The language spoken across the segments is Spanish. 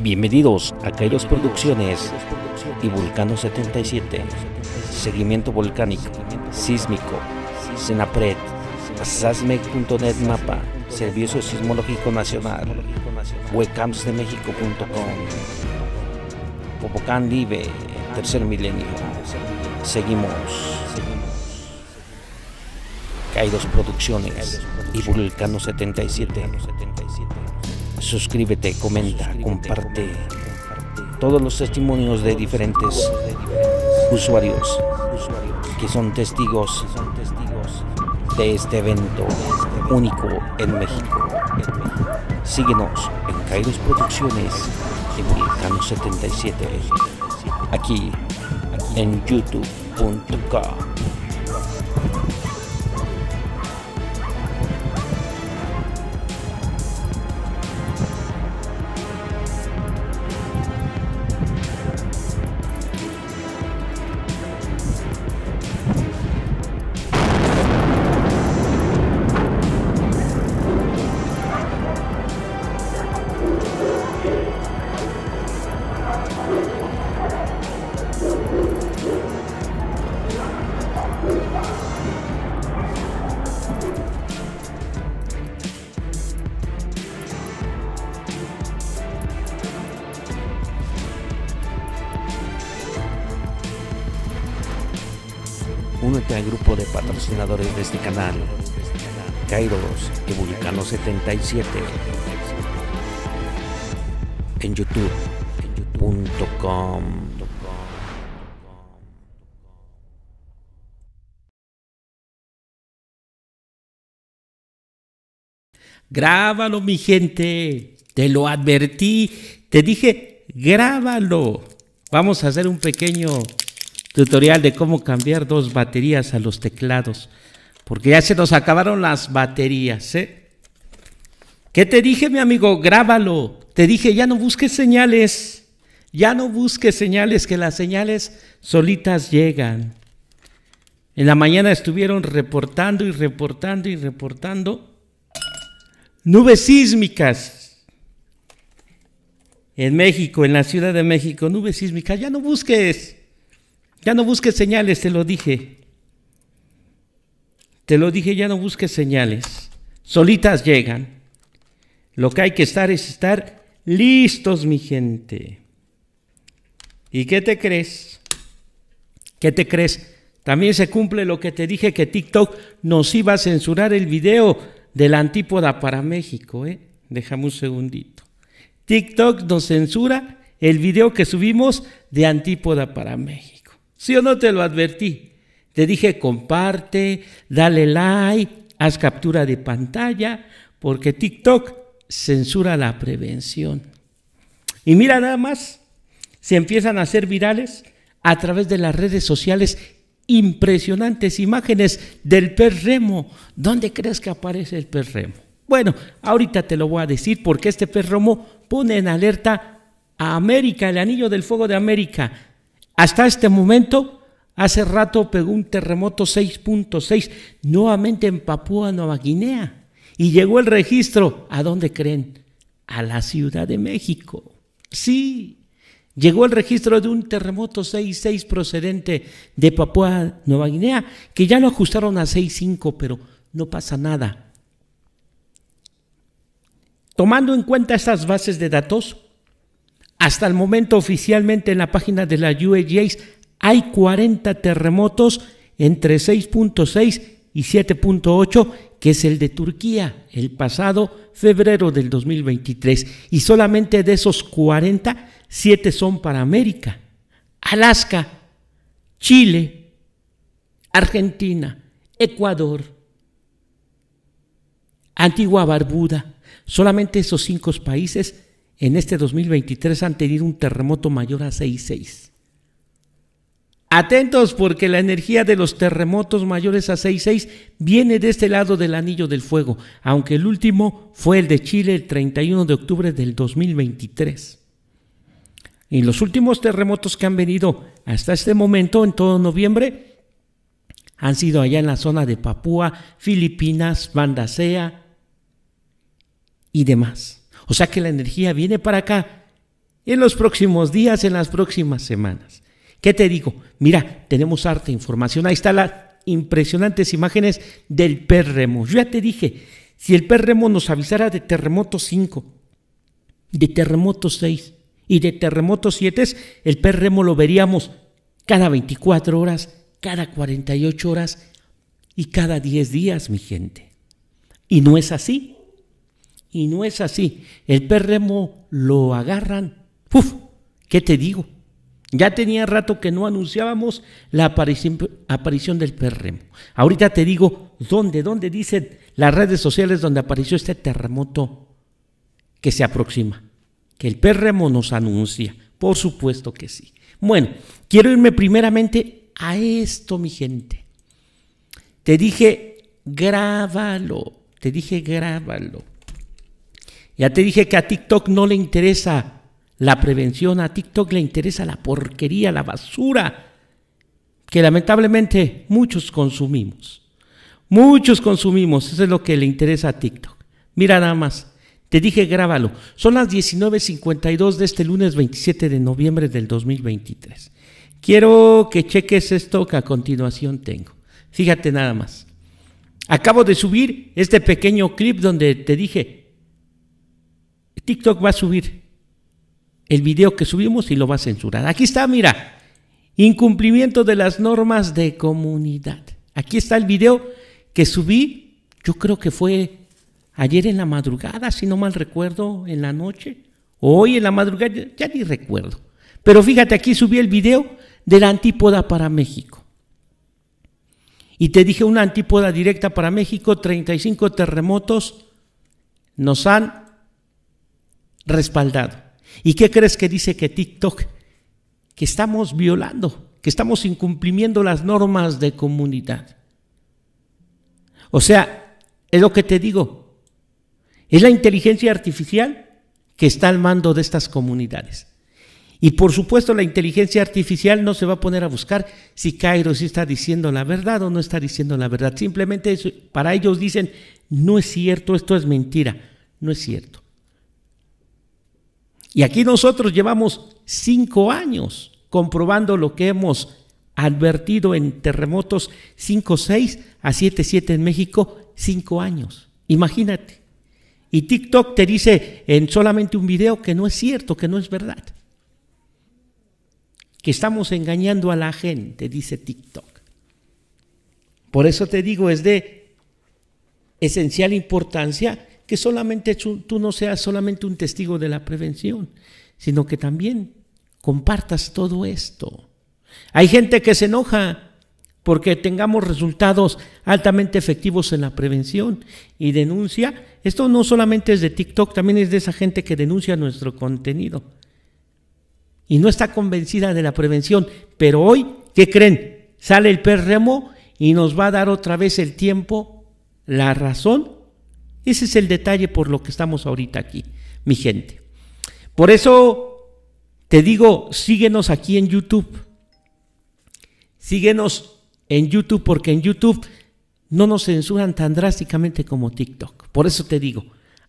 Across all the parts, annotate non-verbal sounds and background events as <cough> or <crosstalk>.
Bienvenidos a Kairos Producciones y Vulcano 77, Seguimiento Volcánico, Sísmico, Senapred, Sasmec.net Mapa, Servicio Sismológico Nacional, webcamsdemexico.com, Popocán Live, Tercer Milenio. Seguimos. Kairos Producciones y Vulcano 77 suscríbete, comenta, comparte todos los testimonios de diferentes usuarios que son testigos de este evento único en México. Síguenos en Kairos Producciones en Canal 77, aquí en youtube.com. 7 en youtube.com. Grábalo, mi gente. Te lo advertí. Te dije, grábalo. Vamos a hacer un pequeño tutorial de cómo cambiar dos baterías a los teclados. Porque ya se nos acabaron las baterías. ¿eh? ¿Qué te dije, mi amigo? Grábalo. Te dije, ya no busques señales. Ya no busques señales, que las señales solitas llegan. En la mañana estuvieron reportando y reportando y reportando nubes sísmicas. En México, en la Ciudad de México, nubes sísmicas. Ya no busques. Ya no busques señales, te lo dije. Te lo dije, ya no busques señales. Solitas llegan. Lo que hay que estar es estar listos, mi gente. ¿Y qué te crees? ¿Qué te crees? También se cumple lo que te dije que TikTok nos iba a censurar el video de la antípoda para México, ¿eh? Déjame un segundito. TikTok nos censura el video que subimos de antípoda para México. ¿Sí o no te lo advertí? Te dije comparte, dale like, haz captura de pantalla, porque TikTok censura la prevención. Y mira nada más, se empiezan a hacer virales a través de las redes sociales impresionantes imágenes del perremo, ¿Dónde crees que aparece el perremo, Bueno, ahorita te lo voy a decir porque este perremo pone en alerta a América, el anillo del fuego de América. Hasta este momento, hace rato pegó un terremoto 6.6 nuevamente en Papúa Nueva Guinea. Y llegó el registro. ¿A dónde creen? A la Ciudad de México. Sí, llegó el registro de un terremoto 6.6 procedente de Papua Nueva Guinea, que ya lo ajustaron a 6.5, pero no pasa nada. Tomando en cuenta estas bases de datos, hasta el momento oficialmente en la página de la U.S.G.S. hay 40 terremotos entre 6.6 y 7.8 que es el de Turquía, el pasado febrero del 2023. Y solamente de esos 40, 7 son para América. Alaska, Chile, Argentina, Ecuador, Antigua Barbuda. Solamente esos cinco países en este 2023 han tenido un terremoto mayor a 6,6. Atentos porque la energía de los terremotos mayores a 6.6 viene de este lado del anillo del fuego, aunque el último fue el de Chile el 31 de octubre del 2023. Y los últimos terremotos que han venido hasta este momento, en todo noviembre, han sido allá en la zona de Papúa, Filipinas, Bandasea y demás. O sea que la energía viene para acá en los próximos días, en las próximas semanas. ¿Qué te digo? Mira, tenemos harta información. Ahí están las impresionantes imágenes del Perremo. Yo ya te dije, si el Perremo nos avisara de terremoto 5, de terremoto 6 y de terremoto 7, el Perremo lo veríamos cada 24 horas, cada 48 horas y cada 10 días, mi gente. Y no es así. Y no es así. El Perremo lo agarran. Uf, ¿qué te digo? Ya tenía rato que no anunciábamos la aparición, del perremo Ahorita te digo dónde, dónde dicen las redes sociales donde apareció este terremoto que se aproxima. Que el perremo nos anuncia. Por supuesto que sí. Bueno, quiero irme primeramente a esto, mi gente. Te dije, grábalo. Te dije, grábalo. Ya te dije que a TikTok no le interesa la prevención. A TikTok le interesa la porquería, la basura, que lamentablemente muchos consumimos. Muchos consumimos, eso es lo que le interesa a TikTok. Mira nada más, te dije grábalo. Son las 19.52 de este lunes 27 de noviembre del 2023. Quiero que cheques esto que a continuación tengo. Fíjate nada más. Acabo de subir este pequeño clip donde te dije, TikTok va a subir el video que subimos y lo va a censurar. Aquí está, mira, incumplimiento de las normas de comunidad. Aquí está el video que subí, yo creo que fue ayer en la madrugada, si no mal recuerdo, en la noche, hoy en la madrugada, ya ni recuerdo. Pero fíjate, aquí subí el video de la antípoda para México. Y te dije una antípoda directa para México, 35 terremotos nos han respaldado. ¿Y qué crees que dice que TikTok? Que estamos violando, que estamos incumpliendo las normas de comunidad. O sea, es lo que te digo. Es la inteligencia artificial que está al mando de estas comunidades. Y por supuesto la inteligencia artificial no se va a poner a buscar si Cairo sí está diciendo la verdad o no está diciendo la verdad. Simplemente para ellos dicen, no es cierto, esto es mentira. No es cierto. Y aquí nosotros llevamos cinco años comprobando lo que hemos advertido en terremotos 5, 6 a 7, 7 en México, cinco años. Imagínate. Y TikTok te dice en solamente un video que no es cierto, que no es verdad. Que estamos engañando a la gente, dice TikTok. Por eso te digo, es de esencial importancia que solamente tú no seas solamente un testigo de la prevención, sino que también compartas todo esto. Hay gente que se enoja porque tengamos resultados altamente efectivos en la prevención y denuncia. Esto no solamente es de TikTok, también es de esa gente que denuncia nuestro contenido y no está convencida de la prevención. Pero hoy, ¿qué creen? Sale el perremo y nos va a dar otra vez el tiempo, la razón ese es el detalle por lo que estamos ahorita aquí, mi gente. Por eso te digo, síguenos aquí en YouTube. Síguenos en YouTube porque en YouTube no nos censuran tan drásticamente como TikTok. Por eso te digo,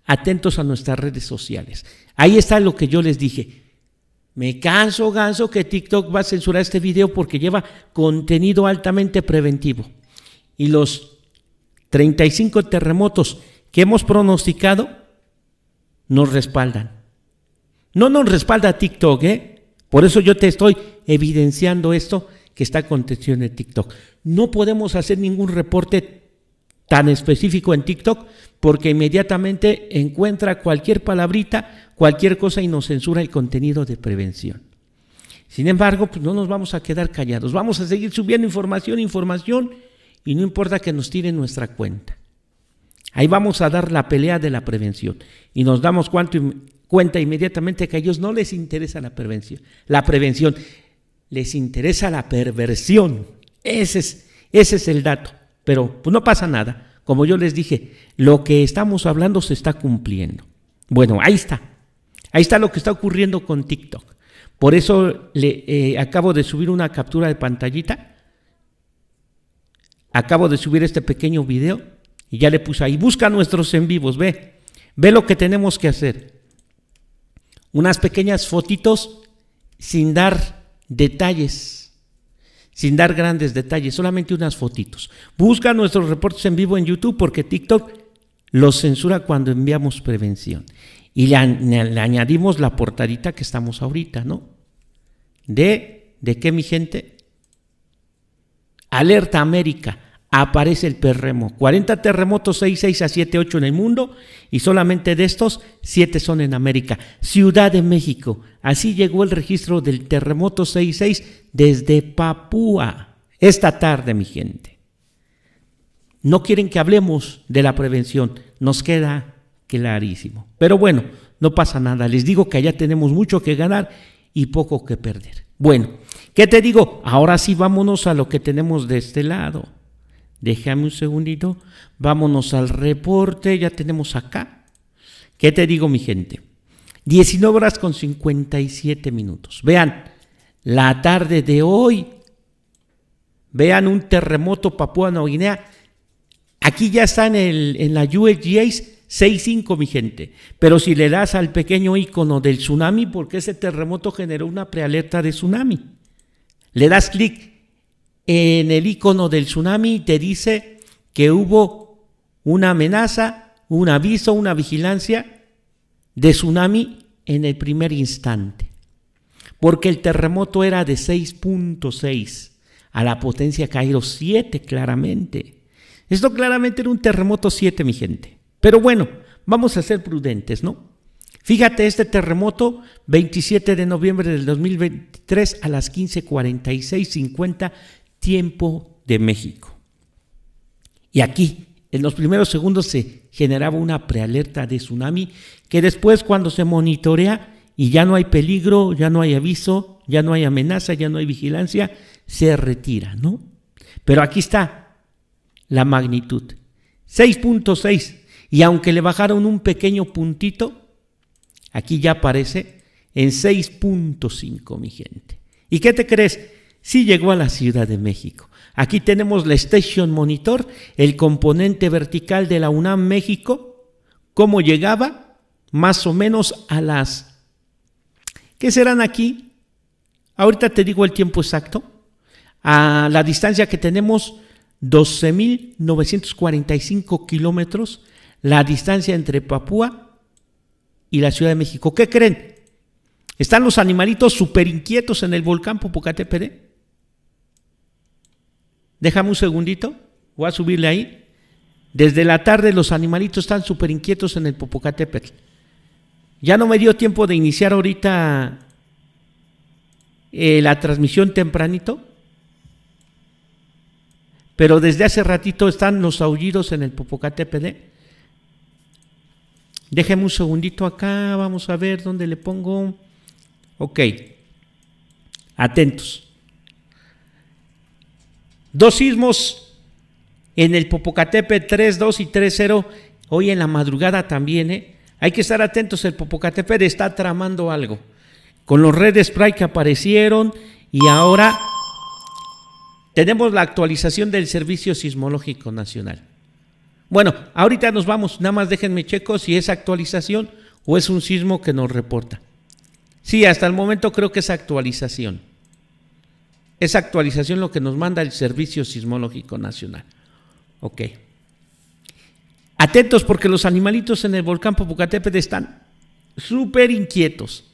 atentos a nuestras redes sociales. Ahí está lo que yo les dije. Me canso, ganso, que TikTok va a censurar este video porque lleva contenido altamente preventivo. Y los 35 terremotos que hemos pronosticado nos respaldan. No nos respalda TikTok, ¿eh? Por eso yo te estoy evidenciando esto que está aconteciendo en TikTok. No podemos hacer ningún reporte tan específico en TikTok porque inmediatamente encuentra cualquier palabrita, cualquier cosa y nos censura el contenido de prevención. Sin embargo, pues no nos vamos a quedar callados. Vamos a seguir subiendo información, información y no importa que nos tiren nuestra cuenta. Ahí vamos a dar la pelea de la prevención y nos damos cuenta inmediatamente que a ellos no les interesa la prevención. La prevención les interesa la perversión. Ese es, ese es el dato. Pero pues, no pasa nada. Como yo les dije, lo que estamos hablando se está cumpliendo. Bueno, ahí está. Ahí está lo que está ocurriendo con TikTok. Por eso le eh, acabo de subir una captura de pantallita. Acabo de subir este pequeño video y ya le puse ahí, busca nuestros en vivos, ve, ve lo que tenemos que hacer. Unas pequeñas fotitos sin dar detalles, sin dar grandes detalles, solamente unas fotitos. Busca nuestros reportes en vivo en YouTube porque TikTok los censura cuando enviamos prevención. Y le, añadimos la portadita que estamos ahorita, ¿no? De, ¿de qué mi gente? Alerta América aparece el terremoto. 40 terremotos, 6, a 7, 8 en el mundo y solamente de estos, 7 son en América. Ciudad de México. Así llegó el registro del terremoto 66 desde Papúa. Esta tarde, mi gente. No quieren que hablemos de la prevención. Nos queda clarísimo. Pero bueno, no pasa nada. Les digo que allá tenemos mucho que ganar y poco que perder. Bueno, ¿qué te digo? Ahora sí vámonos a lo que tenemos de este lado. Déjame un segundito. Vámonos al reporte. Ya tenemos acá. ¿Qué te digo, mi gente? 19 horas con 57 minutos. Vean, la tarde de hoy. Vean un terremoto Papúa Nueva Guinea. Aquí ya está en, la USGS 6.5, mi gente. Pero si le das al pequeño icono del tsunami, porque ese terremoto generó una prealerta de tsunami. Le das clic en el icono del tsunami te dice que hubo una amenaza, un aviso, una vigilancia de tsunami en el primer instante. Porque el terremoto era de 6.6 a la potencia Cairo 7 claramente. Esto claramente era un terremoto 7, mi gente. Pero bueno, vamos a ser prudentes, ¿no? Fíjate este terremoto, 27 de noviembre del 2023 a las 15.46.50. 50 tiempo de México. Y aquí, en los primeros segundos, se generaba una prealerta de tsunami que después cuando se monitorea y ya no hay peligro, ya no hay aviso, ya no hay amenaza, ya no hay vigilancia, se retira, ¿no? Pero aquí está la magnitud. 6.6. Y aunque le bajaron un pequeño puntito, aquí ya aparece en 6.5, mi gente. ¿Y qué te crees? sí llegó a la Ciudad de México. Aquí tenemos la Station Monitor, el componente vertical de la UNAM México, cómo llegaba más o menos a las... ¿Qué serán aquí? Ahorita te digo el tiempo exacto. A la distancia que tenemos, 12.945 kilómetros, la distancia entre Papúa y la Ciudad de México. ¿Qué creen? ¿Están los animalitos súper inquietos en el volcán Popocatépetl? ¿eh? Déjame un segundito, voy a subirle ahí. Desde la tarde los animalitos están súper inquietos en el Popocatépetl. Ya no me dio tiempo de iniciar ahorita eh, la transmisión tempranito, pero desde hace ratito están los aullidos en el Popocatépetl. ¿eh? Déjeme un segundito acá, vamos a ver dónde le pongo. Ok, atentos. Dos sismos en el Popocatepe 3.2 y 3.0, hoy en la madrugada también. ¿eh? Hay que estar atentos, el Popocatepe está tramando algo. Con los redes spray que aparecieron y ahora tenemos la actualización del Servicio Sismológico Nacional. Bueno, ahorita nos vamos, nada más déjenme checo si es actualización o es un sismo que nos reporta. Sí, hasta el momento creo que es actualización. Esa actualización lo que nos manda el Servicio Sismológico Nacional. Ok. Atentos porque los animalitos en el volcán Popocatépetl están súper inquietos.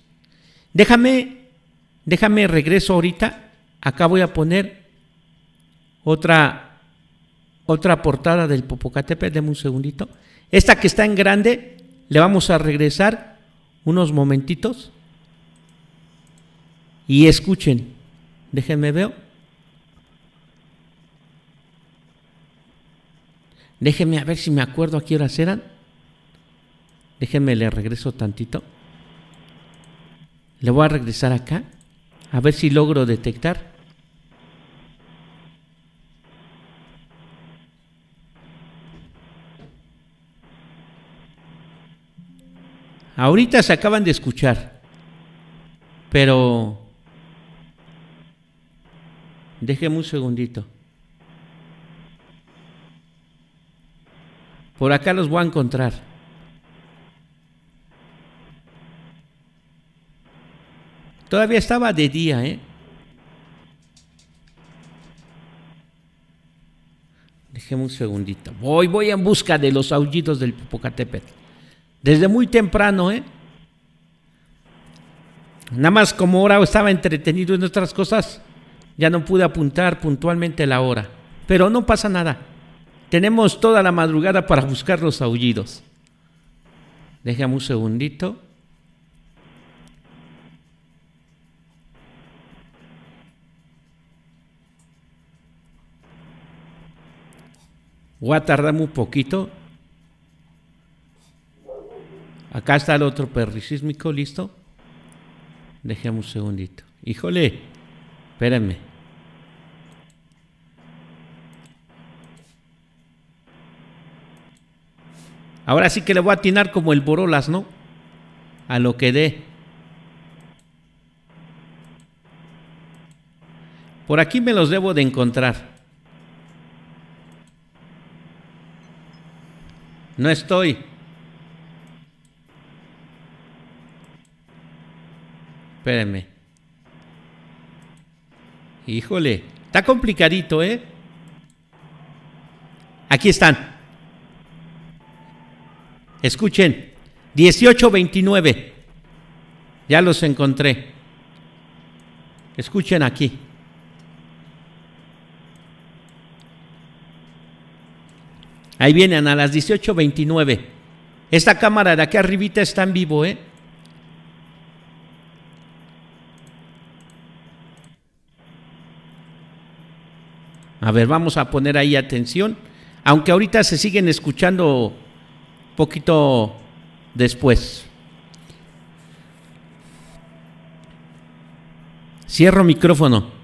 Déjame, déjame regreso ahorita. Acá voy a poner otra, otra portada del Popocatépetl. Deme un segundito. Esta que está en grande, le vamos a regresar unos momentitos. Y escuchen. Déjenme veo. Déjenme a ver si me acuerdo a qué horas eran. Déjenme le regreso tantito. Le voy a regresar acá. A ver si logro detectar. Ahorita se acaban de escuchar. Pero Déjeme un segundito. Por acá los voy a encontrar. Todavía estaba de día, ¿eh? Déjeme un segundito. Voy, voy en busca de los aullidos del Popocatépetl. Desde muy temprano, ¿eh? Nada más como ahora estaba entretenido en otras cosas, ya no pude apuntar puntualmente la hora, pero no pasa nada. Tenemos toda la madrugada para buscar los aullidos. Déjame un segundito. Voy a tardar un poquito. Acá está el otro perricísmico, listo. Déjame un segundito. Híjole, Espérenme. Ahora sí que le voy a atinar como el Borolas, ¿no? A lo que dé. Por aquí me los debo de encontrar. No estoy. Espérenme. Híjole, está complicadito, ¿eh? Aquí están. Escuchen, 1829. Ya los encontré. Escuchen aquí. Ahí vienen a las 18.29. Esta cámara de aquí arribita está en vivo, ¿eh? A ver, vamos a poner ahí atención. Aunque ahorita se siguen escuchando poquito después. Cierro micrófono.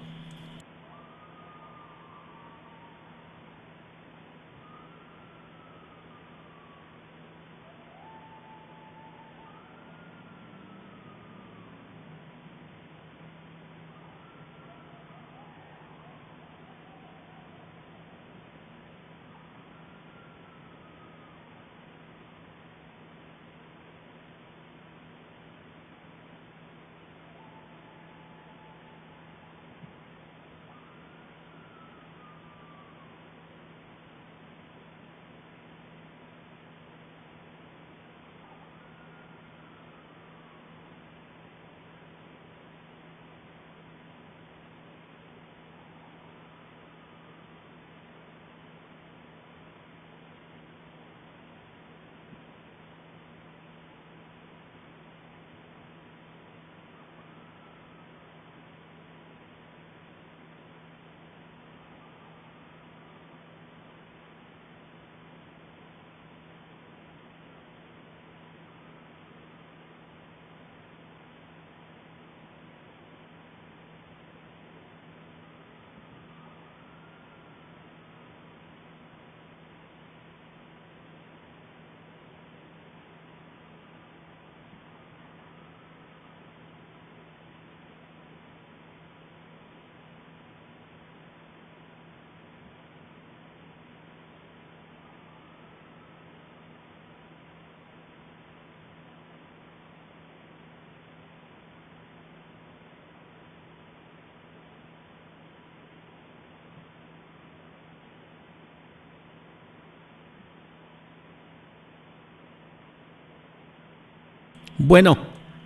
Bueno,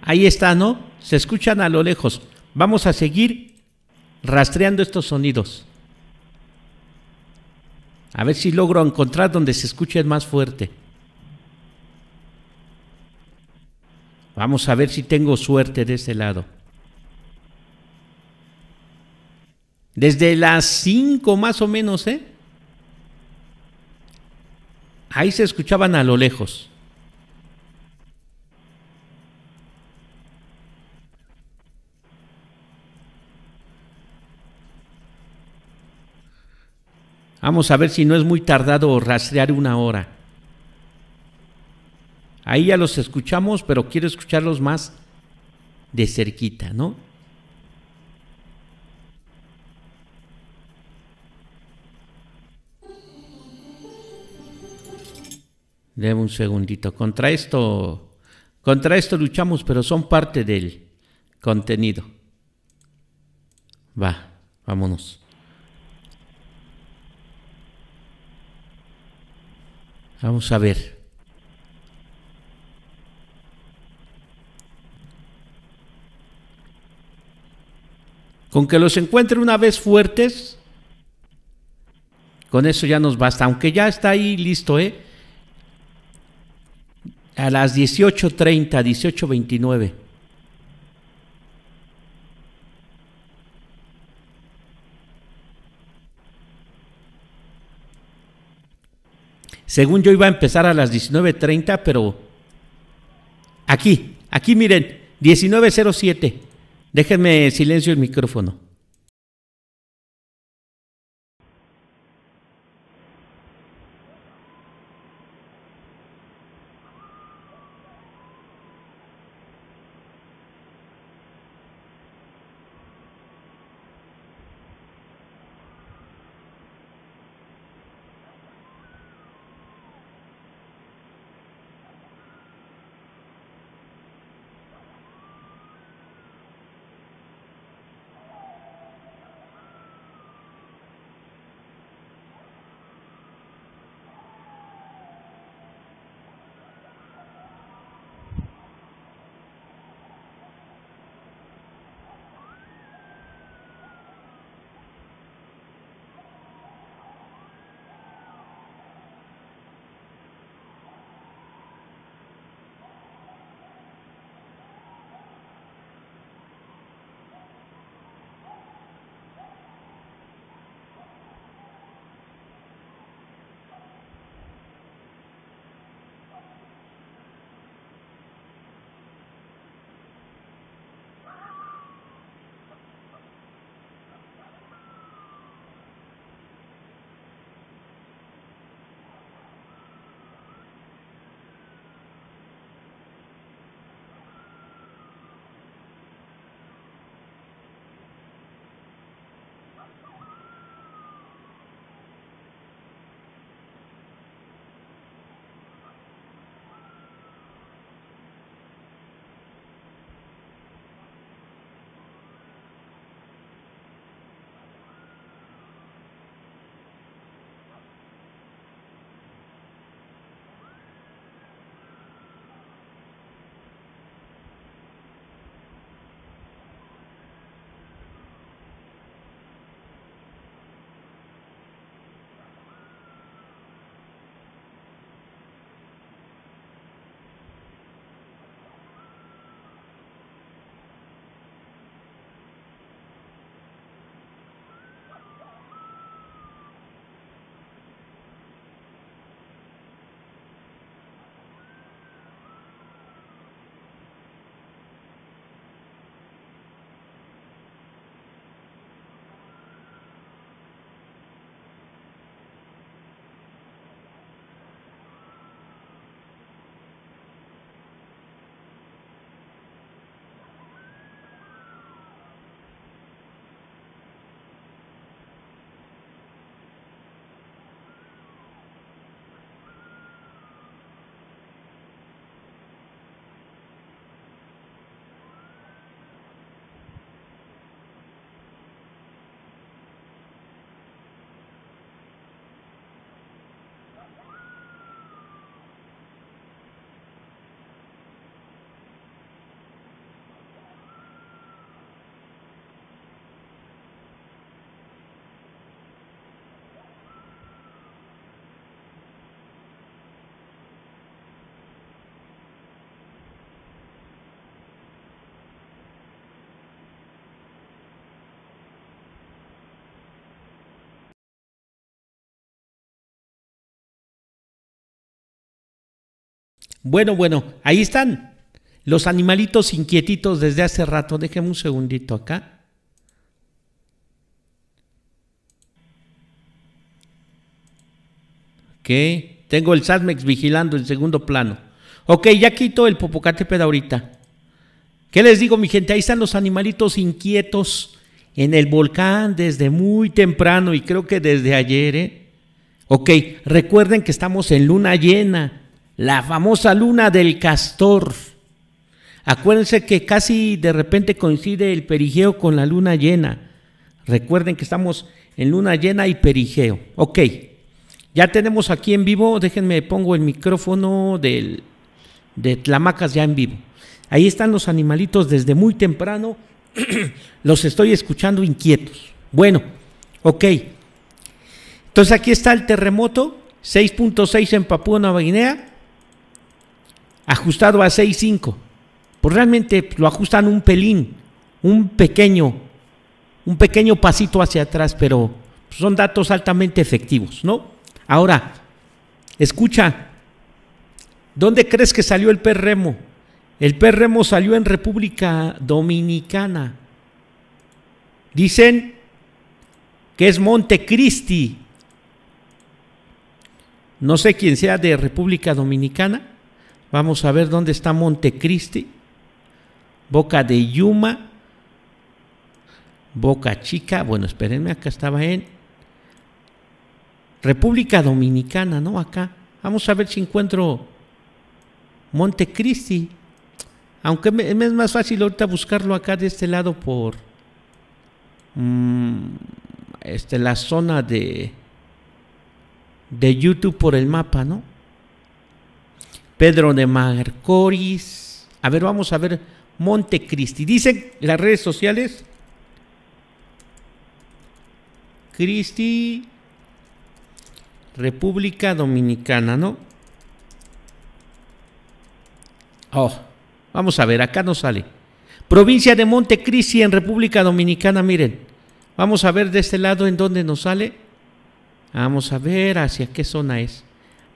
ahí está, ¿no? Se escuchan a lo lejos. Vamos a seguir rastreando estos sonidos. A ver si logro encontrar donde se escuchen más fuerte. Vamos a ver si tengo suerte de este lado. Desde las 5 más o menos, ¿eh? Ahí se escuchaban a lo lejos. Vamos a ver si no es muy tardado rastrear una hora. Ahí ya los escuchamos, pero quiero escucharlos más de cerquita, ¿no? Deme un segundito. Contra esto, contra esto luchamos, pero son parte del contenido. Va, vámonos. Vamos a ver. Con que los encuentre una vez fuertes, con eso ya nos basta. Aunque ya está ahí listo, ¿eh? A las 18.30, 18.29. Según yo iba a empezar a las 19.30, pero aquí, aquí miren, 19.07. Déjenme silencio el micrófono. Bueno, bueno, ahí están. Los animalitos inquietitos desde hace rato. Déjenme un segundito acá. Ok, tengo el SATMEX vigilando en segundo plano. Ok, ya quito el Popocatépetl ahorita. ¿Qué les digo, mi gente? Ahí están los animalitos inquietos en el volcán desde muy temprano y creo que desde ayer. ¿eh? Ok, recuerden que estamos en luna llena la famosa luna del castor. Acuérdense que casi de repente coincide el perigeo con la luna llena. Recuerden que estamos en luna llena y perigeo. Ok, ya tenemos aquí en vivo, déjenme pongo el micrófono del, de Tlamacas ya en vivo. Ahí están los animalitos desde muy temprano, <clears throat> los estoy escuchando inquietos. Bueno, ok. Entonces aquí está el terremoto, 6.6 en Papúa Nueva Guinea, ajustado a 6.5. Pues realmente lo ajustan un pelín, un pequeño, un pequeño pasito hacia atrás, pero son datos altamente efectivos, ¿no? Ahora, escucha, ¿dónde crees que salió el perremo? El perremo salió en República Dominicana. Dicen que es Montecristi. No sé quién sea de República Dominicana Vamos a ver dónde está Montecristi, Boca de Yuma, Boca Chica, bueno, espérenme, acá estaba en República Dominicana, ¿no? Acá. Vamos a ver si encuentro Montecristi. Aunque me, es más fácil ahorita buscarlo acá de este lado por mm, este, la zona de, de YouTube por el mapa, ¿no? Pedro de Marcoris. A ver, vamos a ver Montecristi. Dicen las redes sociales. Cristi, República Dominicana, ¿no? Oh, vamos a ver, acá no sale. Provincia de Montecristi en República Dominicana, miren. Vamos a ver de este lado en dónde nos sale. Vamos a ver hacia qué zona es.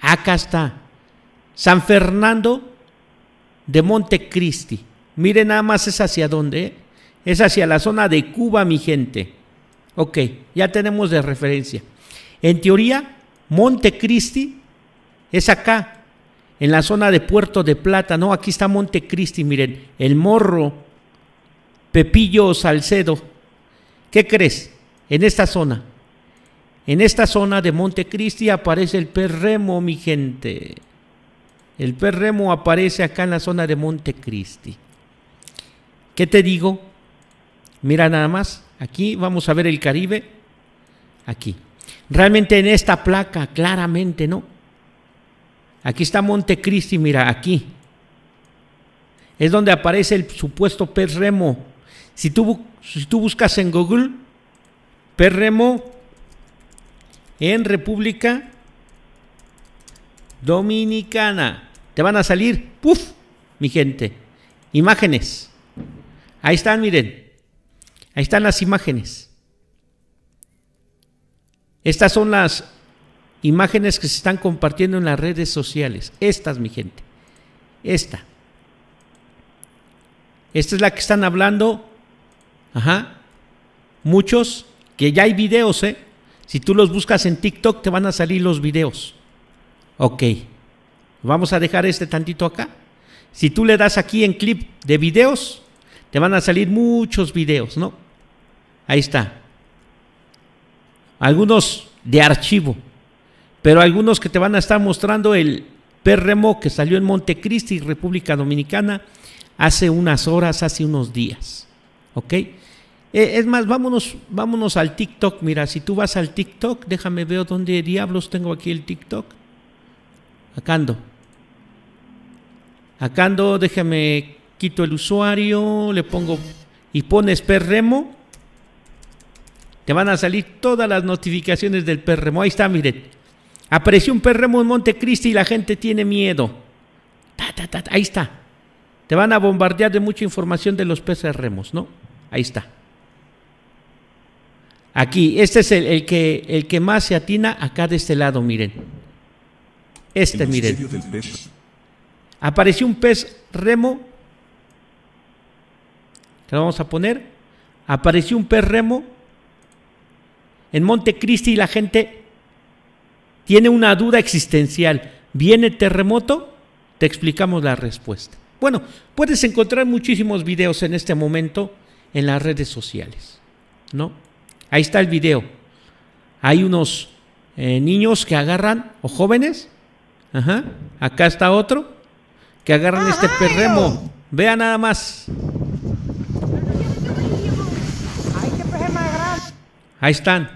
Acá está. San Fernando de Montecristi. Miren nada más es hacia dónde. ¿eh? Es hacia la zona de Cuba, mi gente. Ok, ya tenemos de referencia. En teoría, Montecristi es acá, en la zona de Puerto de Plata. No, aquí está Montecristi, miren. El morro, Pepillo Salcedo. ¿Qué crees? En esta zona. En esta zona de Montecristi aparece el perremo, mi gente. El pez remo aparece acá en la zona de Montecristi. ¿Qué te digo? Mira nada más, aquí vamos a ver el Caribe, aquí. Realmente en esta placa, claramente, ¿no? Aquí está Montecristi, mira, aquí. Es donde aparece el supuesto Perremo. remo. Si tú, buscas en Google, Perremo remo en República Dominicana. Te van a salir, ¡puf! Mi gente, imágenes. Ahí están, miren. Ahí están las imágenes. Estas son las imágenes que se están compartiendo en las redes sociales. Estas, mi gente. Esta. Esta es la que están hablando. Ajá. Muchos, que ya hay videos, ¿eh? Si tú los buscas en TikTok, te van a salir los videos. Ok. Vamos a dejar este tantito acá. Si tú le das aquí en clip de videos, te van a salir muchos videos, ¿no? Ahí está. Algunos de archivo, pero algunos que te van a estar mostrando el perremo que salió en Montecristi, República Dominicana, hace unas horas, hace unos días. ¿Ok? Eh, es más, vámonos, vámonos al TikTok. Mira, si tú vas al TikTok, déjame ver dónde diablos tengo aquí el TikTok. Acá ando. Acá ando, déjame, quito el usuario, le pongo y pones perremo. Te van a salir todas las notificaciones del perremo. Ahí está, miren. Apareció un perremo en Montecristi y la gente tiene miedo. ahí está. Te van a bombardear de mucha información de los perremos, ¿no? Ahí está. Aquí, este es el, que, el que más se atina acá de este lado, miren. Este, miren. Apareció un pez remo. te vamos a poner. Apareció un pez remo. En Montecristi la gente tiene una duda existencial. ¿Viene terremoto? Te explicamos la respuesta. Bueno, puedes encontrar muchísimos videos en este momento en las redes sociales. ¿No? Ahí está el video. Hay unos eh, niños que agarran, o jóvenes. Ajá. Acá está otro que agarren este ah, perremo, vean nada más. Hay que premar grande. Ahí están.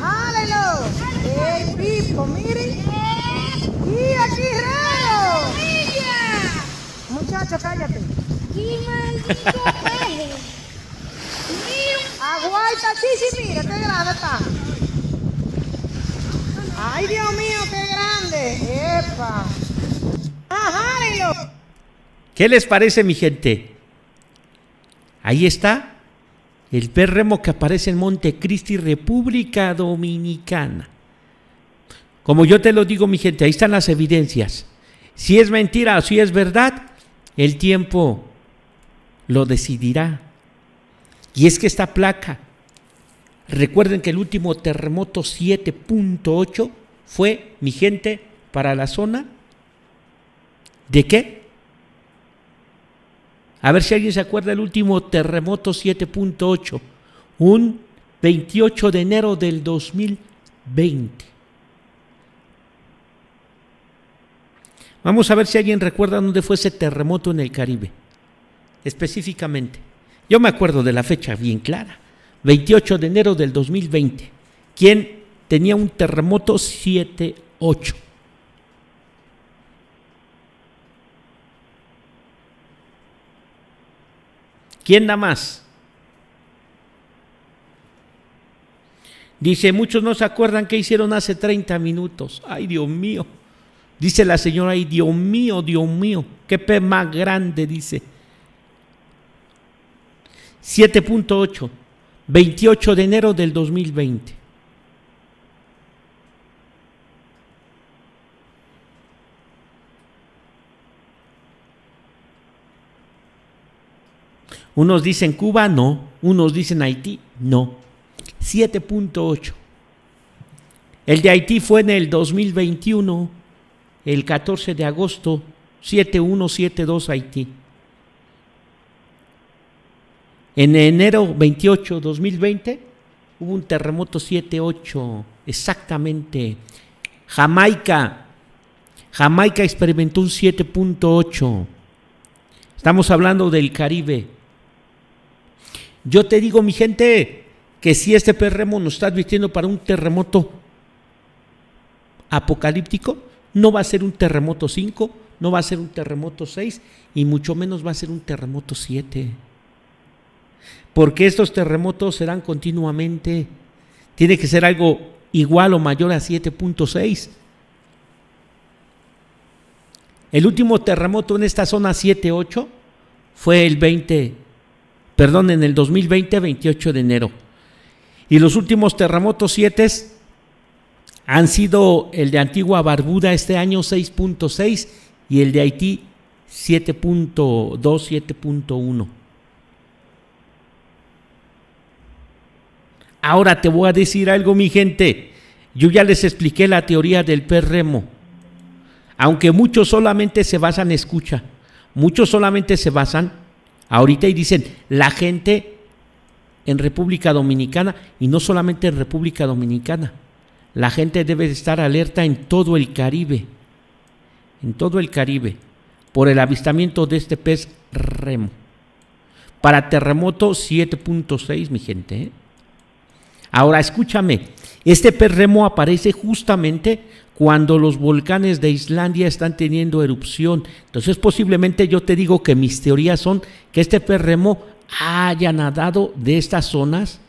Aleluya. Ey, ¡Miren! Y aquí reo. Muchacho, cállate. ¡Qué maldito! <laughs> Aguanta, sí sí mira qué está. ¡Ay, Dios mío, qué grande! ¡Epa! ¡Ajá, Dios! ¿Qué les parece, mi gente? Ahí está el perremo que aparece en Montecristi, República Dominicana. Como yo te lo digo, mi gente, ahí están las evidencias. Si es mentira o si es verdad, el tiempo lo decidirá. Y es que esta placa Recuerden que el último terremoto 7.8 fue, mi gente, para la zona de qué? A ver si alguien se acuerda del último terremoto 7.8, un 28 de enero del 2020. Vamos a ver si alguien recuerda dónde fue ese terremoto en el Caribe, específicamente. Yo me acuerdo de la fecha bien clara. 28 de enero del 2020, quien tenía un terremoto 7-8. ¿Quién da más? Dice, muchos no se acuerdan qué hicieron hace 30 minutos. Ay, Dios mío. Dice la señora, ay, Dios mío, Dios mío. Qué pe más grande, dice. 7.8. 28 de enero del 2020. Unos dicen Cuba, no. Unos dicen Haití, no. 7.8. El de Haití fue en el 2021, el 14 de agosto, 7172 Haití. En enero 28, 2020, hubo un terremoto 7.8, exactamente. Jamaica, Jamaica experimentó un 7.8. Estamos hablando del Caribe. Yo te digo, mi gente, que si este terremoto nos está advirtiendo para un terremoto apocalíptico, no va a ser un terremoto 5, no va a ser un terremoto 6 y mucho menos va a ser un terremoto 7 porque estos terremotos serán continuamente. Tiene que ser algo igual o mayor a 7.6. El último terremoto en esta zona 7.8 fue el 20, perdón, en el 2020, 28 de enero. Y los últimos terremotos 7 han sido el de Antigua Barbuda este año 6.6 y el de Haití 7.2, 7.1. Ahora te voy a decir algo, mi gente. Yo ya les expliqué la teoría del pez remo. Aunque muchos solamente se basan, escucha, muchos solamente se basan ahorita y dicen, la gente en República Dominicana, y no solamente en República Dominicana, la gente debe estar alerta en todo el Caribe, en todo el Caribe, por el avistamiento de este pez remo. Para terremoto 7.6, mi gente. ¿eh? Ahora escúchame, este perremo aparece justamente cuando los volcanes de Islandia están teniendo erupción. Entonces posiblemente yo te digo que mis teorías son que este perremo haya nadado de estas zonas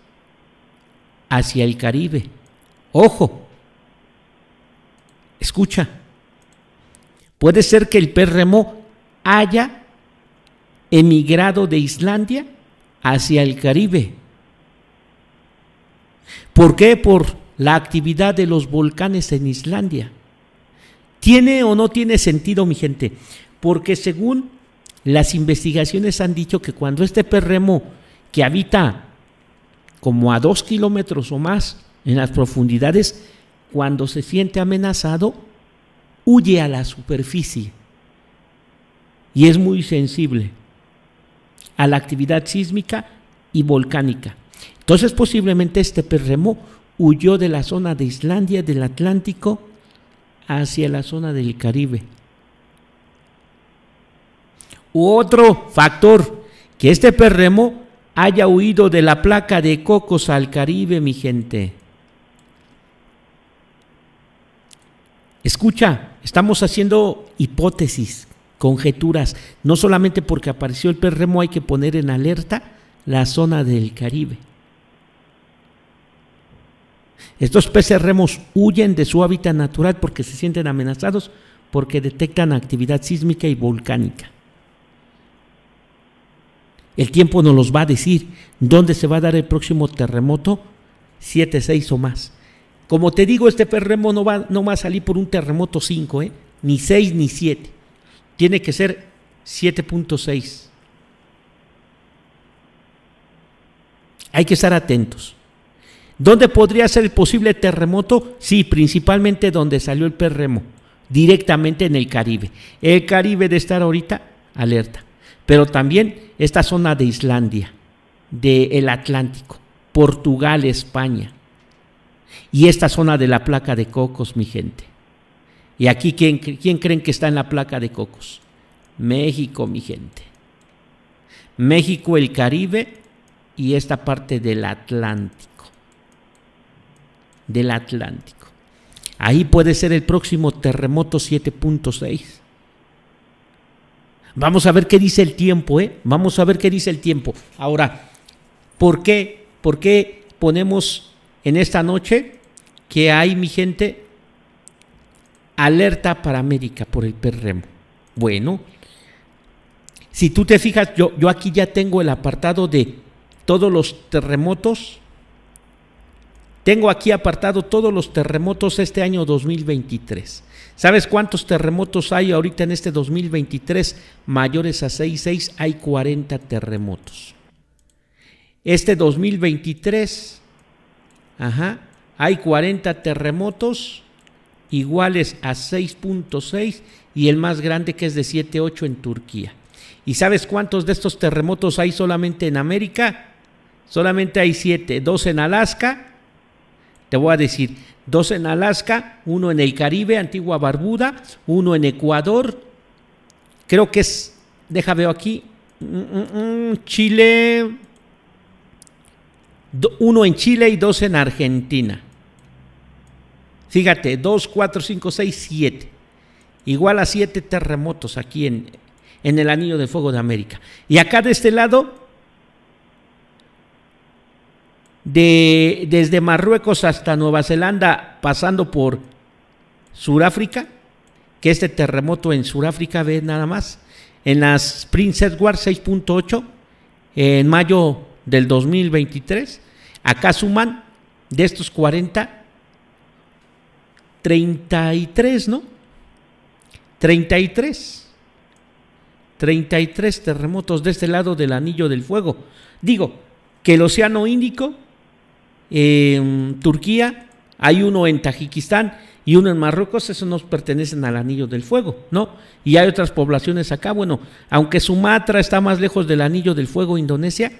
hacia el Caribe. Ojo, escucha, puede ser que el perremo haya emigrado de Islandia hacia el Caribe. ¿Por qué? Por la actividad de los volcanes en Islandia. ¿Tiene o no tiene sentido, mi gente? Porque según las investigaciones han dicho que cuando este perremo que habita como a dos kilómetros o más en las profundidades, cuando se siente amenazado, huye a la superficie y es muy sensible a la actividad sísmica y volcánica. Entonces posiblemente este perremo huyó de la zona de Islandia, del Atlántico, hacia la zona del Caribe. otro factor, que este perremo haya huido de la placa de cocos al Caribe, mi gente. Escucha, estamos haciendo hipótesis, conjeturas. No solamente porque apareció el perremo hay que poner en alerta la zona del Caribe. Estos peces remos huyen de su hábitat natural porque se sienten amenazados porque detectan actividad sísmica y volcánica. El tiempo nos los va a decir dónde se va a dar el próximo terremoto, 7, 6 o más. Como te digo, este remo no va, no va a salir por un terremoto 5, ¿eh? ni 6 ni 7. Tiene que ser 7.6. Hay que estar atentos. ¿Dónde podría ser el posible terremoto? Sí, principalmente donde salió el perremo, directamente en el Caribe. El Caribe de estar ahorita alerta, pero también esta zona de Islandia, del el Atlántico, Portugal, España y esta zona de la placa de cocos, mi gente. Y aquí, ¿quién, quién creen que está en la placa de cocos? México, mi gente. México, el Caribe y esta parte del Atlántico del Atlántico. Ahí puede ser el próximo terremoto 7.6. Vamos a ver qué dice el tiempo, ¿eh? Vamos a ver qué dice el tiempo. Ahora, ¿por qué, por qué ponemos en esta noche que hay, mi gente, alerta para América por el perremo? Bueno, si tú te fijas, yo, yo aquí ya tengo el apartado de todos los terremotos tengo aquí apartado todos los terremotos este año 2023. ¿Sabes cuántos terremotos hay ahorita en este 2023? Mayores a 6,6 hay 40 terremotos. Este 2023, ajá, hay 40 terremotos iguales a 6.6 y el más grande que es de 7.8 en Turquía. ¿Y sabes cuántos de estos terremotos hay solamente en América? Solamente hay 7, dos en Alaska te voy a decir, dos en Alaska, uno en el Caribe, Antigua Barbuda, uno en Ecuador. Creo que es, deja veo aquí, mm, mm, mm, Chile, uno en Chile y dos en Argentina. Fíjate, dos, cuatro, cinco, seis, siete, Igual a siete terremotos aquí en, en el Anillo de Fuego de América. Y acá de este lado, de, desde Marruecos hasta Nueva Zelanda, pasando por Sudáfrica, que este terremoto en Sudáfrica ve nada más, en las Princess War 6.8, en mayo del 2023, acá suman de estos 40, 33, ¿no? 33. 33 terremotos de este lado del anillo del fuego. Digo, que el Océano Índico en Turquía, hay uno en Tajikistán y uno en Marruecos, esos nos pertenecen al Anillo del Fuego, ¿no? Y hay otras poblaciones acá, bueno, aunque Sumatra está más lejos del Anillo del Fuego, Indonesia,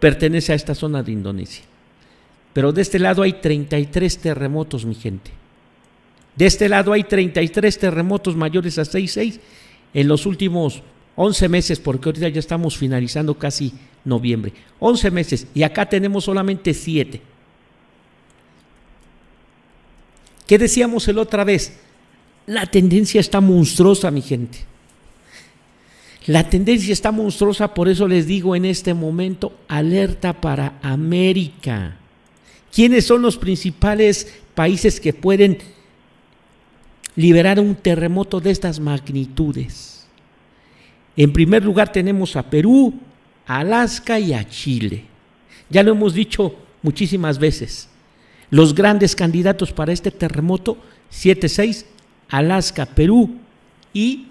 pertenece a esta zona de Indonesia. Pero de este lado hay 33 terremotos, mi gente. De este lado hay 33 terremotos mayores a 6 en los últimos 11 meses, porque ahorita ya estamos finalizando casi noviembre. 11 meses y acá tenemos solamente 7. ¿Qué decíamos el otra vez? La tendencia está monstruosa, mi gente. La tendencia está monstruosa, por eso les digo en este momento, alerta para América. ¿Quiénes son los principales países que pueden liberar un terremoto de estas magnitudes? En primer lugar tenemos a Perú, Alaska y a Chile. Ya lo hemos dicho muchísimas veces. Los grandes candidatos para este terremoto 7-6, Alaska, Perú y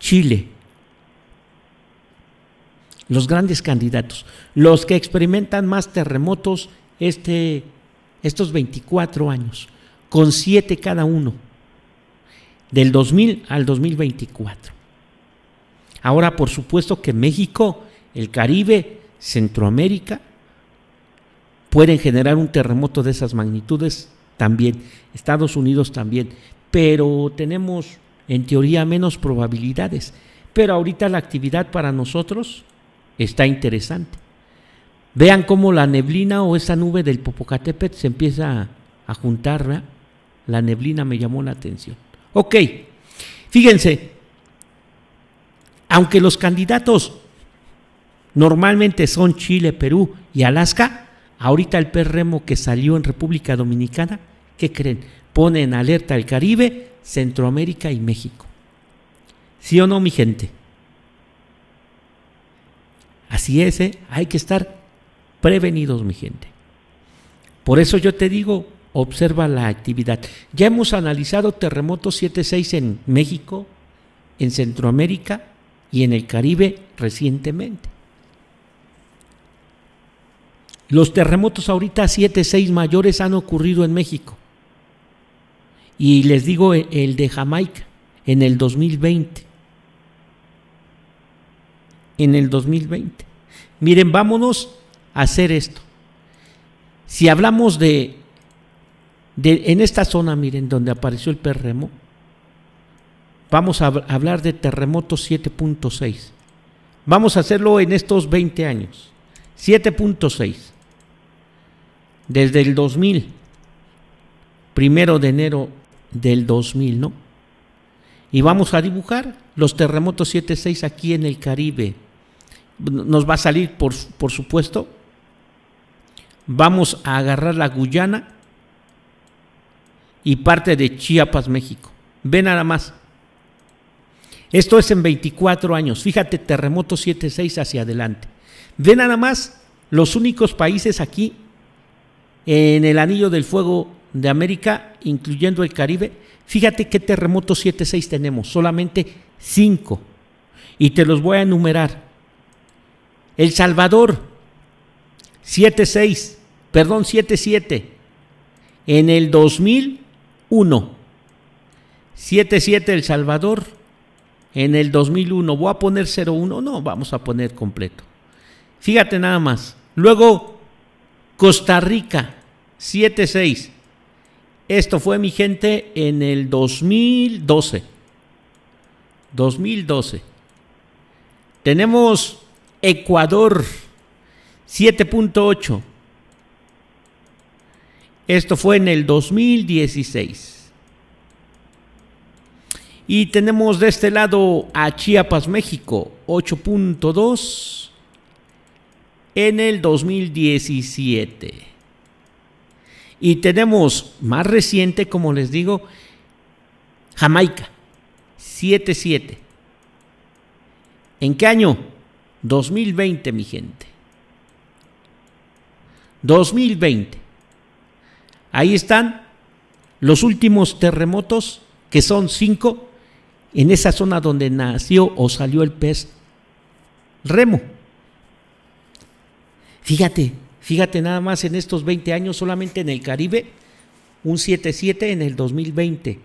Chile. Los grandes candidatos. Los que experimentan más terremotos este, estos 24 años, con 7 cada uno, del 2000 al 2024. Ahora, por supuesto que México, el Caribe, Centroamérica, pueden generar un terremoto de esas magnitudes también, Estados Unidos también, pero tenemos en teoría menos probabilidades. Pero ahorita la actividad para nosotros está interesante. Vean cómo la neblina o esa nube del Popocatépetl se empieza a, juntar, La neblina me llamó la atención. Ok, fíjense, aunque los candidatos normalmente son Chile, Perú y Alaska, Ahorita el perremo que salió en República Dominicana, ¿qué creen? Pone en alerta el Caribe, Centroamérica y México. ¿Sí o no, mi gente? Así es, ¿eh? hay que estar prevenidos, mi gente. Por eso yo te digo, observa la actividad. Ya hemos analizado terremotos 7.6 en México, en Centroamérica y en el Caribe recientemente. Los terremotos ahorita 7, seis mayores han ocurrido en México. Y les digo e, el de Jamaica en el 2020. En el 2020. Miren, vámonos a hacer esto. Si hablamos de, en esta zona, miren, donde apareció el terremoto, vamos a hablar de terremoto 7.6. Vamos a hacerlo en estos 20 años. 7.6 desde el 2000, primero de enero del 2000, ¿no? Y vamos a dibujar los terremotos 7.6 aquí en el Caribe. Nos va a salir, por, supuesto. Vamos a agarrar la Guyana y parte de Chiapas, México. Ve nada más. Esto es en 24 años. Fíjate, terremoto 7.6 hacia adelante. Ve nada más los únicos países aquí en el anillo del fuego de América, incluyendo el Caribe, fíjate qué terremotos 7-6 tenemos, solamente 5. Y te los voy a enumerar. El Salvador, 7-6, perdón, 7-7, en el 2001. 77 El Salvador, en el 2001. Voy a poner 01, no, vamos a poner completo. Fíjate nada más. Luego, Costa Rica, 7.6%. Esto fue mi gente en el 2012. 2012. Tenemos Ecuador, 7.8. Esto fue en el 2016. Y tenemos de este lado a Chiapas, México, 8.2 en el 2017. Y tenemos más reciente, como les digo, Jamaica, 7-7. ¿En qué año? 2020, mi gente. 2020. Ahí están los últimos terremotos, que son cinco, en esa zona donde nació o salió el pez remo. Fíjate, fíjate nada más en estos 20 años, solamente en el Caribe, un 7.7 en el 2020.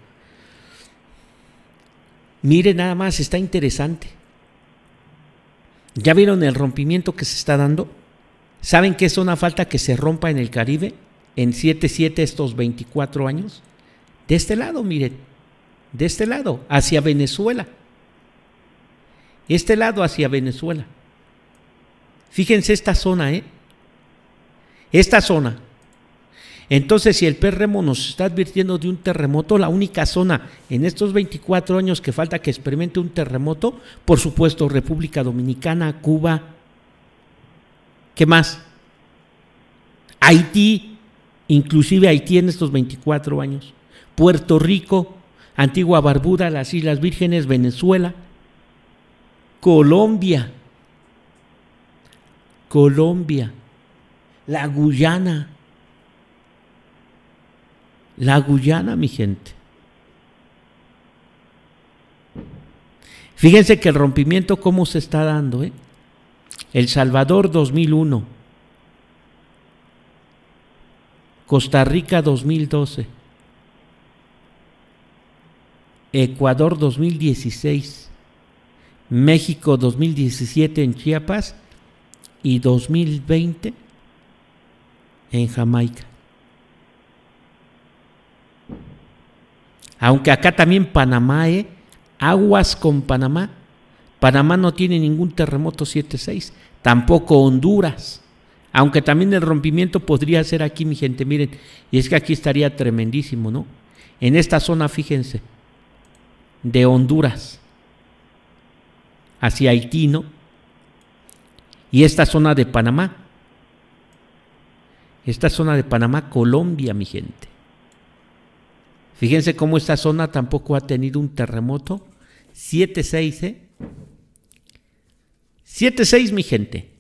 Mire nada más, está interesante. ¿Ya vieron el rompimiento que se está dando? ¿Saben que es una falta que se rompa en el Caribe en 7.7 estos 24 años? De este lado, miren, de este lado, hacia Venezuela. Este lado hacia Venezuela. Fíjense esta zona, ¿eh? Esta zona. Entonces, si el PRM e nos está advirtiendo de un terremoto, la única zona en estos 24 años que falta que experimente un terremoto, por supuesto, República Dominicana, Cuba, ¿qué más? Haití, inclusive Haití en estos 24 años, Puerto Rico, Antigua Barbuda, las Islas Vírgenes, Venezuela, Colombia, Colombia, la Guyana. La Guyana, mi gente. Fíjense que el rompimiento cómo se está dando. Eh? El Salvador 2001. Costa Rica 2012. Ecuador 2016. México 2017 en Chiapas y 2020 en Jamaica. Aunque acá también Panamá, ¿eh? aguas con Panamá. Panamá no tiene ningún terremoto 7.6, tampoco Honduras. Aunque también el rompimiento podría ser aquí, mi gente, miren, y es que aquí estaría tremendísimo, ¿no? En esta zona, fíjense, de Honduras hacia Haití, ¿no? y esta zona de Panamá. Esta zona de Panamá, Colombia, mi gente. Fíjense cómo esta zona tampoco ha tenido un terremoto. 7-6, ¿eh? 6 mi gente.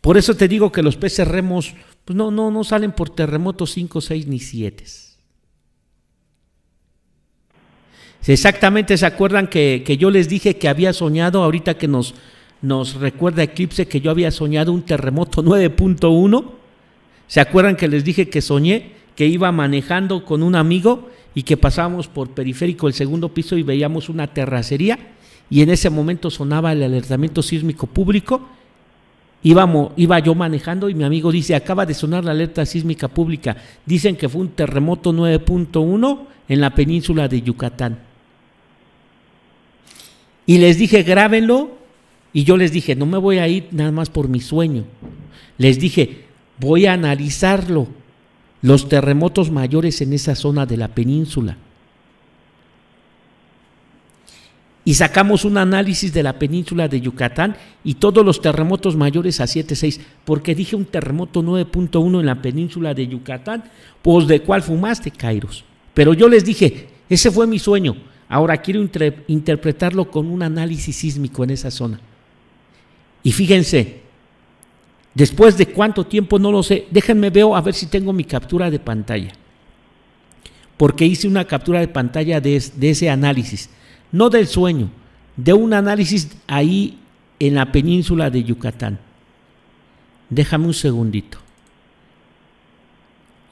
Por eso te digo que los peces remos pues no, no, no salen por terremotos 5, 6 ni 7. Exactamente, ¿se acuerdan que, que yo les dije que había soñado ahorita que nos nos recuerda Eclipse que yo había soñado un terremoto 9.1. ¿Se acuerdan que les dije que soñé que iba manejando con un amigo y que pasábamos por periférico el segundo piso y veíamos una terracería y en ese momento sonaba el alertamiento sísmico público? iba yo manejando y mi amigo dice, acaba de sonar la alerta sísmica pública. Dicen que fue un terremoto 9.1 en la península de Yucatán. Y les dije, grábenlo y yo les dije, no me voy a ir nada más por mi sueño. Les dije, voy a analizarlo, los terremotos mayores en esa zona de la península. Y sacamos un análisis de la península de Yucatán y todos los terremotos mayores a 7.6, porque dije un terremoto 9.1 en la península de Yucatán, pues de cuál fumaste, Kairos. Pero yo les dije, ese fue mi sueño, ahora quiero interpretarlo con un análisis sísmico en esa zona. Y fíjense, después de cuánto tiempo, no lo sé, déjenme veo a ver si tengo mi captura de pantalla. Porque hice una captura de pantalla de, de ese análisis, no del sueño, de un análisis ahí en la península de Yucatán. Déjame un segundito.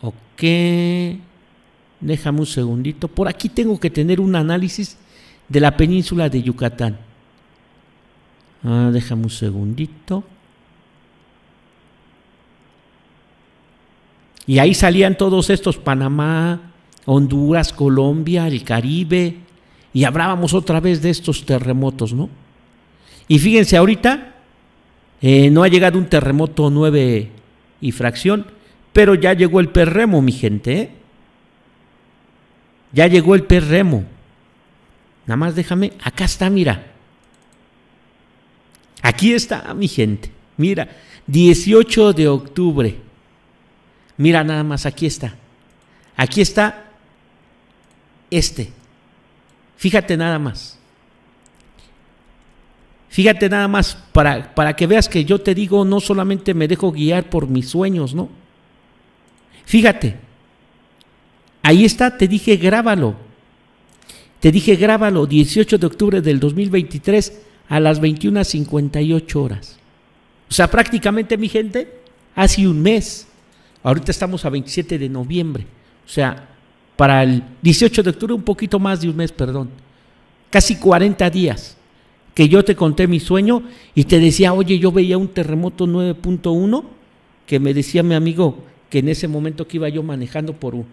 Ok. Déjame un segundito. Por aquí tengo que tener un análisis de la península de Yucatán. Ah, déjame un segundito. Y ahí salían todos estos, Panamá, Honduras, Colombia, el Caribe, y hablábamos otra vez de estos terremotos, ¿no? Y fíjense, ahorita eh, no ha llegado un terremoto 9 y fracción, pero ya llegó el perremo, mi gente. ¿eh? Ya llegó el perremo. Nada más déjame, acá está, mira. Aquí está mi gente. Mira, 18 de octubre. Mira nada más, aquí está. Aquí está este. Fíjate nada más. Fíjate nada más para, para que veas que yo te digo, no solamente me dejo guiar por mis sueños, ¿no? Fíjate. Ahí está, te dije, grábalo. Te dije, grábalo, 18 de octubre del 2023 a las 21.58 horas. O sea, prácticamente mi gente, hace un mes. Ahorita estamos a 27 de noviembre. O sea, para el 18 de octubre, un poquito más de un mes, perdón. Casi 40 días que yo te conté mi sueño y te decía, oye, yo veía un terremoto 9.1, que me decía mi amigo que en ese momento que iba yo manejando por un,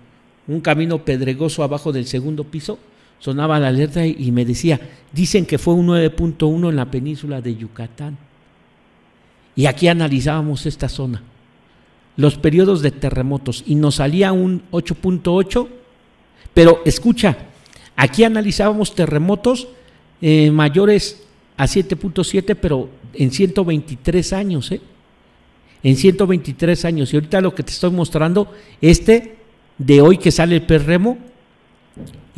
un camino pedregoso abajo del segundo piso, sonaba la alerta y me decía, dicen que fue un 9.1 en la península de Yucatán. Y aquí analizábamos esta zona, los periodos de terremotos, y nos salía un 8.8, pero escucha, aquí analizábamos terremotos eh, mayores a 7.7, pero en 123 años, ¿eh? En 123 años. Y ahorita lo que te estoy mostrando, este de hoy que sale el perremo,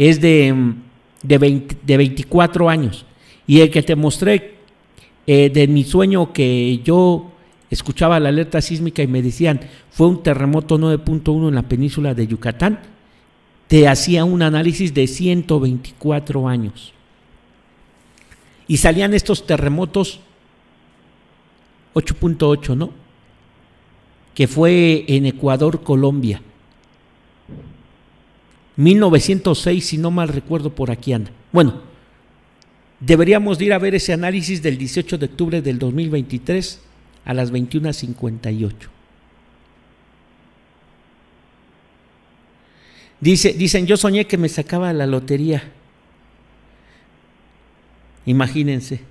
es de, 24 años. Y el que te mostré eh, de mi sueño que yo escuchaba la alerta sísmica y me decían, fue un terremoto 9.1 en la península de Yucatán, te hacía un análisis de 124 años. Y salían estos terremotos 8.8, ¿no? Que fue en Ecuador, Colombia. 1906, si no mal recuerdo, por aquí anda. Bueno, deberíamos ir a ver ese análisis del 18 de octubre del 2023 a las 21.58. Dice, dicen, yo soñé que me sacaba la lotería. Imagínense.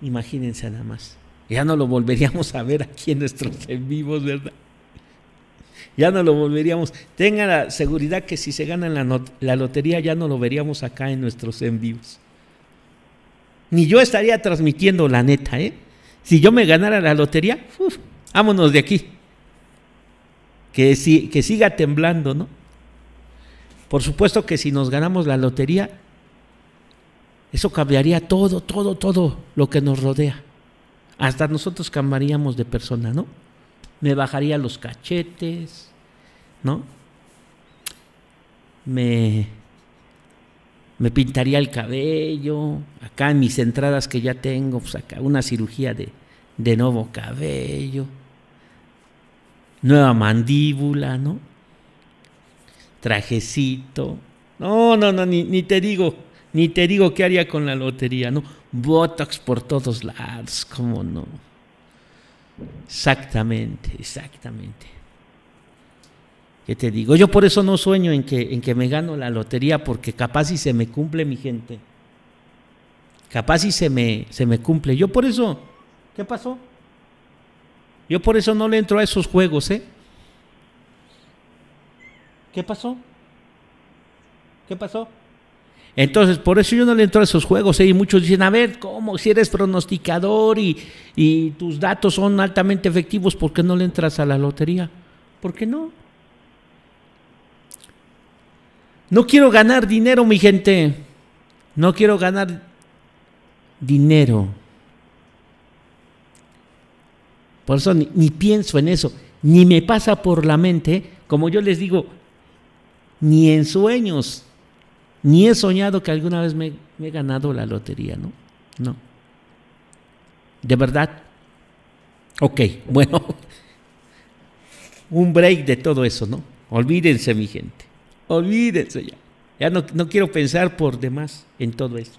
Imagínense nada más. Ya no lo volveríamos a ver aquí en nuestros en vivos, ¿verdad? ya no lo volveríamos. tenga la seguridad que si se gana la, lotería ya no lo veríamos acá en nuestros envíos. Ni yo estaría transmitiendo la neta, ¿eh? Si yo me ganara la lotería, uf, vámonos de aquí. Que, si, que siga temblando, ¿no? Por supuesto que si nos ganamos la lotería, eso cambiaría todo, todo, todo lo que nos rodea. Hasta nosotros cambiaríamos de persona, ¿no? me bajaría los cachetes, ¿no? Me, me pintaría el cabello, acá en mis entradas que ya tengo, pues acá una cirugía de, nuevo cabello, nueva mandíbula, ¿no? Trajecito. No, no, no, ni, ni te digo, ni te digo qué haría con la lotería, ¿no? Botox por todos lados, ¿cómo no? Exactamente, exactamente. ¿Qué te digo? Yo por eso no sueño en que, en que me gano la lotería, porque capaz si se me cumple mi gente. Capaz si se me, se me cumple. Yo por eso, ¿qué pasó? Yo por eso no le entro a esos juegos, ¿eh? ¿Qué pasó? ¿Qué pasó? Entonces, por eso yo no le entro a esos juegos. ¿eh? Y muchos dicen, a ver, ¿cómo? Si eres pronosticador y, tus datos son altamente efectivos, ¿por qué no le entras a la lotería? ¿Por qué no? No quiero ganar dinero, mi gente. No quiero ganar dinero. Por eso ni, pienso en eso, ni me pasa por la mente, como yo les digo, ni en sueños ni he soñado que alguna vez me, he ganado la lotería, ¿no? No. ¿De verdad? Ok, <laughs> bueno. Un break de todo eso, ¿no? Olvídense, mi gente. Olvídense ya. Ya no, quiero pensar por demás en todo eso.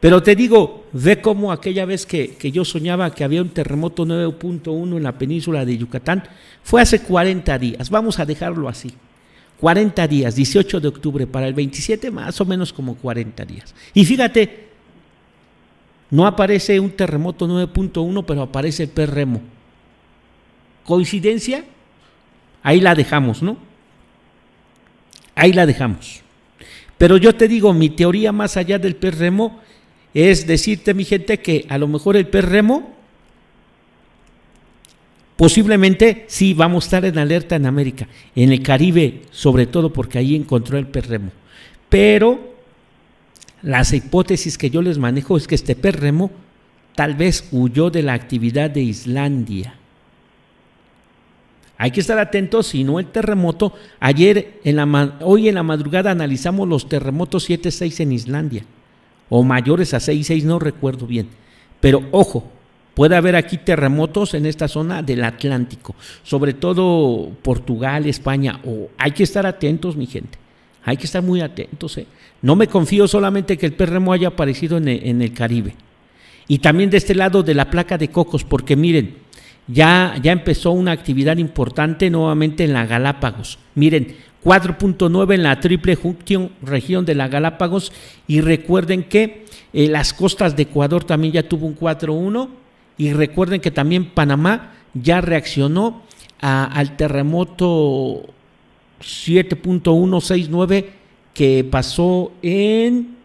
Pero te digo, ve cómo aquella vez que, que yo soñaba que había un terremoto 9.1 en la península de Yucatán, fue hace 40 días. Vamos a dejarlo así. 40 días, 18 de octubre para el 27, más o menos como 40 días. Y fíjate, no aparece un terremoto 9.1, pero aparece el Perremo. ¿Coincidencia? Ahí la dejamos, ¿no? Ahí la dejamos. Pero yo te digo, mi teoría más allá del Perremo es decirte, mi gente, que a lo mejor el Perremo... Posiblemente sí vamos a estar en alerta en América, en el Caribe sobre todo porque ahí encontró el perremo. Pero las hipótesis que yo les manejo es que este perremo tal vez huyó de la actividad de Islandia. Hay que estar atentos, si no el terremoto. Ayer, en la, hoy en la madrugada analizamos los terremotos 7-6 en Islandia, o mayores a 6-6 no recuerdo bien. Pero ojo, Puede haber aquí terremotos en esta zona del Atlántico, sobre todo Portugal, España. O hay que estar atentos, mi gente. Hay que estar muy atentos. ¿eh? No me confío solamente que el perremo haya aparecido en el, Caribe. Y también de este lado de la placa de cocos, porque miren, ya, ya empezó una actividad importante nuevamente en la Galápagos. Miren, 4.9 en la triple región de la Galápagos. Y recuerden que eh, las costas de Ecuador también ya tuvo un 4.1 y recuerden que también Panamá ya reaccionó al terremoto 7.169 que pasó en,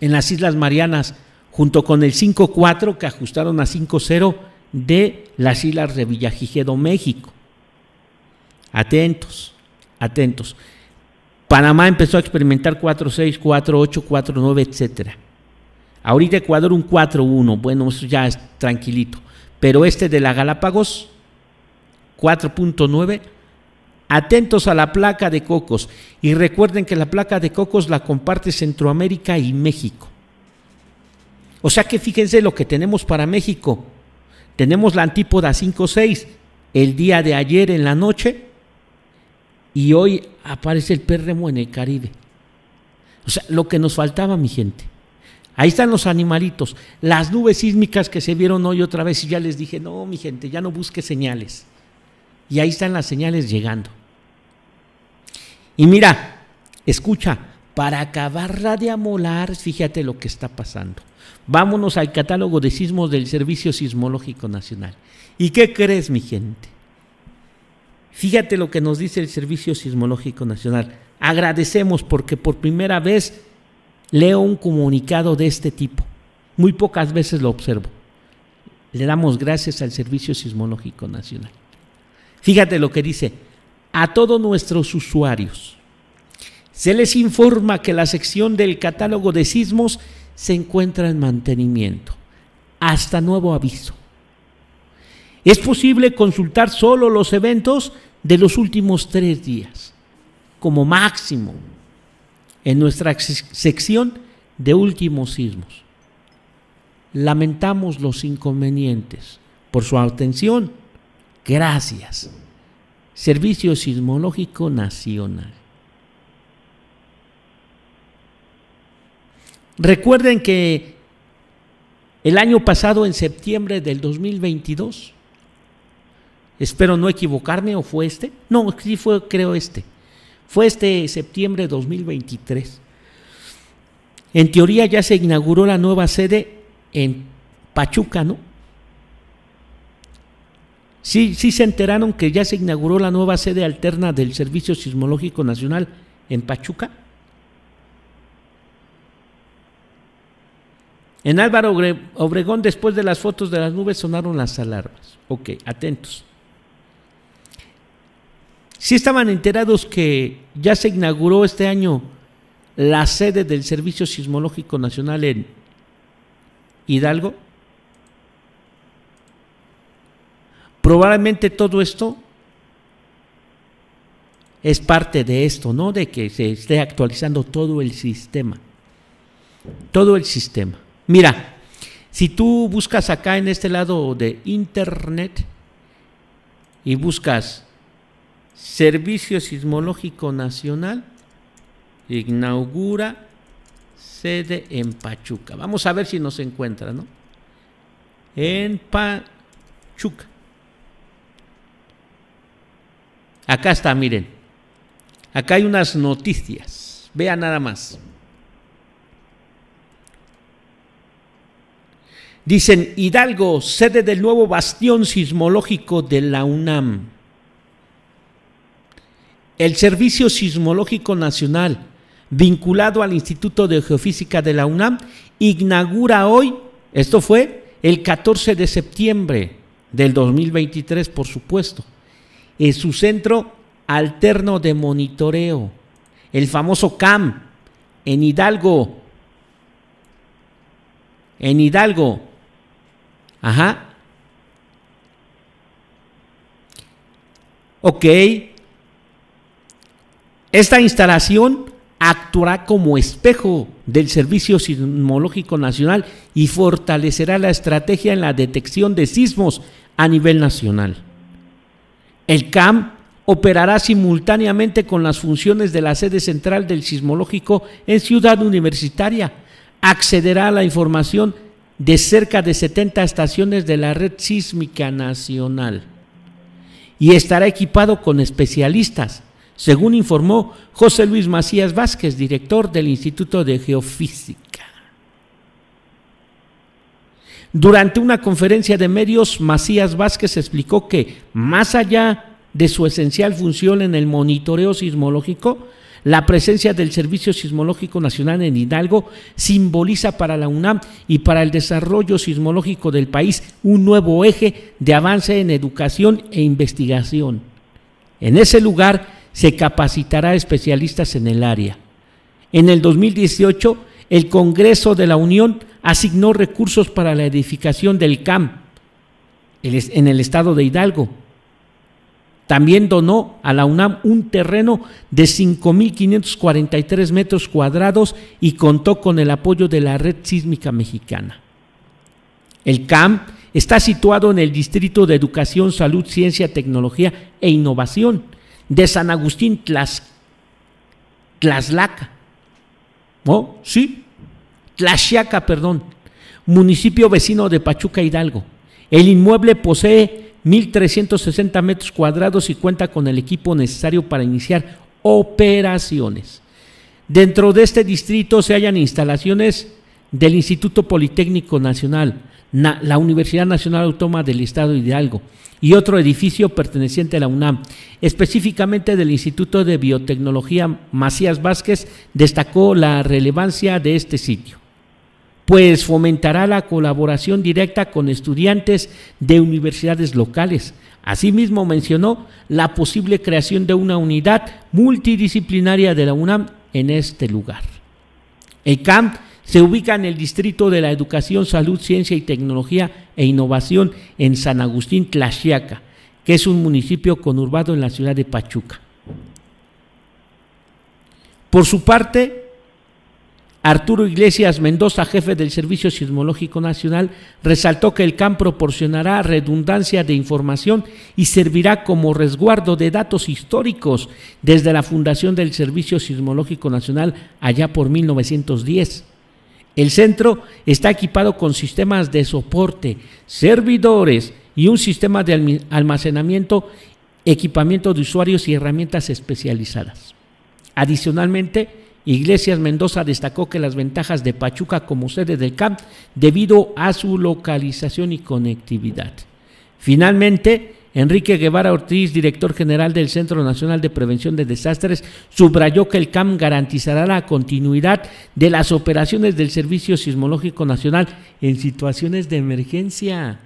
en las Islas Marianas, junto con el 5.4 que ajustaron a 5.0 de las Islas de Villagigedo, México. Atentos, atentos. Panamá empezó a experimentar 4.6, 4.8, 4.9, etcétera. Ahorita Ecuador un 4-1, bueno, eso ya es tranquilito. Pero este de la Galápagos, 4.9, atentos a la placa de cocos. Y recuerden que la placa de cocos la comparte Centroamérica y México. O sea que fíjense lo que tenemos para México. Tenemos la antípoda 5-6 el día de ayer en la noche y hoy aparece el pérremo en el Caribe. O sea, lo que nos faltaba, mi gente. Ahí están los animalitos. Las nubes sísmicas que se vieron hoy otra vez y ya les dije, no, mi gente, ya no busque señales. Y ahí están las señales llegando. Y mira, escucha, para acabar de amolar, fíjate lo que está pasando. Vámonos al catálogo de sismos del Servicio Sismológico Nacional. ¿Y qué crees, mi gente? Fíjate lo que nos dice el Servicio Sismológico Nacional. Agradecemos porque por primera vez leo un comunicado de este tipo. Muy pocas veces lo observo. Le damos gracias al Servicio Sismológico Nacional. Fíjate lo que dice. A todos nuestros usuarios se les informa que la sección del catálogo de sismos se encuentra en mantenimiento. Hasta nuevo aviso. Es posible consultar solo los eventos de los últimos tres días, como máximo, en nuestra sección de últimos sismos. Lamentamos los inconvenientes por su atención. Gracias. Servicio Sismológico Nacional. Recuerden que el año pasado, en septiembre del 2022, espero no equivocarme, o fue este, no, sí fue, creo, este fue este septiembre de 2023. En teoría ya se inauguró la nueva sede en Pachuca, ¿no? Sí, sí se enteraron que ya se inauguró la nueva sede alterna del Servicio Sismológico Nacional en Pachuca. En Álvaro Obregón, después de las fotos de las nubes, sonaron las alarmas. Ok, atentos. Si estaban enterados que ya se inauguró este año la sede del Servicio Sismológico Nacional en Hidalgo? Probablemente todo esto es parte de esto, ¿no? De que se esté actualizando todo el sistema. Todo el sistema. Mira, si tú buscas acá en este lado de internet y buscas Servicio Sismológico Nacional inaugura sede en Pachuca. Vamos a ver si nos encuentra, ¿no? En Pachuca. Acá está, miren. Acá hay unas noticias. Vean nada más. Dicen Hidalgo, sede del nuevo bastión sismológico de la UNAM el Servicio Sismológico Nacional, vinculado al Instituto de Geofísica de la UNAM, inaugura hoy, esto fue el 14 de septiembre del 2023, por supuesto, su centro alterno de monitoreo, el famoso CAM, en Hidalgo. En Hidalgo. Ajá. Ok. Esta instalación actuará como espejo del Servicio Sismológico Nacional y fortalecerá la estrategia en la detección de sismos a nivel nacional. El CAM operará simultáneamente con las funciones de la sede central del sismológico en Ciudad Universitaria. Accederá a la información de cerca de 70 estaciones de la red sísmica nacional y estará equipado con especialistas según informó José Luis Macías Vázquez, director del Instituto de Geofísica. Durante una conferencia de medios, Macías Vázquez explicó que, más allá de su esencial función en el monitoreo sismológico, la presencia del Servicio Sismológico Nacional en Hidalgo simboliza para la UNAM y para el desarrollo sismológico del país un nuevo eje de avance en educación e investigación. En ese lugar, se capacitará especialistas en el área. En el 2018, el Congreso de la Unión asignó recursos para la edificación del CAMP en el estado de Hidalgo. También donó a la UNAM un terreno de 5.543 metros cuadrados y contó con el apoyo de la Red Sísmica Mexicana. El CAMP está situado en el Distrito de Educación, Salud, Ciencia, Tecnología e Innovación de San Agustín Tlaslaca, ¿no? Sí, Tlaxiaca, perdón, municipio vecino de Pachuca Hidalgo. El inmueble posee 1.360 metros cuadrados y cuenta con el equipo necesario para iniciar operaciones. Dentro de este distrito se hallan instalaciones del Instituto Politécnico Nacional, la Universidad Nacional Autónoma del Estado Hidalgo y otro edificio perteneciente a la UNAM, específicamente del Instituto de Biotecnología Macías Vázquez, destacó la relevancia de este sitio, pues fomentará la colaboración directa con estudiantes de universidades locales. Asimismo mencionó la posible creación de una unidad multidisciplinaria de la UNAM en este lugar. El CAMP se ubica en el Distrito de la Educación, Salud, Ciencia y Tecnología e Innovación en San Agustín Tlaxiaca, que es un municipio conurbado en la ciudad de Pachuca. Por su parte, Arturo Iglesias Mendoza, jefe del Servicio Sismológico Nacional, resaltó que el CAM proporcionará redundancia de información y servirá como resguardo de datos históricos desde la fundación del Servicio Sismológico Nacional allá por 1910. El centro está equipado con sistemas de soporte, servidores y un sistema de almacenamiento, equipamiento de usuarios y herramientas especializadas. Adicionalmente, Iglesias Mendoza destacó que las ventajas de Pachuca como sede del CAMP debido a su localización y conectividad. Finalmente, Enrique Guevara Ortiz, director general del Centro Nacional de Prevención de Desastres, subrayó que el CAM garantizará la continuidad de las operaciones del Servicio Sismológico Nacional en situaciones de emergencia.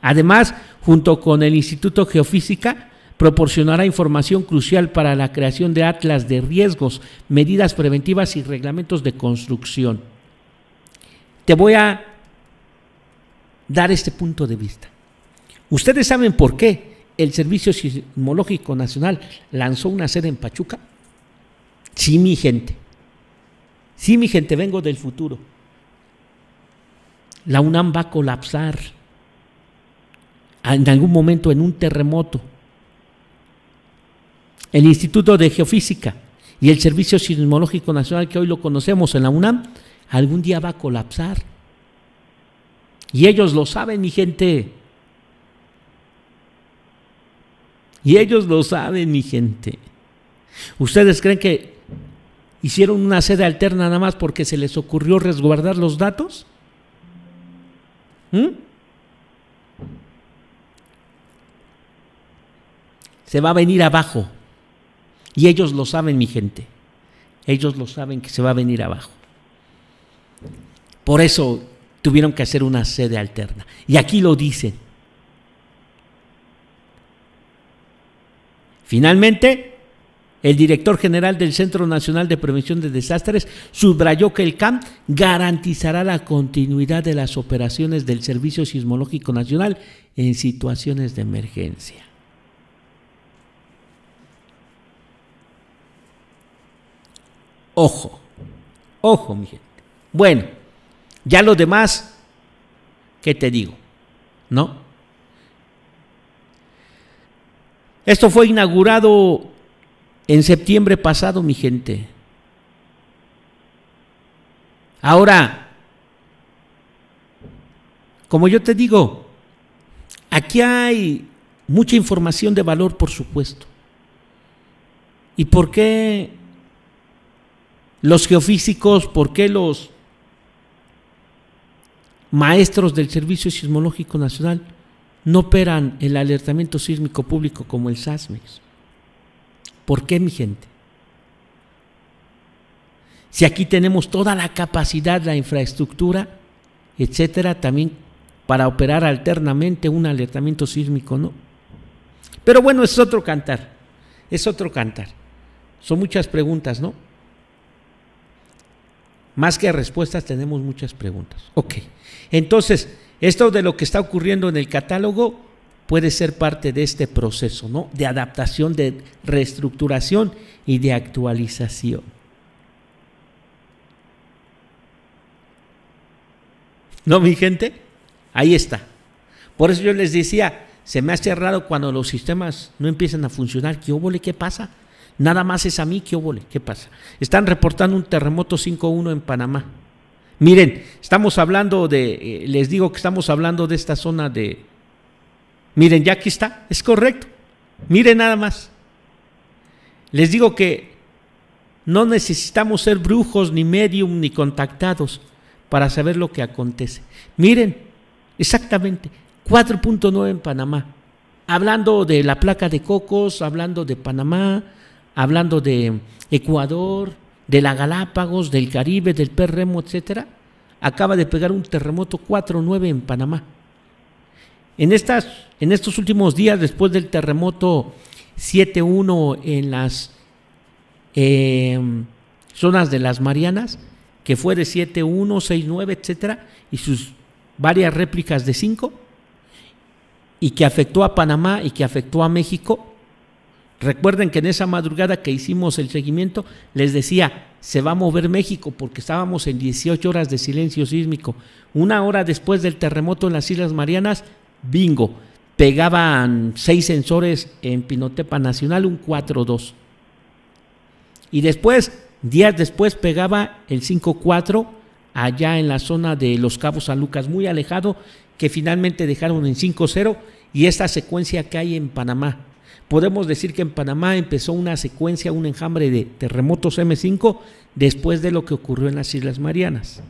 Además, junto con el Instituto Geofísica, proporcionará información crucial para la creación de atlas de riesgos, medidas preventivas y reglamentos de construcción. Te voy a dar este punto de vista. ¿Ustedes saben por qué el Servicio Sismológico Nacional lanzó una sede en Pachuca? Sí, mi gente. Sí, mi gente, vengo del futuro. La UNAM va a colapsar en algún momento en un terremoto. El Instituto de Geofísica y el Servicio Sismológico Nacional, que hoy lo conocemos en la UNAM, algún día va a colapsar. Y ellos lo saben, mi gente. Y ellos lo saben, mi gente. ¿Ustedes creen que hicieron una sede alterna nada más porque se les ocurrió resguardar los datos? ¿Mm? Se va a venir abajo. Y ellos lo saben, mi gente. Ellos lo saben que se va a venir abajo. Por eso tuvieron que hacer una sede alterna. Y aquí lo dicen. Finalmente, el director general del Centro Nacional de Prevención de Desastres subrayó que el CAM garantizará la continuidad de las operaciones del Servicio Sismológico Nacional en situaciones de emergencia. Ojo, ojo mi gente. Bueno, ya lo demás, ¿qué te digo? ¿No? Esto fue inaugurado en septiembre pasado, mi gente. Ahora, como yo te digo, aquí hay mucha información de valor, por supuesto. ¿Y por qué los geofísicos, por qué los maestros del Servicio Sismológico Nacional no operan el alertamiento sísmico público como el SASMEX. ¿Por qué, mi gente? Si aquí tenemos toda la capacidad, la infraestructura, etcétera, también para operar alternamente un alertamiento sísmico, ¿no? Pero bueno, es otro cantar, es otro cantar. Son muchas preguntas, ¿no? Más que respuestas, tenemos muchas preguntas. Ok, entonces, esto de lo que está ocurriendo en el catálogo puede ser parte de este proceso, ¿no? De adaptación, de reestructuración y de actualización. ¿No, mi gente? Ahí está. Por eso yo les decía, se me hace cerrado cuando los sistemas no empiezan a funcionar. ¿Qué óvole? ¿Qué pasa? Nada más es a mí, ¿qué óvole? ¿Qué pasa? Están reportando un terremoto 5.1 en Panamá. Miren, estamos hablando de, eh, les digo que estamos hablando de esta zona de, miren, ya aquí está, es correcto. Miren nada más. Les digo que no necesitamos ser brujos, ni medium, ni contactados para saber lo que acontece. Miren, exactamente, 4.9 en Panamá. Hablando de la placa de cocos, hablando de Panamá, hablando de Ecuador, de la Galápagos, del Caribe, del Perremo, etcétera. acaba de pegar un terremoto 4.9 en Panamá. En, estas, en estos últimos días, después del terremoto 7.1 en las em, zonas de las Marianas, que fue de 7.1, 9 etcétera, y sus varias réplicas de 5, y que afectó a Panamá y que afectó a México, Recuerden que en esa madrugada que hicimos el seguimiento, les decía, se va a mover México porque estábamos en 18 horas de silencio sísmico. Una hora después del terremoto en las Islas Marianas, bingo, pegaban seis sensores en Pinotepa Nacional, un 4-2. Y después, días después, pegaba el 5-4 allá en la zona de Los Cabos San Lucas, muy alejado, que finalmente dejaron en 5-0 y esta secuencia que hay en Panamá podemos decir que en Panamá empezó una secuencia, un enjambre de terremotos M5 después de lo que ocurrió en las Islas Marianas.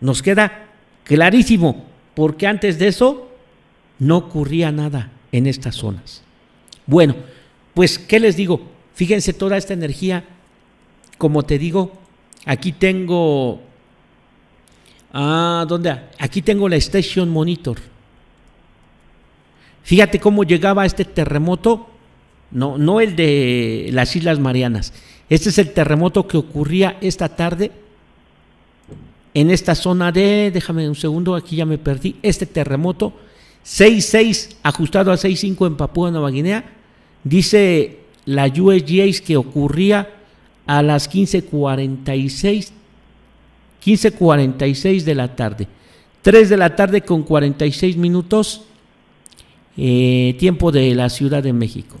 Nos queda clarísimo, porque antes de eso no ocurría nada en estas zonas. Bueno, pues, ¿qué les digo? Fíjense toda esta energía, como te digo, aquí tengo, ah, ¿dónde? Aquí tengo la Station Monitor Fíjate cómo llegaba este terremoto, no, no el de las Islas Marianas. Este es el terremoto que ocurría esta tarde en esta zona de, déjame un segundo, aquí ya me perdí, este terremoto 6.6 ajustado a 6.5 en Papúa Nueva Guinea, dice la USGS que ocurría a las 15.46, 15.46 de la tarde, 3 de la tarde con 46 minutos eh, tiempo de la Ciudad de México.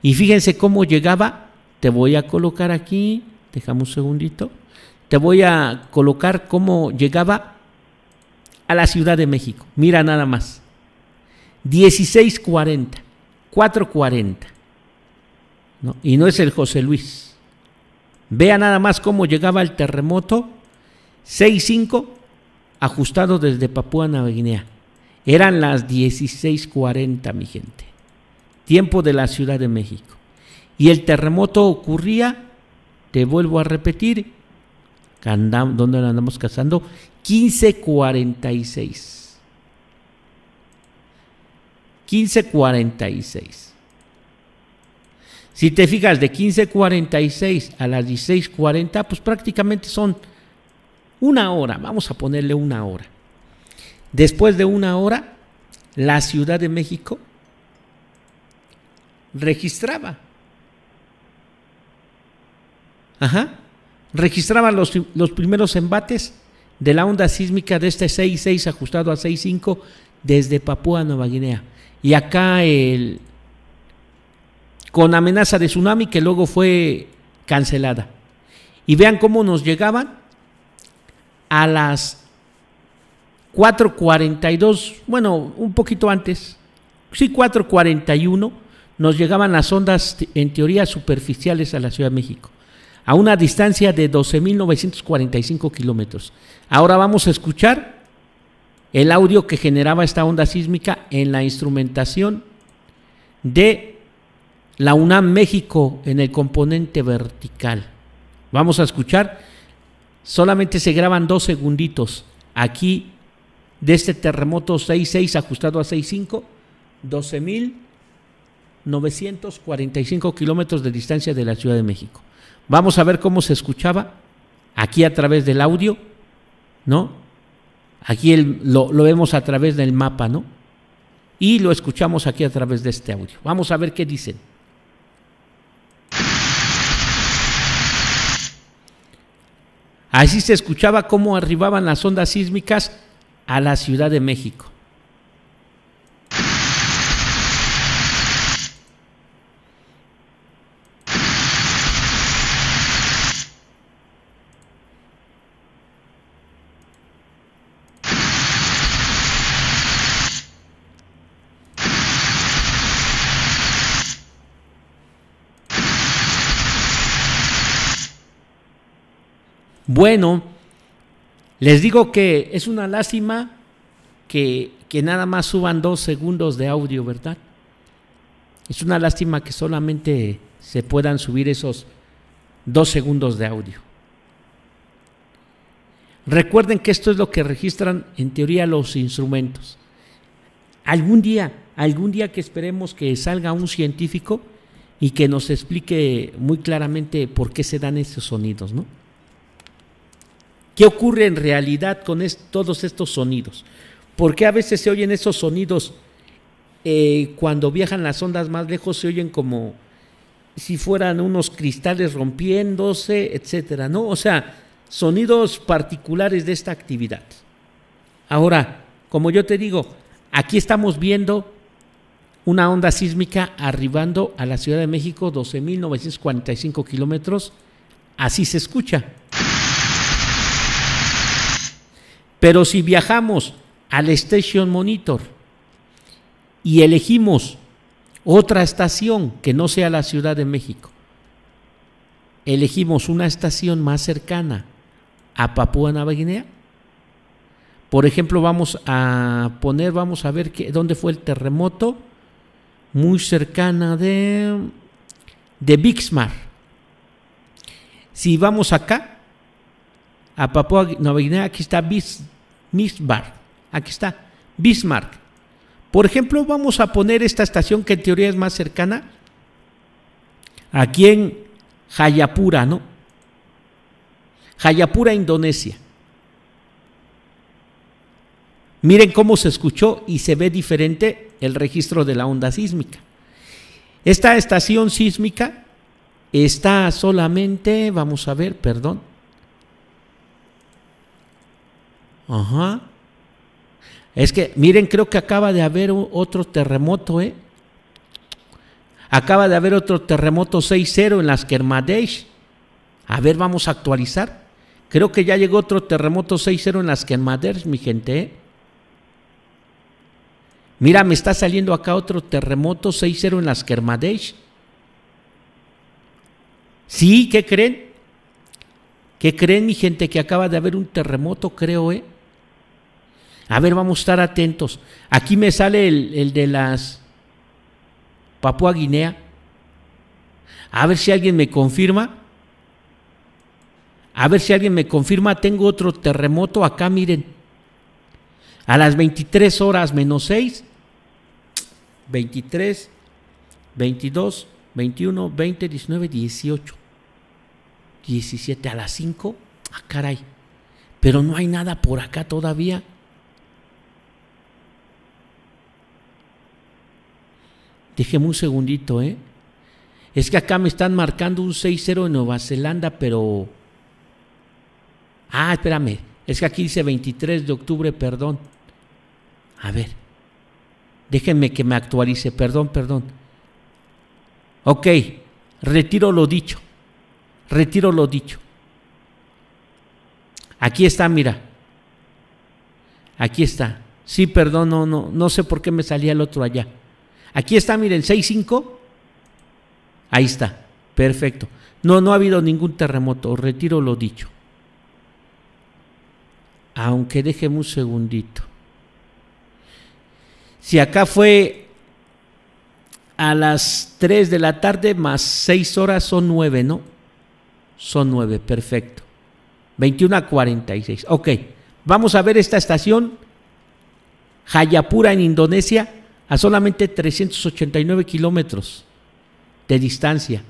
Y fíjense cómo llegaba, te voy a colocar aquí, dejamos un segundito, te voy a colocar cómo llegaba a la Ciudad de México. Mira nada más. 1640, 440. Y no es el José Luis. Vea nada más cómo llegaba el terremoto 6.5 ajustado desde Papúa Nueva Guinea. Eran las 16:40, mi gente, tiempo de la Ciudad de México. Y el terremoto ocurría, te vuelvo a repetir, andam, ¿dónde andamos cazando? 15:46. 15:46. Si te fijas, de 15.46 a las 16.40, pues prácticamente son una hora, vamos a ponerle una hora. Después de una hora, la Ciudad de México registraba. Ajá. Registraba los, primeros embates de la onda sísmica de este 6.6 ajustado a 6.5 desde Papúa Nueva Guinea. Y acá el, con amenaza de tsunami que luego fue cancelada. Y vean cómo nos llegaban a las 4.42, bueno, un poquito antes, sí, 4.41, nos llegaban las ondas en teoría superficiales a la Ciudad de México, a una distancia de 12.945 kilómetros. Ahora vamos a escuchar el audio que generaba esta onda sísmica en la instrumentación de la UNAM México en el componente vertical. Vamos a escuchar, solamente se graban dos segunditos aquí de este terremoto 6.6 ajustado a 6.5, 12.945 kilómetros de distancia de la Ciudad de México. Vamos a ver cómo se escuchaba aquí a través del audio, ¿no? Aquí lo, lo vemos a través del mapa, ¿no? Y lo escuchamos aquí a través de este audio. Vamos a ver qué dicen. Así se escuchaba cómo arribaban las ondas sísmicas a la Ciudad de México. Bueno, les digo que es una lástima que, que, nada más suban dos segundos de audio, ¿verdad? Es una lástima que solamente se puedan subir esos dos segundos de audio. Recuerden que esto es lo que registran en teoría los instrumentos. Algún día, algún día que esperemos que salga un científico y que nos explique muy claramente por qué se dan esos sonidos, ¿no? ¿Qué ocurre en realidad con todos estos sonidos? ¿Por qué a veces se oyen esos sonidos eh, cuando viajan las ondas más lejos? Se oyen como si fueran unos cristales rompiéndose, etcétera, ¿no? O sea, sonidos particulares de esta actividad. Ahora, como yo te digo, aquí estamos viendo una onda sísmica arribando a la Ciudad de México, 12.945 kilómetros. Así se escucha. Pero si viajamos al Station Monitor y elegimos otra estación que no sea la Ciudad de México, elegimos una estación más cercana a Papúa Nueva Guinea, por ejemplo, vamos a poner, vamos a ver dónde fue el terremoto, muy cercana de, de Bixmar. Si vamos acá, a Papua Nueva Guinea, aquí está Bixmar. Bismarck. Aquí está, Bismarck. Por ejemplo, vamos a poner esta estación que en teoría es más cercana. Aquí en Jayapura, ¿no? Jayapura, Indonesia. Miren cómo se escuchó y se ve diferente el registro de la onda sísmica. Esta estación sísmica está solamente, vamos a ver, perdón, Ajá. Es que, miren, creo que acaba de haber otro terremoto, ¿eh? Acaba de haber otro terremoto 6-0 en las Kermadesh. A ver, vamos a actualizar. Creo que ya llegó otro terremoto 6-0 en las Kermadesh, mi gente. ¿eh? Mira, me está saliendo acá otro terremoto 6-0 en las Kermadesh. Sí, ¿qué creen? ¿Qué creen, mi gente? Que acaba de haber un terremoto, creo, ¿eh? A ver, vamos a estar atentos. Aquí me sale el, de las Papua Guinea. A ver si alguien me confirma. A ver si alguien me confirma. Tengo otro terremoto acá, miren. A las 23 horas menos 6. 23, 22, 21, 20, 19, 18. 17 a las 5. Ah, caray. Pero no hay nada por acá todavía. Déjeme un segundito, ¿eh? Es que acá me están marcando un 6-0 en Nueva Zelanda, pero... Ah, espérame. Es que aquí dice 23 de octubre, perdón. A ver. Déjenme que me actualice. Perdón, perdón. Ok. Retiro lo dicho. Retiro lo dicho. Aquí está, mira. Aquí está. Sí, perdón, no, no, no sé por qué me salía el otro allá. Aquí está, miren, 6.5. Ahí está. Perfecto. No, no ha habido ningún terremoto. Retiro lo dicho. Aunque déjeme un segundito. Si acá fue a las 3 de la tarde más 6 horas son 9, ¿no? Son 9, perfecto. 21 a 46. Ok, vamos a ver esta estación. Hayapura en Indonesia, a solamente 389 kilómetros de distancia.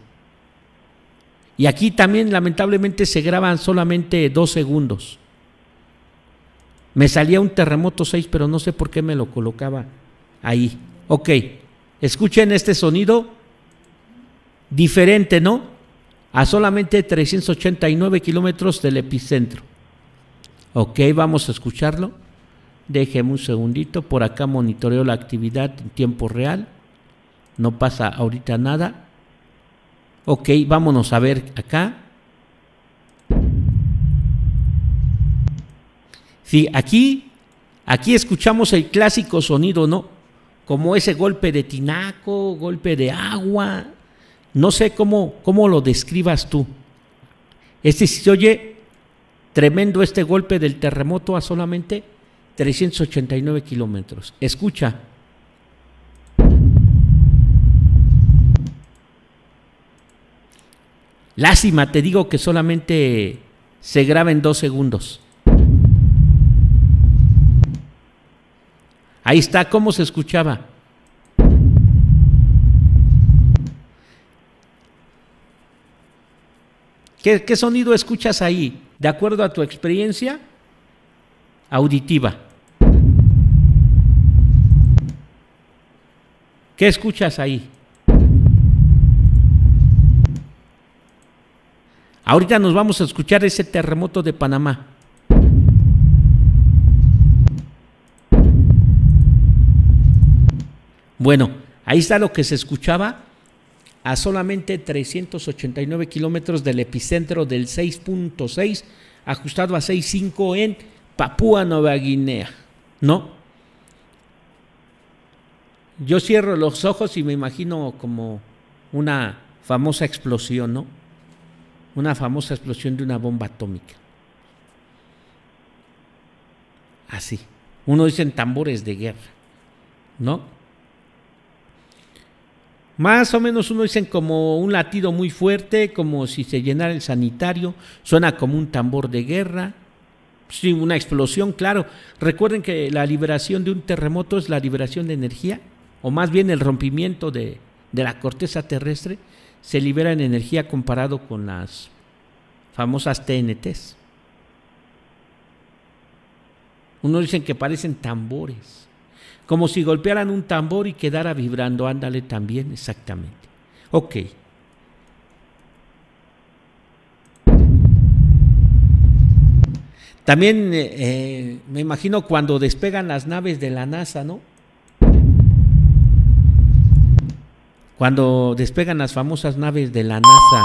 Y aquí también lamentablemente se graban solamente dos segundos. Me salía un terremoto 6, pero no sé por qué me lo colocaba ahí. Ok, escuchen este sonido diferente, ¿no? A solamente 389 kilómetros del epicentro. Ok, vamos a escucharlo. Déjeme un segundito. Por acá monitoreo la actividad en tiempo real. No pasa ahorita nada. Ok, vámonos a ver acá. Sí, aquí, aquí escuchamos el clásico sonido, ¿no? Como ese golpe de tinaco, golpe de agua. No sé cómo, cómo lo describas tú. Este se oye tremendo este golpe del terremoto a solamente 389 kilómetros. Escucha. Lástima, te digo que solamente se graba en dos segundos. Ahí está, ¿cómo se escuchaba? ¿Qué, ¿Qué, sonido escuchas ahí? De acuerdo a tu experiencia auditiva. ¿Qué escuchas ahí? Ahorita nos vamos a escuchar ese terremoto de Panamá. Bueno, ahí está lo que se escuchaba a solamente 389 kilómetros del epicentro del 6.6, ajustado a 6.5 en Papúa Nueva Guinea, ¿no? yo cierro los ojos y me imagino como una famosa explosión, ¿no? Una famosa explosión de una bomba atómica. Así. Uno dicen tambores de guerra, ¿no? Más o menos uno dice como un latido muy fuerte, como si se llenara el sanitario, suena como un tambor de guerra. Sí, una explosión, claro. Recuerden que la liberación de un terremoto es la liberación de energía o más bien el rompimiento de, la corteza terrestre, se libera en energía comparado con las famosas TNTs. Unos dicen que parecen tambores, como si golpearan un tambor y quedara vibrando, ándale también, exactamente. Ok. También eh, eh, me imagino cuando despegan las naves de la NASA, ¿no? cuando despegan las famosas naves de la NASA.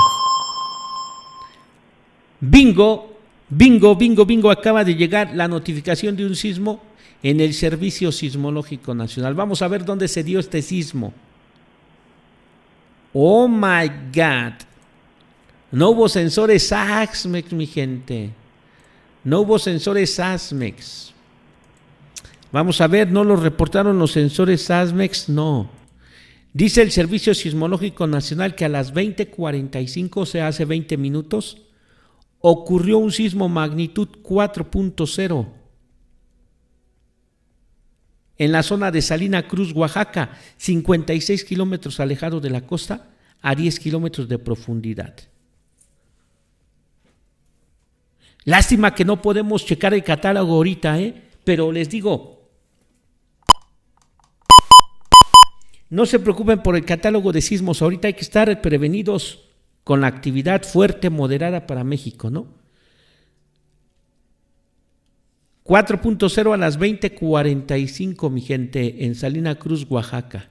Bingo, bingo, bingo, bingo, acaba de llegar la notificación de un sismo en el Servicio Sismológico Nacional. Vamos a ver dónde se dio este sismo. Oh my God. No hubo sensores ASMEX, mi gente. No hubo sensores ASMEX. Vamos a ver, ¿no lo reportaron los sensores ASMEX? No. Dice el Servicio Sismológico Nacional que a las 20:45, o sea, hace 20 minutos, ocurrió un sismo magnitud 4.0 en la zona de Salina Cruz, Oaxaca, 56 kilómetros alejado de la costa, a 10 kilómetros de profundidad. Lástima que no podemos checar el catálogo ahorita, ¿eh? pero les digo, No se preocupen por el catálogo de sismos. Ahorita hay que estar prevenidos con la actividad fuerte, moderada para México, ¿no? 4.0 a las 20:45, mi gente, en Salina Cruz, Oaxaca.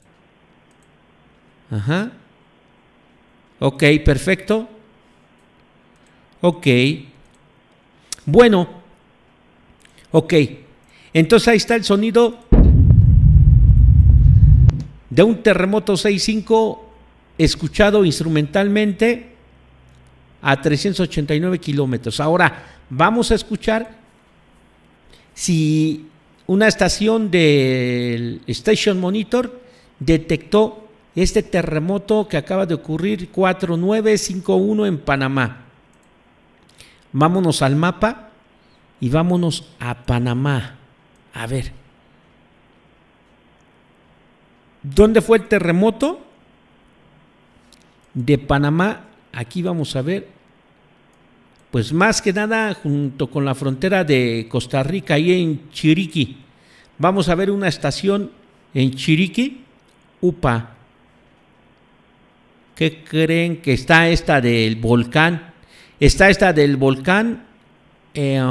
Ajá. Ok, perfecto. Ok. Bueno. Ok. Entonces ahí está el sonido un terremoto 6.5 escuchado instrumentalmente a 389 kilómetros. Ahora vamos a escuchar si una estación del Station Monitor detectó este terremoto que acaba de ocurrir 4951 en Panamá. Vámonos al mapa y vámonos a Panamá. A ver. ¿Dónde fue el terremoto? De Panamá, aquí vamos a ver, pues más que nada junto con la frontera de Costa Rica, y en Chiriquí. Vamos a ver una estación en Chiriquí, UPA. ¿Qué creen que está esta del volcán? Está esta del volcán eh,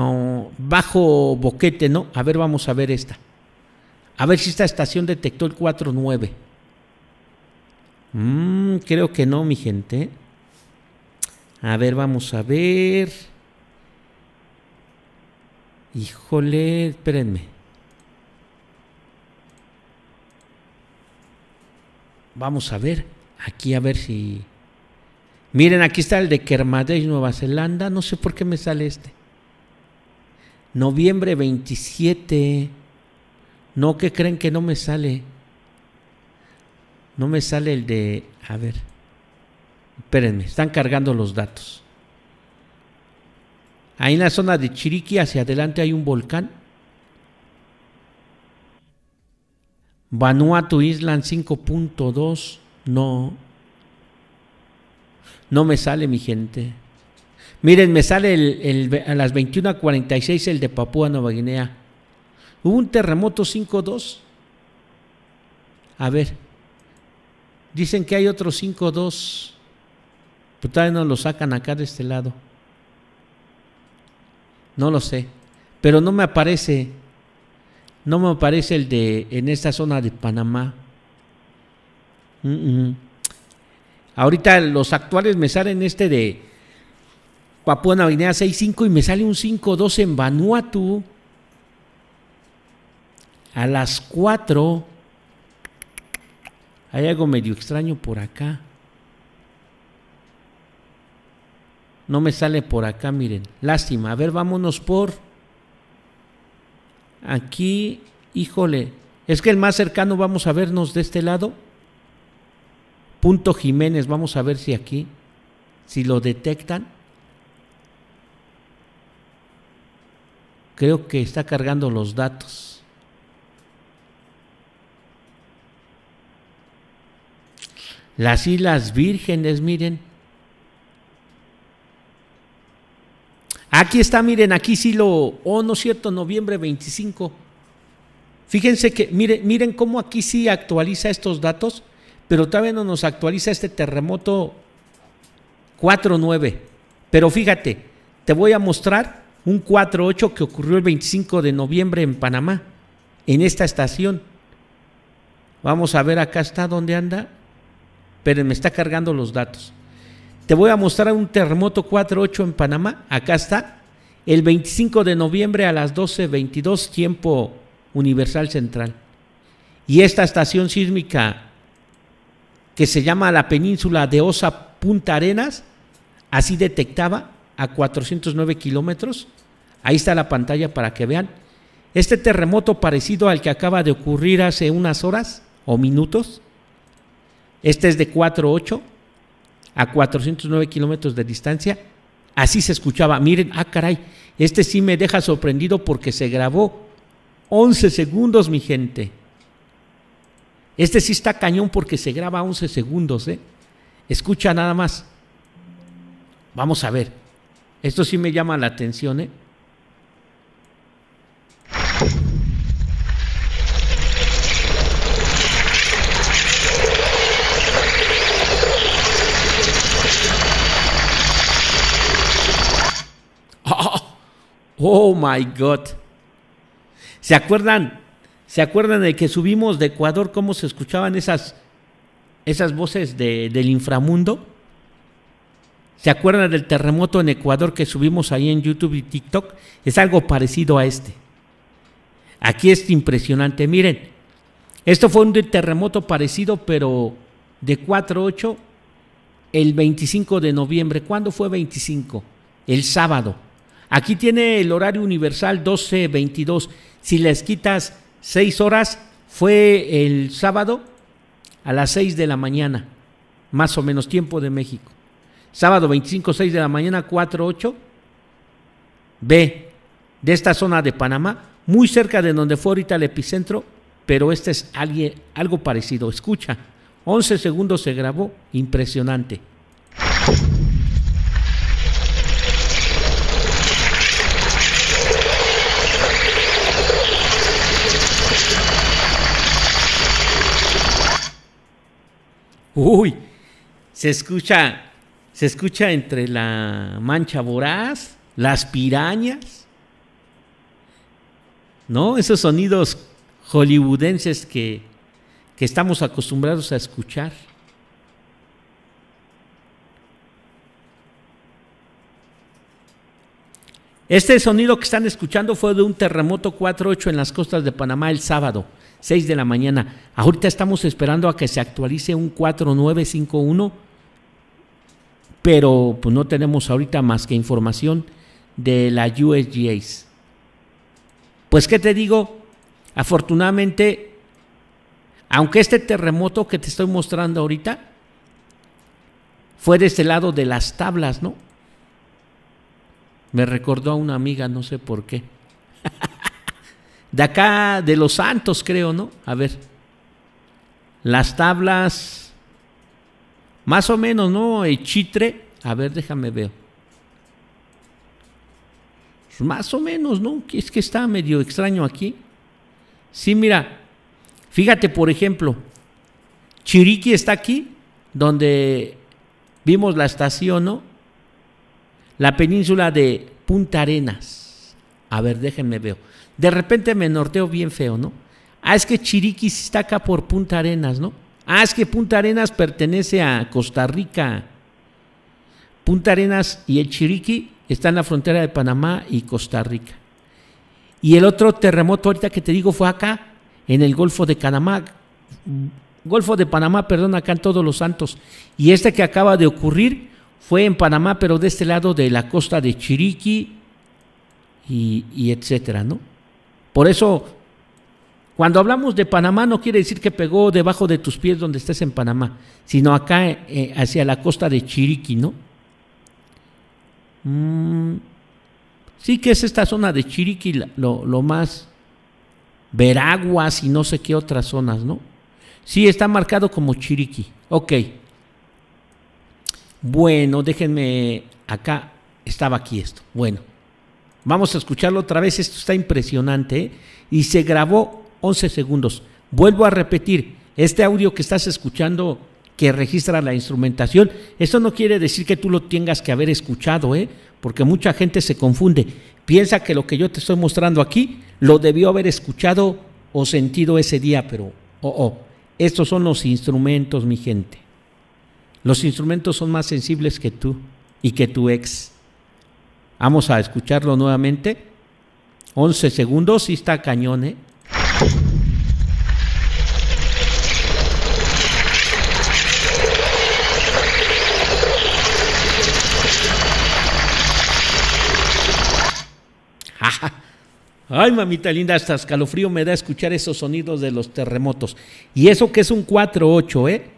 bajo boquete, ¿no? A ver, vamos a ver esta. A ver si esta estación detectó el 4.9. 9 mm, creo que no, mi gente. A ver, vamos a ver. Híjole, espérenme. Vamos a ver. Aquí a ver si... Miren, aquí está el de Kermadej, Nueva Zelanda. No sé por qué me sale este. Noviembre 27. No, que creen que no me sale. No me sale el de... A ver. Espérenme, están cargando los datos. Ahí en la zona de Chiriquí, hacia adelante hay un volcán. Vanuatu Island 5.2. No. No me sale, mi gente. Miren, me sale el, a las 21.46 el de Papúa Nueva Guinea. Hubo un terremoto 5-2 A ver, dicen que hay otro 5-2 pero todavía no lo sacan acá de este lado. No lo sé, pero no me aparece, no me aparece el de en esta zona de Panamá. Ahorita los actuales me salen este de Papua Nueva Guinea 5 y me sale un 5-2 en Vanuatu. A las 4 hay algo medio extraño por acá. No me sale por acá, miren. Lástima. A ver, vámonos por... Aquí, híjole. Es que el más cercano vamos a vernos de este lado. Punto Jiménez, vamos a ver si aquí, si lo detectan. Creo que está cargando los datos. Las Islas Vírgenes, miren. Aquí está, miren, aquí sí lo, oh, no es cierto, noviembre 25. Fíjense que, miren, miren cómo aquí sí actualiza estos datos, pero todavía no nos actualiza este terremoto 4.9. Pero fíjate, te voy a mostrar un 4.8 que ocurrió el 25 de noviembre en Panamá, en esta estación. Vamos a ver acá está, ¿dónde anda? pero me está cargando los datos. Te voy a mostrar un terremoto 4.8 en Panamá. Acá está. El 25 de noviembre a las 12.22, tiempo universal central. Y esta estación sísmica que se llama la península de Osa Punta Arenas, así detectaba a 409 kilómetros. Ahí está la pantalla para que vean. Este terremoto parecido al que acaba de ocurrir hace unas horas o minutos, este es de 4.8 a 409 kilómetros de distancia. Así se escuchaba. Miren, ah, caray, este sí me deja sorprendido porque se grabó 11 segundos, mi gente. Este sí está cañón porque se graba 11 segundos, ¿eh? Escucha nada más. Vamos a ver. Esto sí me llama la atención, ¿eh? Oh my God. ¿Se acuerdan? ¿Se acuerdan de que subimos de Ecuador cómo se escuchaban esas, esas voces del inframundo? ¿Se acuerdan del terremoto en Ecuador que subimos ahí en YouTube y TikTok? Es algo parecido a este. Aquí es impresionante. Miren, esto fue un terremoto parecido, pero de 4-8 el 25 de noviembre. ¿Cuándo fue 25? El sábado. Aquí tiene el horario universal 12.22, Si les quitas 6 horas, fue el sábado a las 6 de la mañana, más o menos tiempo de México. Sábado 25, 6 de la mañana, 4, 8. B, de esta zona de Panamá, muy cerca de donde fue ahorita el epicentro, pero este es alguien, algo parecido. Escucha, 11 segundos se grabó, impresionante. Uy, se escucha, se escucha entre la mancha voraz, las pirañas, ¿no? Esos sonidos hollywoodenses que, que estamos acostumbrados a escuchar. Este sonido que están escuchando fue de un terremoto 4.8 en las costas de Panamá el sábado. 6 de la mañana. Ahorita estamos esperando a que se actualice un 4951, pero pues no tenemos ahorita más que información de la USGAs. Pues qué te digo, afortunadamente, aunque este terremoto que te estoy mostrando ahorita fue de este lado de las tablas, ¿no? Me recordó a una amiga, no sé por qué. <laughs> De acá, de los santos, creo, ¿no? A ver. Las tablas, más o menos, ¿no? El chitre. A ver, déjame ver. Pues más o menos, ¿no? Es que está medio extraño aquí. Sí, mira. Fíjate, por ejemplo, Chiriqui está aquí, donde vimos la estación, ¿no? La península de Punta Arenas. A ver, déjenme ver de repente me norteo bien feo, ¿no? Ah, es que Chiriquí está acá por Punta Arenas, ¿no? Ah, es que Punta Arenas pertenece a Costa Rica. Punta Arenas y el Chiriqui están en la frontera de Panamá y Costa Rica. Y el otro terremoto ahorita que te digo fue acá, en el Golfo de Panamá. Golfo de Panamá, perdón, acá en Todos los Santos. Y este que acaba de ocurrir fue en Panamá, pero de este lado de la costa de Chiriqui y etcétera, ¿no? Por eso, cuando hablamos de Panamá no quiere decir que pegó debajo de tus pies donde estés en Panamá, sino acá eh, hacia la costa de Chiriquí, ¿no? Mm, sí que es esta zona de Chiriquí lo, más Veraguas y no sé qué otras zonas, ¿no? Sí, está marcado como Chiriquí. Ok. Bueno, déjenme acá. Estaba aquí esto. Bueno. Vamos a escucharlo otra vez, esto está impresionante. Y se grabó 11 segundos. Vuelvo a repetir, este audio que estás escuchando que registra la instrumentación, eso no quiere decir que tú lo tengas que haber escuchado, ¿eh? porque mucha gente se confunde. Piensa que lo que yo te estoy mostrando aquí lo debió haber escuchado o sentido ese día, pero oh, oh, estos son los instrumentos, mi gente. Los instrumentos son más sensibles que tú y que tu ex. Vamos a escucharlo nuevamente. 11 segundos y está cañón, ¿eh? <laughs> Ay, mamita linda, hasta escalofrío me da escuchar esos sonidos de los terremotos. Y eso que es un 4-8, ¿eh?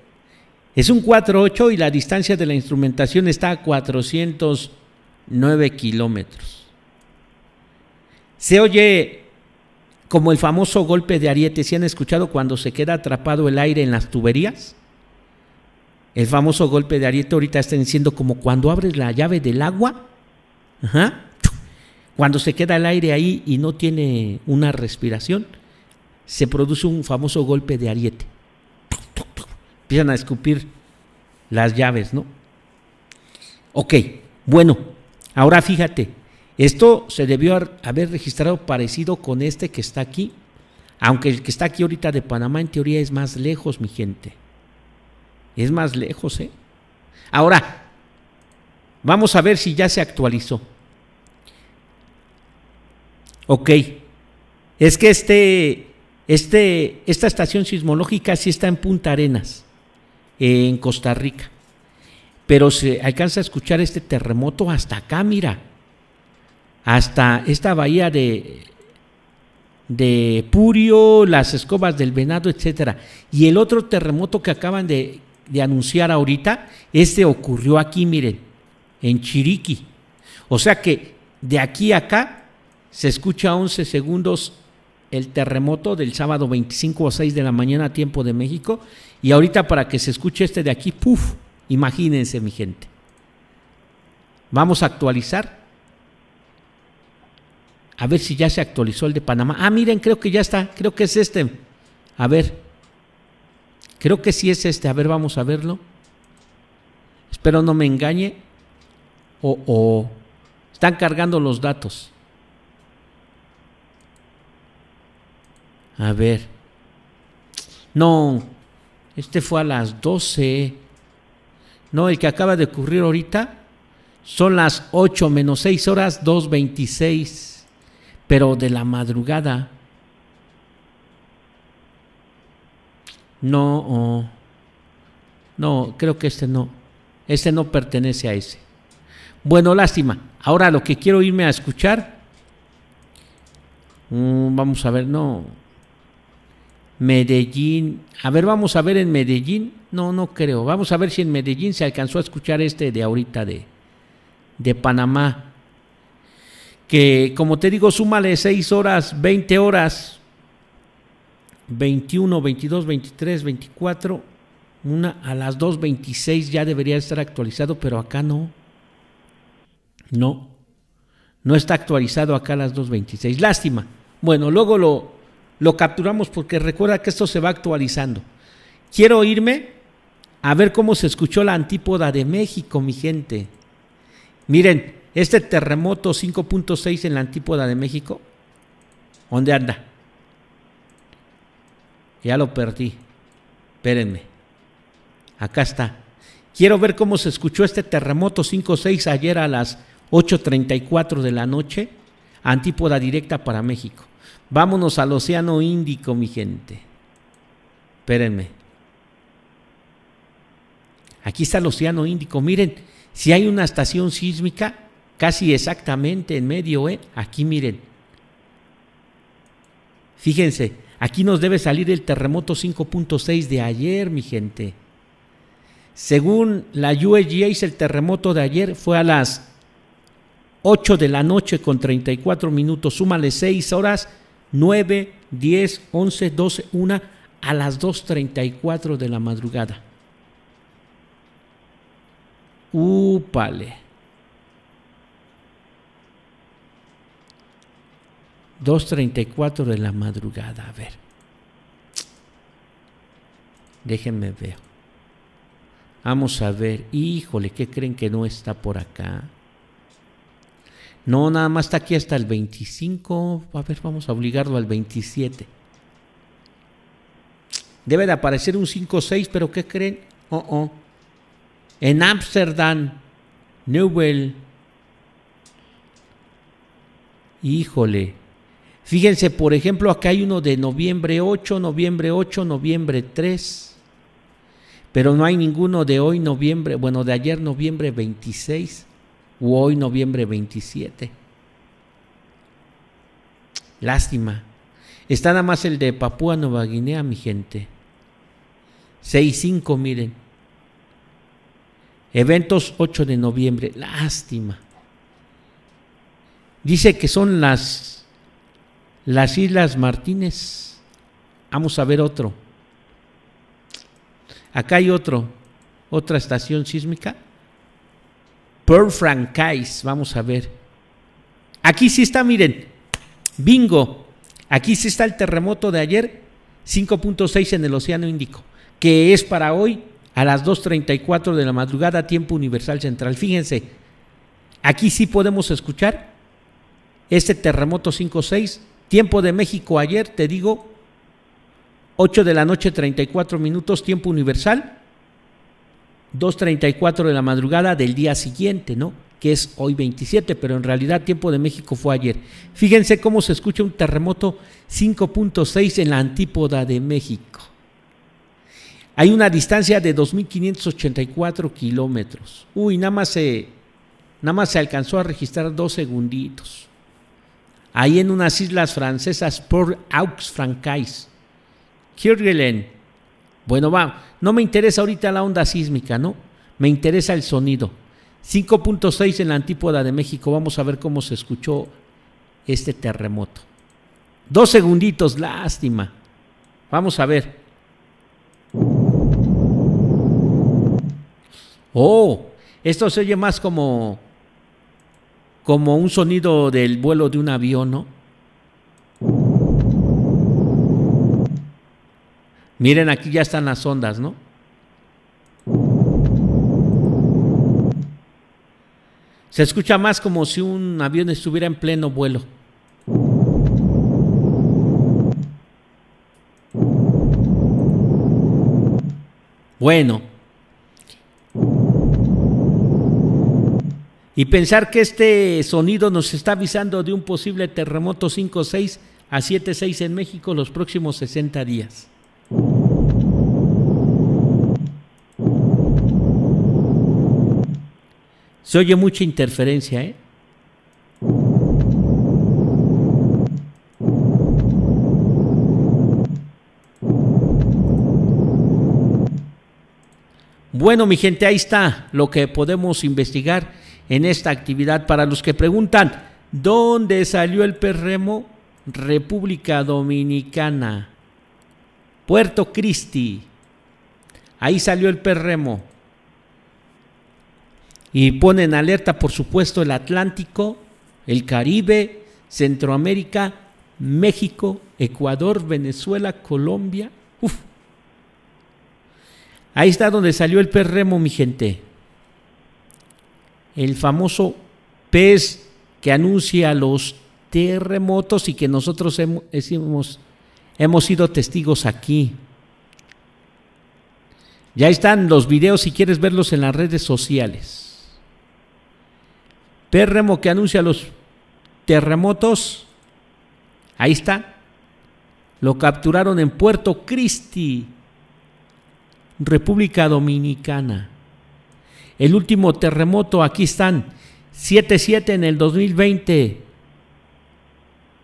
Es un 4-8 y la distancia de la instrumentación está a 400 9 kilómetros. Se oye como el famoso golpe de ariete, si han escuchado cuando se queda atrapado el aire en las tuberías? El famoso golpe de ariete ahorita están diciendo como cuando abres la llave del agua, cuando se queda el aire ahí y no tiene una respiración, se produce un famoso golpe de ariete. Empiezan a escupir las llaves, ¿no? Ok, bueno, Ahora fíjate, esto se debió haber registrado parecido con este que está aquí, aunque el que está aquí ahorita de Panamá en teoría es más lejos, mi gente. Es más lejos, ¿eh? Ahora, vamos a ver si ya se actualizó. Ok, es que este, este, esta estación sismológica sí está en Punta Arenas, en Costa Rica pero se alcanza a escuchar este terremoto hasta acá, mira, hasta esta bahía de, de Purio, las escobas del venado, etcétera. Y el otro terremoto que acaban de, anunciar ahorita, este ocurrió aquí, miren, en Chiriquí. O sea que de aquí a acá se escucha 11 segundos el terremoto del sábado 25 o 6 de la mañana, tiempo de México. Y ahorita para que se escuche este de aquí, ¡puf! Imagínense, mi gente. Vamos a actualizar. A ver si ya se actualizó el de Panamá. Ah, miren, creo que ya está. Creo que es este. A ver. Creo que sí es este. A ver, vamos a verlo. Espero no me engañe. O, o. están cargando los datos. A ver. No. Este fue a las 12. No, el que acaba de ocurrir ahorita son las 8 menos 6 horas, 2.26, pero de la madrugada. No, no, creo que este no. Este no pertenece a ese. Bueno, lástima. Ahora lo que quiero irme a escuchar. Mm, vamos a ver, no. Medellín. A ver, vamos a ver en Medellín. No, no creo. Vamos a ver si en Medellín se alcanzó a escuchar este de ahorita de, de Panamá. Que como te digo, súmale 6 horas, 20 horas, 21, 22, 23, 24, una a las 2.26 ya debería estar actualizado, pero acá no. No, no está actualizado acá a las 2.26. Lástima. Bueno, luego lo, lo capturamos porque recuerda que esto se va actualizando. Quiero irme a ver cómo se escuchó la antípoda de México, mi gente. Miren, este terremoto 5.6 en la antípoda de México, ¿dónde anda? Ya lo perdí. Espérenme. Acá está. Quiero ver cómo se escuchó este terremoto 5.6 ayer a las 8.34 de la noche, antípoda directa para México. Vámonos al Océano Índico, mi gente. Espérenme. Aquí está el Océano Índico. Miren, si hay una estación sísmica, casi exactamente en medio, ¿eh? Aquí miren. Fíjense, aquí nos debe salir el terremoto 5.6 de ayer, mi gente. Según la USGS, el terremoto de ayer fue a las 8 de la noche con 34 minutos. Súmale 6 horas 9, 10, 11, 12, 1 a las 2.34 de la madrugada. Upale. 2.34 de la madrugada. A ver. Déjenme ver. Vamos a ver. Híjole, ¿qué creen que no está por acá? No, nada más está aquí hasta el 25. A ver, vamos a obligarlo al 27. Debe de aparecer un 5-6, pero ¿qué creen? Oh, oh. En Ámsterdam, Newell. Híjole. Fíjense, por ejemplo, acá hay uno de noviembre 8, noviembre 8, noviembre 3. Pero no hay ninguno de hoy, noviembre, bueno, de ayer, noviembre 26 hoy noviembre 27. Lástima. Está nada más el de Papúa Nueva Guinea, mi gente. 6-5, miren. Eventos 8 de noviembre. Lástima. Dice que son las, las Islas Martínez. Vamos a ver otro. Acá hay otro, otra estación sísmica. Frank Kais, Vamos a ver. Aquí sí está, miren. Bingo. Aquí sí está el terremoto de ayer, 5.6 en el Océano Índico, que es para hoy a las 2.34 de la madrugada, tiempo universal central. Fíjense, aquí sí podemos escuchar este terremoto 5.6, tiempo de México ayer, te digo, 8 de la noche, 34 minutos, tiempo universal, 2.34 de la madrugada del día siguiente, ¿no? Que es hoy 27, pero en realidad tiempo de México fue ayer. Fíjense cómo se escucha un terremoto 5.6 en la antípoda de México. Hay una distancia de 2.584 kilómetros. Uy, nada más, se, nada más se alcanzó a registrar dos segunditos. Ahí en unas islas francesas, por Aux-Francais, Kirguelen, bueno, va, no me interesa ahorita la onda sísmica, ¿no? Me interesa el sonido. 5.6 en la antípoda de México, vamos a ver cómo se escuchó este terremoto. Dos segunditos, lástima. Vamos a ver. Oh, esto se oye más como como un sonido del vuelo de un avión, ¿no? Miren, aquí ya están las ondas, ¿no? Se escucha más como si un avión estuviera en pleno vuelo. Bueno. Y pensar que este sonido nos está avisando de un posible terremoto 5-6 a 7-6 en México los próximos 60 días. Se oye mucha interferencia, ¿eh? Bueno, mi gente, ahí está lo que podemos investigar en esta actividad. Para los que preguntan, ¿dónde salió el perremo? República Dominicana, Puerto Cristi. Ahí salió el perremo y pone en alerta, por supuesto, el Atlántico, el Caribe, Centroamérica, México, Ecuador, Venezuela, Colombia. Ahí está donde salió el pez remo, mi gente. El famoso pez que anuncia los terremotos y que nosotros hemos, hemos sido testigos aquí. Ya están los videos si quieres verlos en las redes sociales. Pérremo que anuncia los terremotos. Ahí está. Lo capturaron en Puerto Cristi, República Dominicana. El último terremoto, aquí están, 7-7 en el 2020.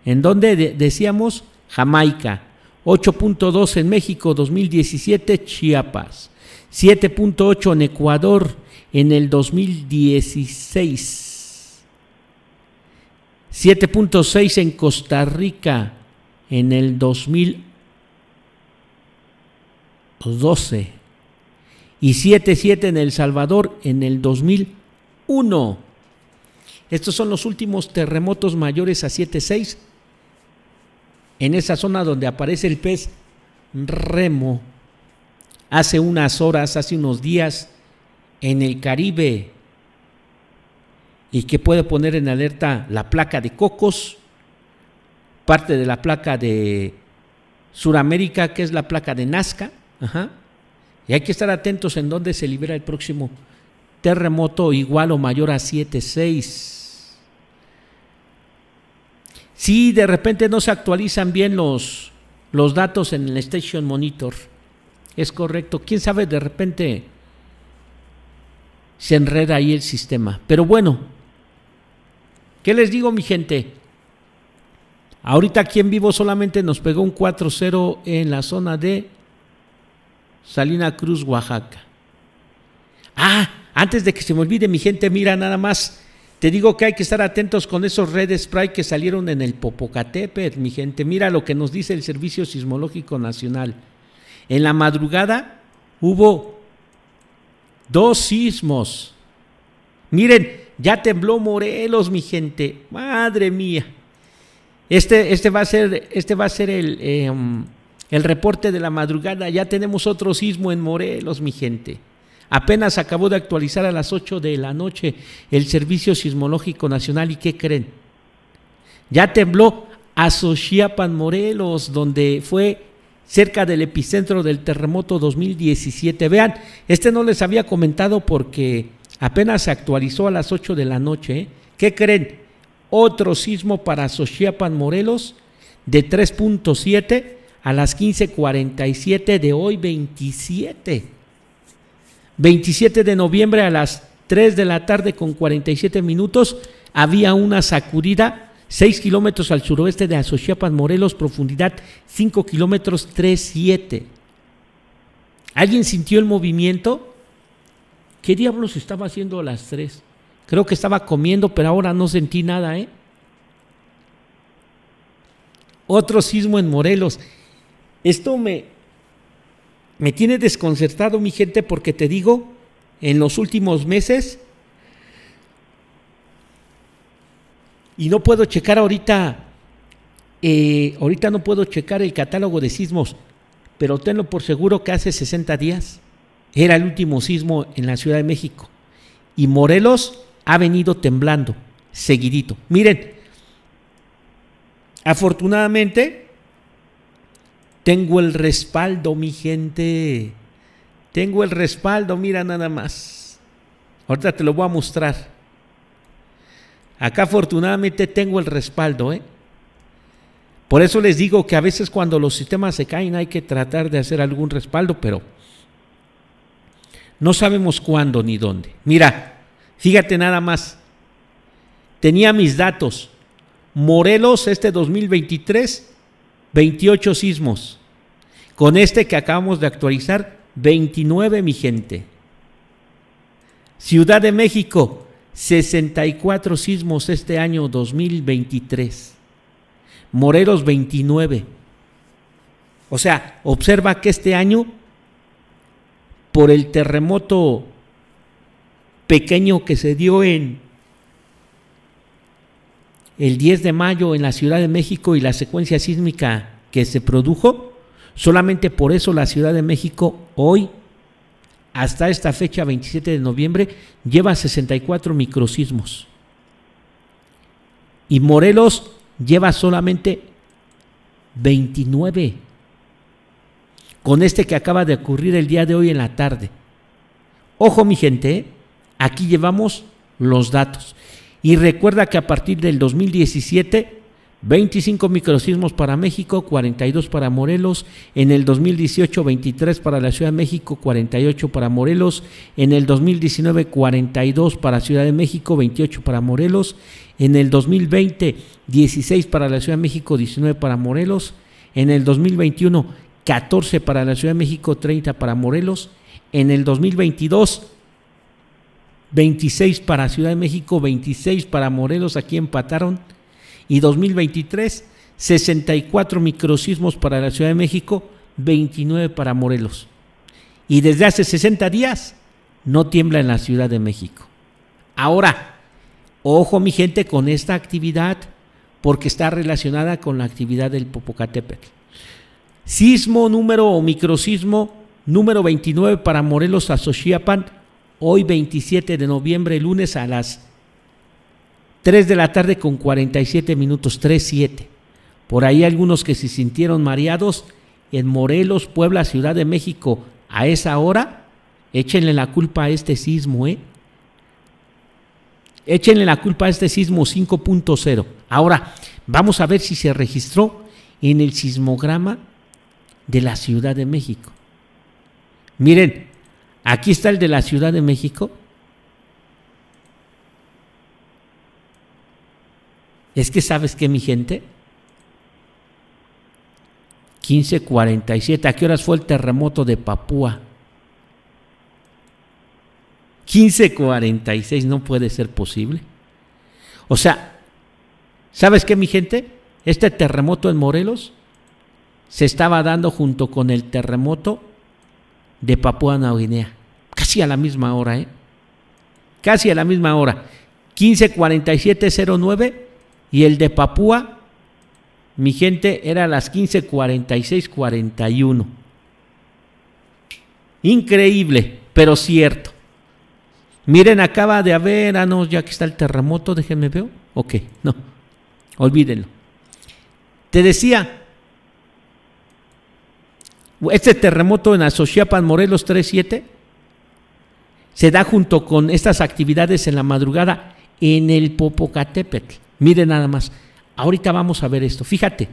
¿En donde decíamos? Jamaica. 8.2 en México, 2017, Chiapas. 7.8 en Ecuador en el 2016. 7.6 en Costa Rica en el 2012 y 7.7 en El Salvador en el 2001. Estos son los últimos terremotos mayores a 7.6 en esa zona donde aparece el pez remo hace unas horas, hace unos días en el Caribe y que puede poner en alerta la placa de Cocos, parte de la placa de Suramérica, que es la placa de Nazca. Y hay que estar atentos en dónde se libera el próximo terremoto igual o mayor a 6. Si de repente no se actualizan bien los, los datos en el Station Monitor, es correcto. ¿Quién sabe de repente se enreda ahí el sistema? Pero bueno, ¿Qué les digo, mi gente? Ahorita aquí en vivo solamente nos pegó un 4-0 en la zona de Salina Cruz, Oaxaca. Ah, antes de que se me olvide, mi gente, mira nada más. Te digo que hay que estar atentos con esos redes spray que salieron en el Popocatépetl, mi gente. Mira lo que nos dice el Servicio Sismológico Nacional. En la madrugada hubo dos sismos. Miren, ya tembló Morelos, mi gente. Madre mía. Este, este va a ser, este va a ser el, em, el reporte de la madrugada. Ya tenemos otro sismo en Morelos, mi gente. Apenas acabó de actualizar a las 8 de la noche el Servicio Sismológico Nacional. ¿Y qué creen? Ya tembló a Morelos, donde fue cerca del epicentro del terremoto 2017. Vean, este no les había comentado porque Apenas se actualizó a las 8 de la noche. ¿eh? ¿Qué creen? Otro sismo para Xochiapan, Morelos, de 3.7 a las 15.47 de hoy, 27. 27 de noviembre a las 3 de la tarde con 47 minutos, había una sacudida 6 kilómetros al suroeste de Asochiapan, Morelos, profundidad 5 kilómetros 37. ¿Alguien sintió el movimiento? ¿Qué diablos estaba haciendo a las tres? Creo que estaba comiendo, pero ahora no sentí nada, ¿eh? Otro sismo en Morelos. Esto me, me tiene desconcertado, mi gente, porque te digo, en los últimos meses, y no puedo checar ahorita, eh, ahorita no puedo checar el catálogo de sismos, pero tenlo por seguro que hace 60 días era el último sismo en la Ciudad de México. Y Morelos ha venido temblando seguidito. Miren, afortunadamente tengo el respaldo, mi gente. Tengo el respaldo, mira nada más. Ahorita te lo voy a mostrar. Acá afortunadamente tengo el respaldo, ¿eh? Por eso les digo que a veces cuando los sistemas se caen hay que tratar de hacer algún respaldo, pero no sabemos cuándo ni dónde. Mira, fíjate nada más. Tenía mis datos. Morelos, este 2023, 28 sismos. Con este que acabamos de actualizar, 29, mi gente. Ciudad de México, 64 sismos este año 2023. Morelos, 29. O sea, observa que este año por el terremoto pequeño que se dio en el 10 de mayo en la Ciudad de México y la secuencia sísmica que se produjo, solamente por eso la Ciudad de México hoy, hasta esta fecha 27 de noviembre, lleva 64 microsismos. Y Morelos lleva solamente 29 con este que acaba de ocurrir el día de hoy en la tarde. Ojo mi gente, aquí llevamos los datos. Y recuerda que a partir del 2017, 25 microsismos para México, 42 para Morelos, en el 2018 23 para la Ciudad de México, 48 para Morelos, en el 2019 42 para Ciudad de México, 28 para Morelos, en el 2020 16 para la Ciudad de México, 19 para Morelos, en el 2021 14 para la Ciudad de México, 30 para Morelos. En el 2022, 26 para Ciudad de México, 26 para Morelos, aquí empataron. Y 2023, 64 microsismos para la Ciudad de México, 29 para Morelos. Y desde hace 60 días no tiembla en la Ciudad de México. Ahora, ojo mi gente con esta actividad porque está relacionada con la actividad del Popocatépetl. Sismo número o microsismo número 29 para Morelos Azochiapan, hoy 27 de noviembre, lunes a las 3 de la tarde con 47 minutos, 3-7. Por ahí algunos que se sintieron mareados en Morelos, Puebla, Ciudad de México, a esa hora, échenle la culpa a este sismo, ¿eh? Échenle la culpa a este sismo 5.0. Ahora, vamos a ver si se registró en el sismograma de la Ciudad de México. Miren, aquí está el de la Ciudad de México. Es que sabes que mi gente. 1547, ¿a qué horas fue el terremoto de Papúa? 1546, no puede ser posible. O sea, ¿sabes qué, mi gente? Este terremoto en Morelos se estaba dando junto con el terremoto de Papúa Nueva Guinea. Casi a la misma hora, ¿eh? Casi a la misma hora. 15.47.09 y el de Papúa, mi gente, era a las 15.46.41. Increíble, pero cierto. Miren, acaba de haber, ah, no, ya que está el terremoto, déjenme veo. Ok, no, olvídenlo. Te decía, este terremoto en Asociapan Morelos 37, se da junto con estas actividades en la madrugada en el Popocatépetl. Mire nada más. Ahorita vamos a ver esto. Fíjate.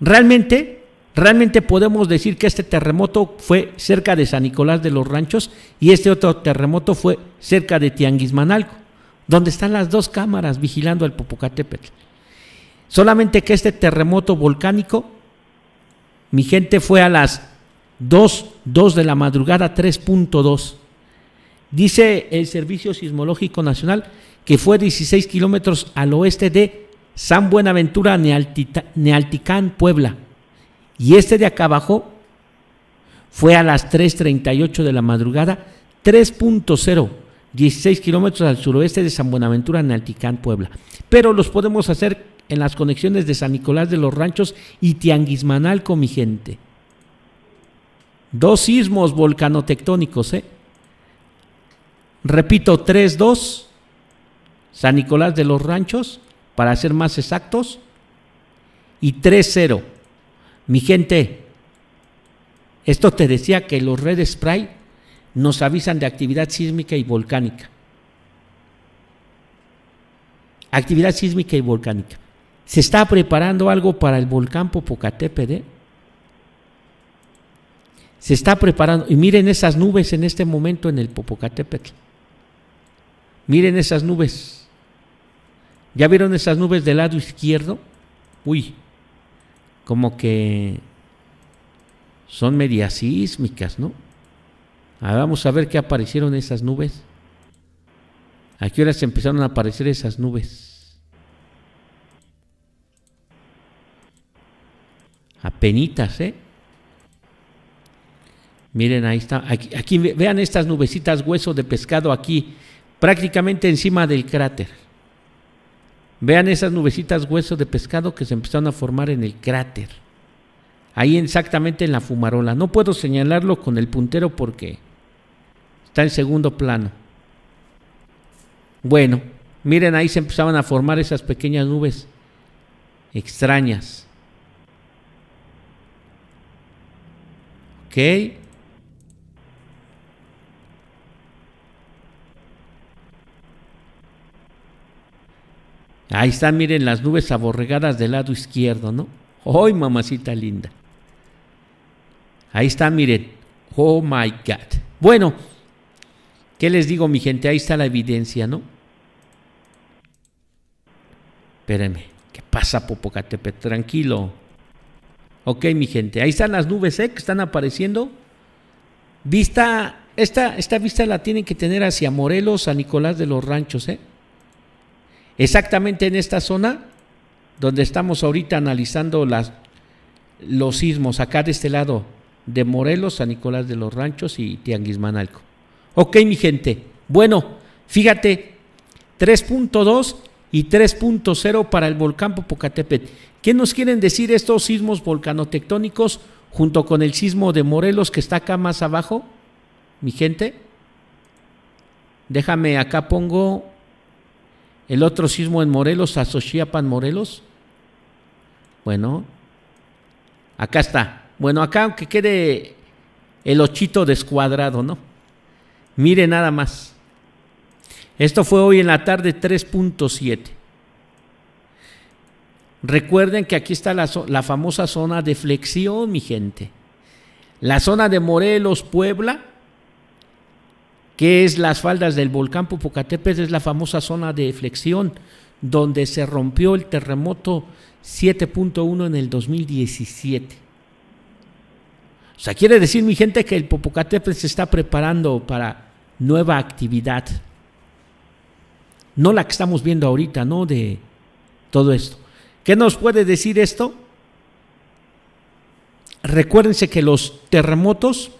Realmente, realmente podemos decir que este terremoto fue cerca de San Nicolás de los Ranchos y este otro terremoto fue cerca de Tianguismanalco, donde están las dos cámaras vigilando al Popocatépetl. Solamente que este terremoto volcánico mi gente fue a las 2, de la madrugada, 3.2. Dice el Servicio Sismológico Nacional que fue 16 kilómetros al oeste de San Buenaventura, Nealticán, Puebla. Y este de acá abajo fue a las 3.38 de la madrugada, 3.0, 16 kilómetros al suroeste de San Buenaventura, Nealticán, Puebla. Pero los podemos hacer en las conexiones de San Nicolás de los Ranchos y Tianguismanalco, mi gente. Dos sismos volcanotectónicos, ¿eh? Repito, 3-2, San Nicolás de los Ranchos, para ser más exactos, y 3-0. Mi gente, esto te decía que los redes Spray nos avisan de actividad sísmica y volcánica. Actividad sísmica y volcánica. ¿Se está preparando algo para el volcán Popocatépetl? Se está preparando. Y miren esas nubes en este momento en el Popocatépetl. Miren esas nubes. ¿Ya vieron esas nubes del lado izquierdo? Uy, como que son medias sísmicas, ¿no? vamos a ver qué aparecieron esas nubes. ¿A qué horas empezaron a aparecer esas nubes? Apenitas, ¿eh? Miren, ahí está. Aquí, aquí vean estas nubecitas hueso de pescado aquí, prácticamente encima del cráter. Vean esas nubecitas hueso de pescado que se empezaron a formar en el cráter. Ahí exactamente en la fumarola. No puedo señalarlo con el puntero porque está en segundo plano. Bueno, miren ahí se empezaban a formar esas pequeñas nubes extrañas. Ahí está miren, las nubes aborregadas del lado izquierdo, ¿no? ¡Ay, mamacita linda! Ahí está, miren. Oh my God. Bueno, ¿qué les digo, mi gente? Ahí está la evidencia, ¿no? Espérenme. ¿Qué pasa, Popocatépetl? Tranquilo. Ok, mi gente, ahí están las nubes ¿eh? que están apareciendo. Vista, esta, esta vista la tienen que tener hacia Morelos, San Nicolás de los Ranchos. ¿eh? Exactamente en esta zona donde estamos ahorita analizando las, los sismos, acá de este lado, de Morelos, San Nicolás de los Ranchos y Tianguismanalco. Ok, mi gente. Bueno, fíjate, 3.2 y 3.0 para el volcán Popocatépetl. ¿Qué nos quieren decir estos sismos volcanotectónicos junto con el sismo de Morelos que está acá más abajo? Mi gente, déjame acá pongo el otro sismo en Morelos, Azochiapan, Morelos. Bueno, acá está. Bueno, acá aunque quede el ochito descuadrado, ¿no? Mire nada más. Esto fue hoy en la tarde 3.7. Recuerden que aquí está la, famosa zona de flexión, mi gente. La zona de Morelos, Puebla, que es las faldas del volcán Popocatépetl, es la famosa zona de flexión donde se rompió el terremoto 7.1 en el 2017. O sea, quiere decir mi gente que el Popocatépetl se está preparando para nueva actividad no la que estamos viendo ahorita, ¿no? De todo esto. ¿Qué nos puede decir esto? Recuérdense que los terremotos,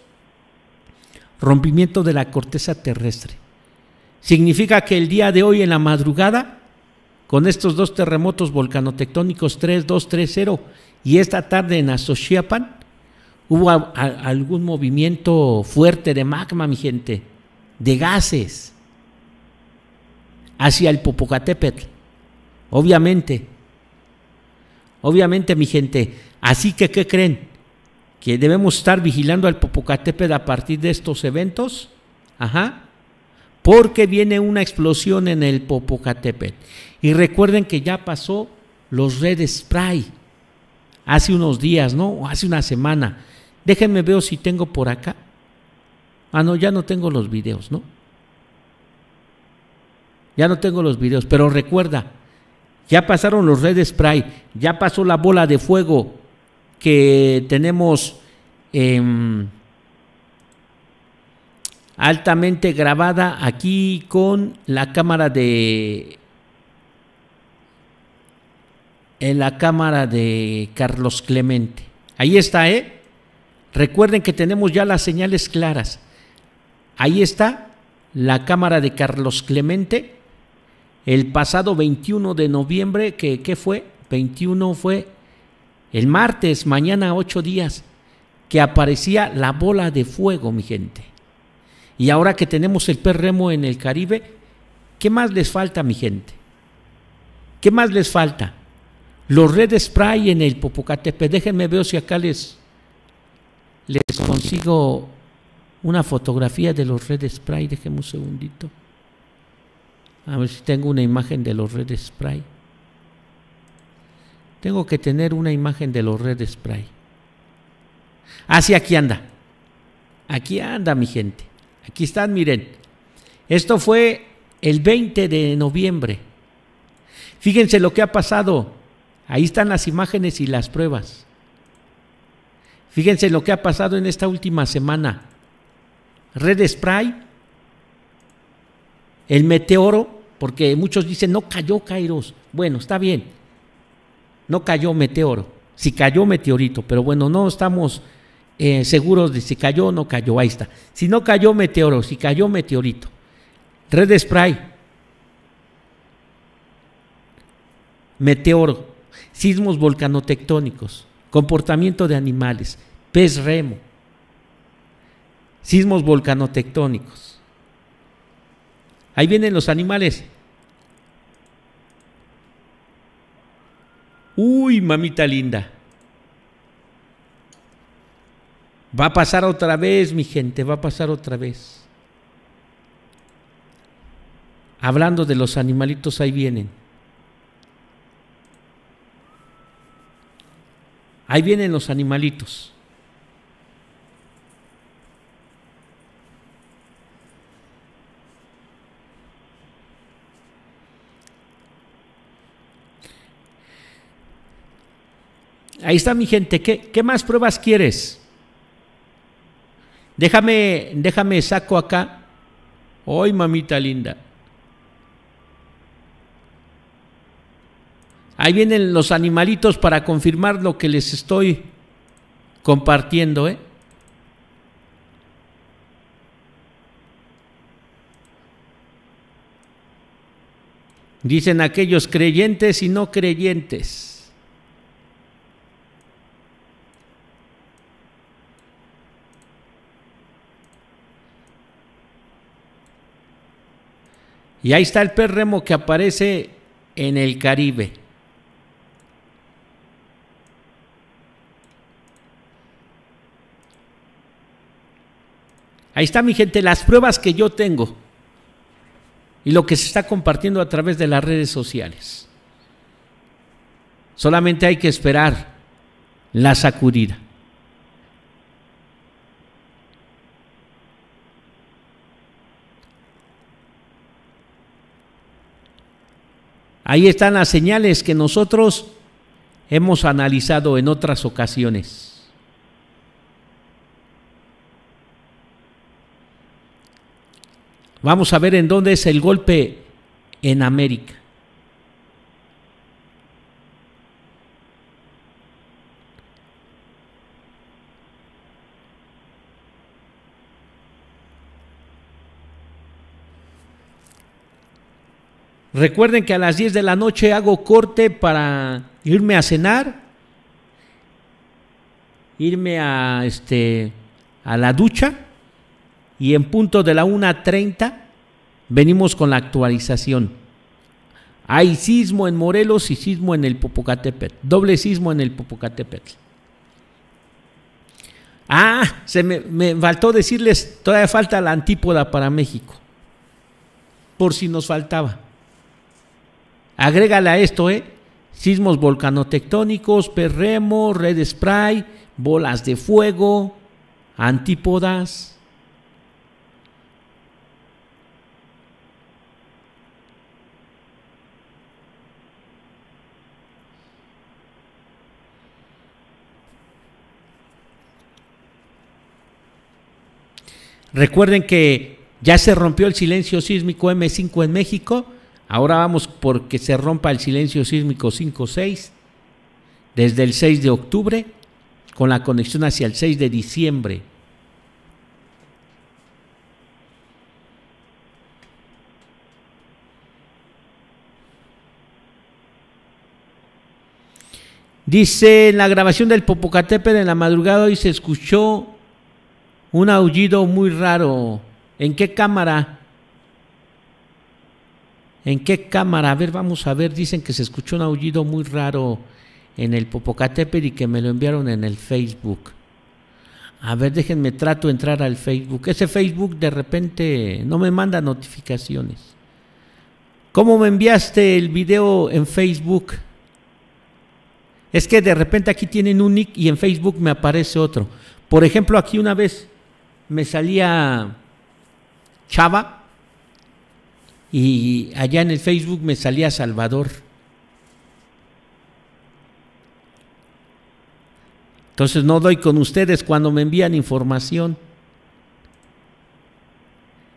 rompimiento de la corteza terrestre, significa que el día de hoy en la madrugada, con estos dos terremotos volcanotectónicos 3230 y esta tarde en Asochiapan, hubo algún movimiento fuerte de magma, mi gente, de gases hacia el Popocatépetl. Obviamente. Obviamente, mi gente. Así que, ¿qué creen? ¿Que debemos estar vigilando al Popocatépetl a partir de estos eventos? Ajá. Porque viene una explosión en el Popocatépetl. Y recuerden que ya pasó los Red Spray hace unos días, ¿no? O hace una semana. Déjenme ver si tengo por acá. Ah, no, ya no tengo los videos, ¿no? Ya no tengo los videos, pero recuerda, ya pasaron los Redes Spray, ya pasó la bola de fuego que tenemos em, altamente grabada aquí con la cámara de... En la cámara de Carlos Clemente. Ahí está, ¿eh? Recuerden que tenemos ya las señales claras. Ahí está la cámara de Carlos Clemente el pasado 21 de noviembre, que ¿qué fue? 21 fue el martes, mañana ocho días, que aparecía la bola de fuego, mi gente. Y ahora que tenemos el perremo en el Caribe, ¿qué más les falta, mi gente? ¿Qué más les falta? Los red spray en el Popocatépetl. Déjenme ver si acá les, les consigo una fotografía de los red spray. Déjenme un segundito. A ver si tengo una imagen de los Red Spray. Tengo que tener una imagen de los Red Spray. Ah, sí, aquí anda. Aquí anda mi gente. Aquí están, miren. Esto fue el 20 de noviembre. Fíjense lo que ha pasado. Ahí están las imágenes y las pruebas. Fíjense lo que ha pasado en esta última semana. Red Spray, el meteoro porque muchos dicen, no cayó Kairos. Bueno, está bien, no cayó meteoro, si cayó meteorito, pero bueno, no estamos eh, seguros de si cayó o no cayó, ahí está. Si no cayó meteoro, si cayó meteorito. Red spray, meteoro, sismos volcanotectónicos, comportamiento de animales, pez remo, sismos volcanotectónicos Ahí vienen los animales. Uy, mamita linda. Va a pasar otra vez, mi gente, va a pasar otra vez. Hablando de los animalitos, ahí vienen. Ahí vienen los animalitos. ahí está mi gente, ¿qué, más pruebas quieres? Déjame, déjame saco acá. Hoy, mamita linda. Ahí vienen los animalitos para confirmar lo que les estoy compartiendo, ¿eh? Dicen aquellos creyentes y no creyentes. Y ahí está el perremo que aparece en el Caribe. Ahí está mi gente, las pruebas que yo tengo y lo que se está compartiendo a través de las redes sociales. Solamente hay que esperar la sacudida. Ahí están las señales que nosotros hemos analizado en otras ocasiones. Vamos a ver en dónde es el golpe en América. Recuerden que a las 10 de la noche hago corte para irme a cenar, irme a, este, a la ducha y en punto de la 1.30 venimos con la actualización. Hay sismo en Morelos y sismo en el Popocatépetl, doble sismo en el Popocatépetl. Ah, se me, me faltó decirles, todavía falta la antípoda para México, por si nos faltaba. Agrégale a esto, ¿eh? Sismos volcanotectónicos, perremo, red spray, bolas de fuego, antípodas. Recuerden que ya se rompió el silencio sísmico M5 en México Ahora vamos porque se rompa el silencio sísmico 5-6 desde el 6 de octubre con la conexión hacia el 6 de diciembre. Dice, en la grabación del Popocatépetl en la madrugada hoy se escuchó un aullido muy raro. ¿En qué cámara? ¿En qué cámara? A ver, vamos a ver. Dicen que se escuchó un aullido muy raro en el Popocatépetl y que me lo enviaron en el Facebook. A ver, déjenme trato de entrar al Facebook. Ese Facebook de repente no me manda notificaciones. ¿Cómo me enviaste el video en Facebook? Es que de repente aquí tienen un nick y en Facebook me aparece otro. Por ejemplo, aquí una vez me salía Chava y allá en el Facebook me salía Salvador. Entonces no doy con ustedes cuando me envían información.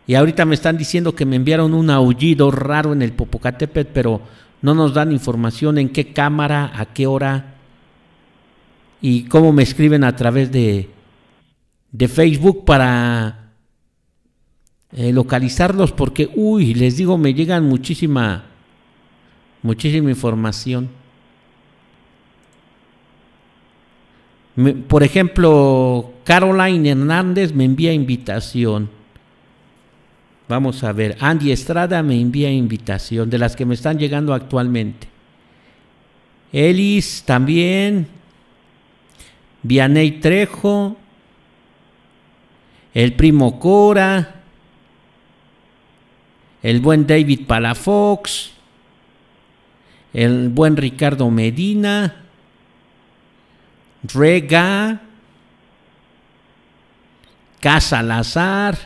Y ahorita me están diciendo que me enviaron un aullido raro en el Popocatépetl, pero no nos dan información en qué cámara, a qué hora y cómo me escriben a través de, de Facebook para eh, localizarlos porque, uy, les digo, me llegan muchísima, muchísima información. por ejemplo, Caroline Hernández me envía invitación. Vamos a ver, Andy Estrada me envía invitación de las que me están llegando actualmente. Elis también. Vianey Trejo. El primo Cora el buen David Palafox, el buen Ricardo Medina, Rega, Lazar,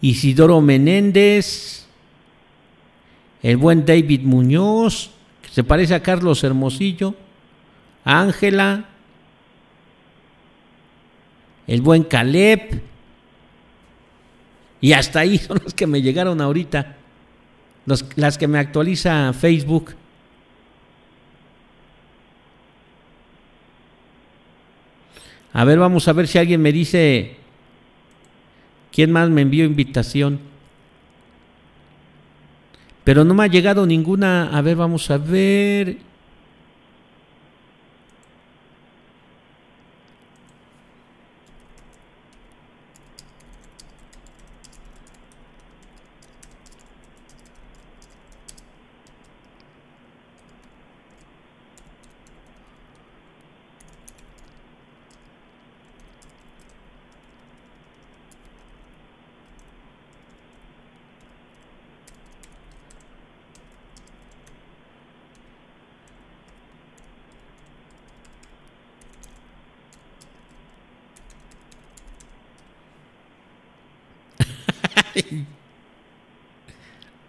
Isidoro Menéndez, el buen David Muñoz, que se parece a Carlos Hermosillo, Ángela, el buen Caleb, y hasta ahí <laughs> son los que me llegaron ahorita, los, las que me actualiza Facebook. A ver, vamos a ver si alguien me dice quién más me envió invitación. Pero no me ha llegado ninguna. A ver, vamos a ver.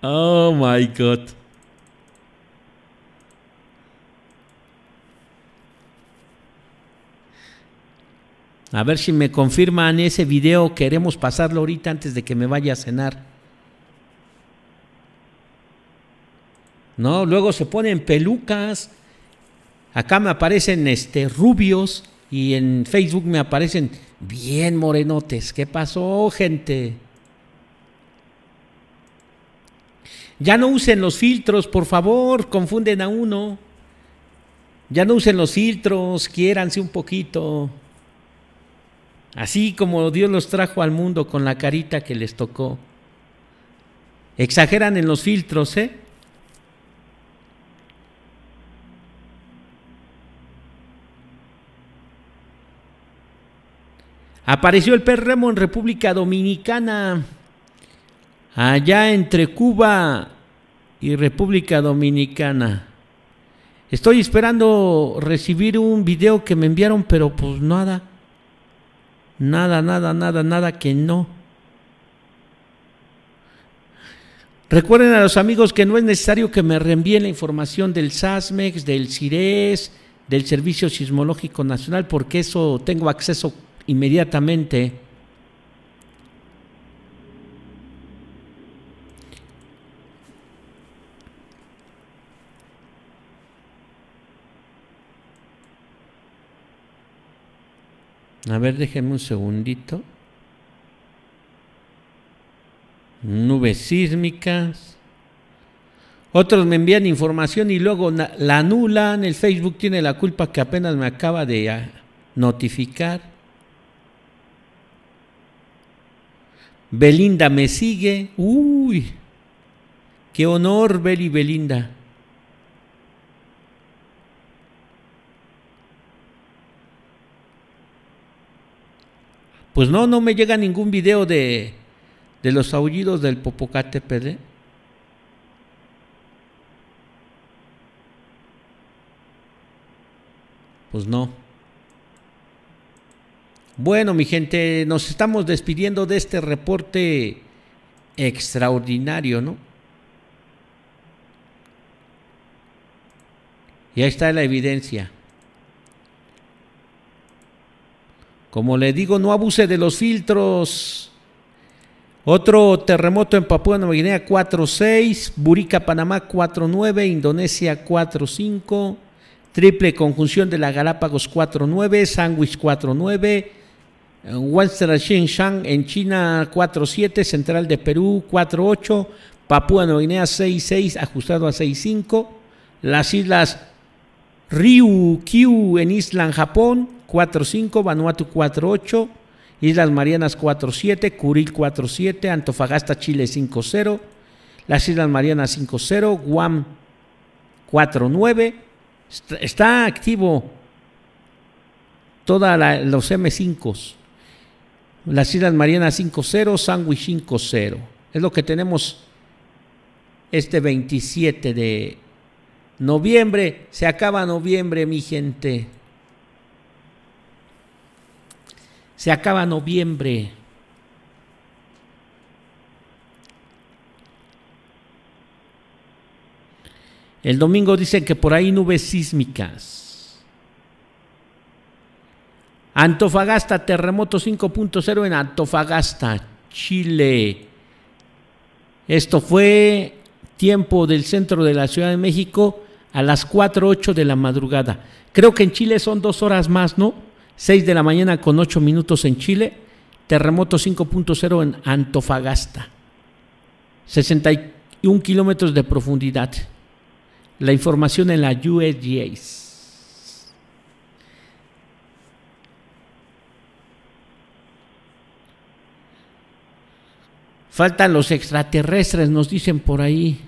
Oh my god. A ver si me confirman ese video. Queremos pasarlo ahorita antes de que me vaya a cenar. No, luego se ponen pelucas. Acá me aparecen este, rubios y en Facebook me aparecen bien morenotes. ¿Qué pasó, gente? Ya no usen los filtros, por favor, confunden a uno. Ya no usen los filtros, quiéranse un poquito. Así como Dios los trajo al mundo con la carita que les tocó. Exageran en los filtros, ¿eh? Apareció el perro remo en República Dominicana allá entre Cuba y República Dominicana. Estoy esperando recibir un video que me enviaron, pero pues nada. Nada, nada, nada, nada que no. Recuerden a los amigos que no es necesario que me reenvíen la información del SASMEX, del CIRES, del Servicio Sismológico Nacional, porque eso tengo acceso inmediatamente. A ver, déjenme un segundito. Nubes sísmicas. Otros me envían información y luego la anulan. El Facebook tiene la culpa que apenas me acaba de ah, notificar. Belinda me sigue. Uy, qué honor, Beli Belinda. Pues no, no me llega ningún video de, los aullidos del Popocatépetl. ¿eh? Pues no. Bueno, mi gente, nos estamos despidiendo de este reporte extraordinario, ¿no? Y ahí está la evidencia. Como le digo, no abuse de los filtros. Otro terremoto en Papúa Nueva Guinea 4.6, Burica, Panamá 4.9, Indonesia 4.5, triple conjunción de las Galápagos 4.9, Sandwich 4.9, Western Xinjiang, en China 4.7, Central de Perú 4.8, Papúa Nueva Guinea 6.6, ajustado a 6.5, las islas Ryukyu en Island, Japón 45 Vanuatu 48 Islas Marianas 47 Curil 47 Antofagasta, Chile 50 las Islas Marianas 50 Guam 49 Está, activo todos los m 5 Las Islas Marianas 50 San Sandwich 50 Es lo que tenemos este 27 de noviembre. Se acaba noviembre, mi gente. Se acaba noviembre. El domingo dicen que por ahí nubes sísmicas. Antofagasta, terremoto 5.0 en Antofagasta, Chile. Esto fue tiempo del centro de la Ciudad de México a las 4.08 de la madrugada. Creo que en Chile son dos horas más, ¿no? 6 de la mañana con 8 minutos en Chile, terremoto 5.0 en Antofagasta, 61 kilómetros de profundidad. La información en la USGS. Faltan los extraterrestres, nos dicen por ahí.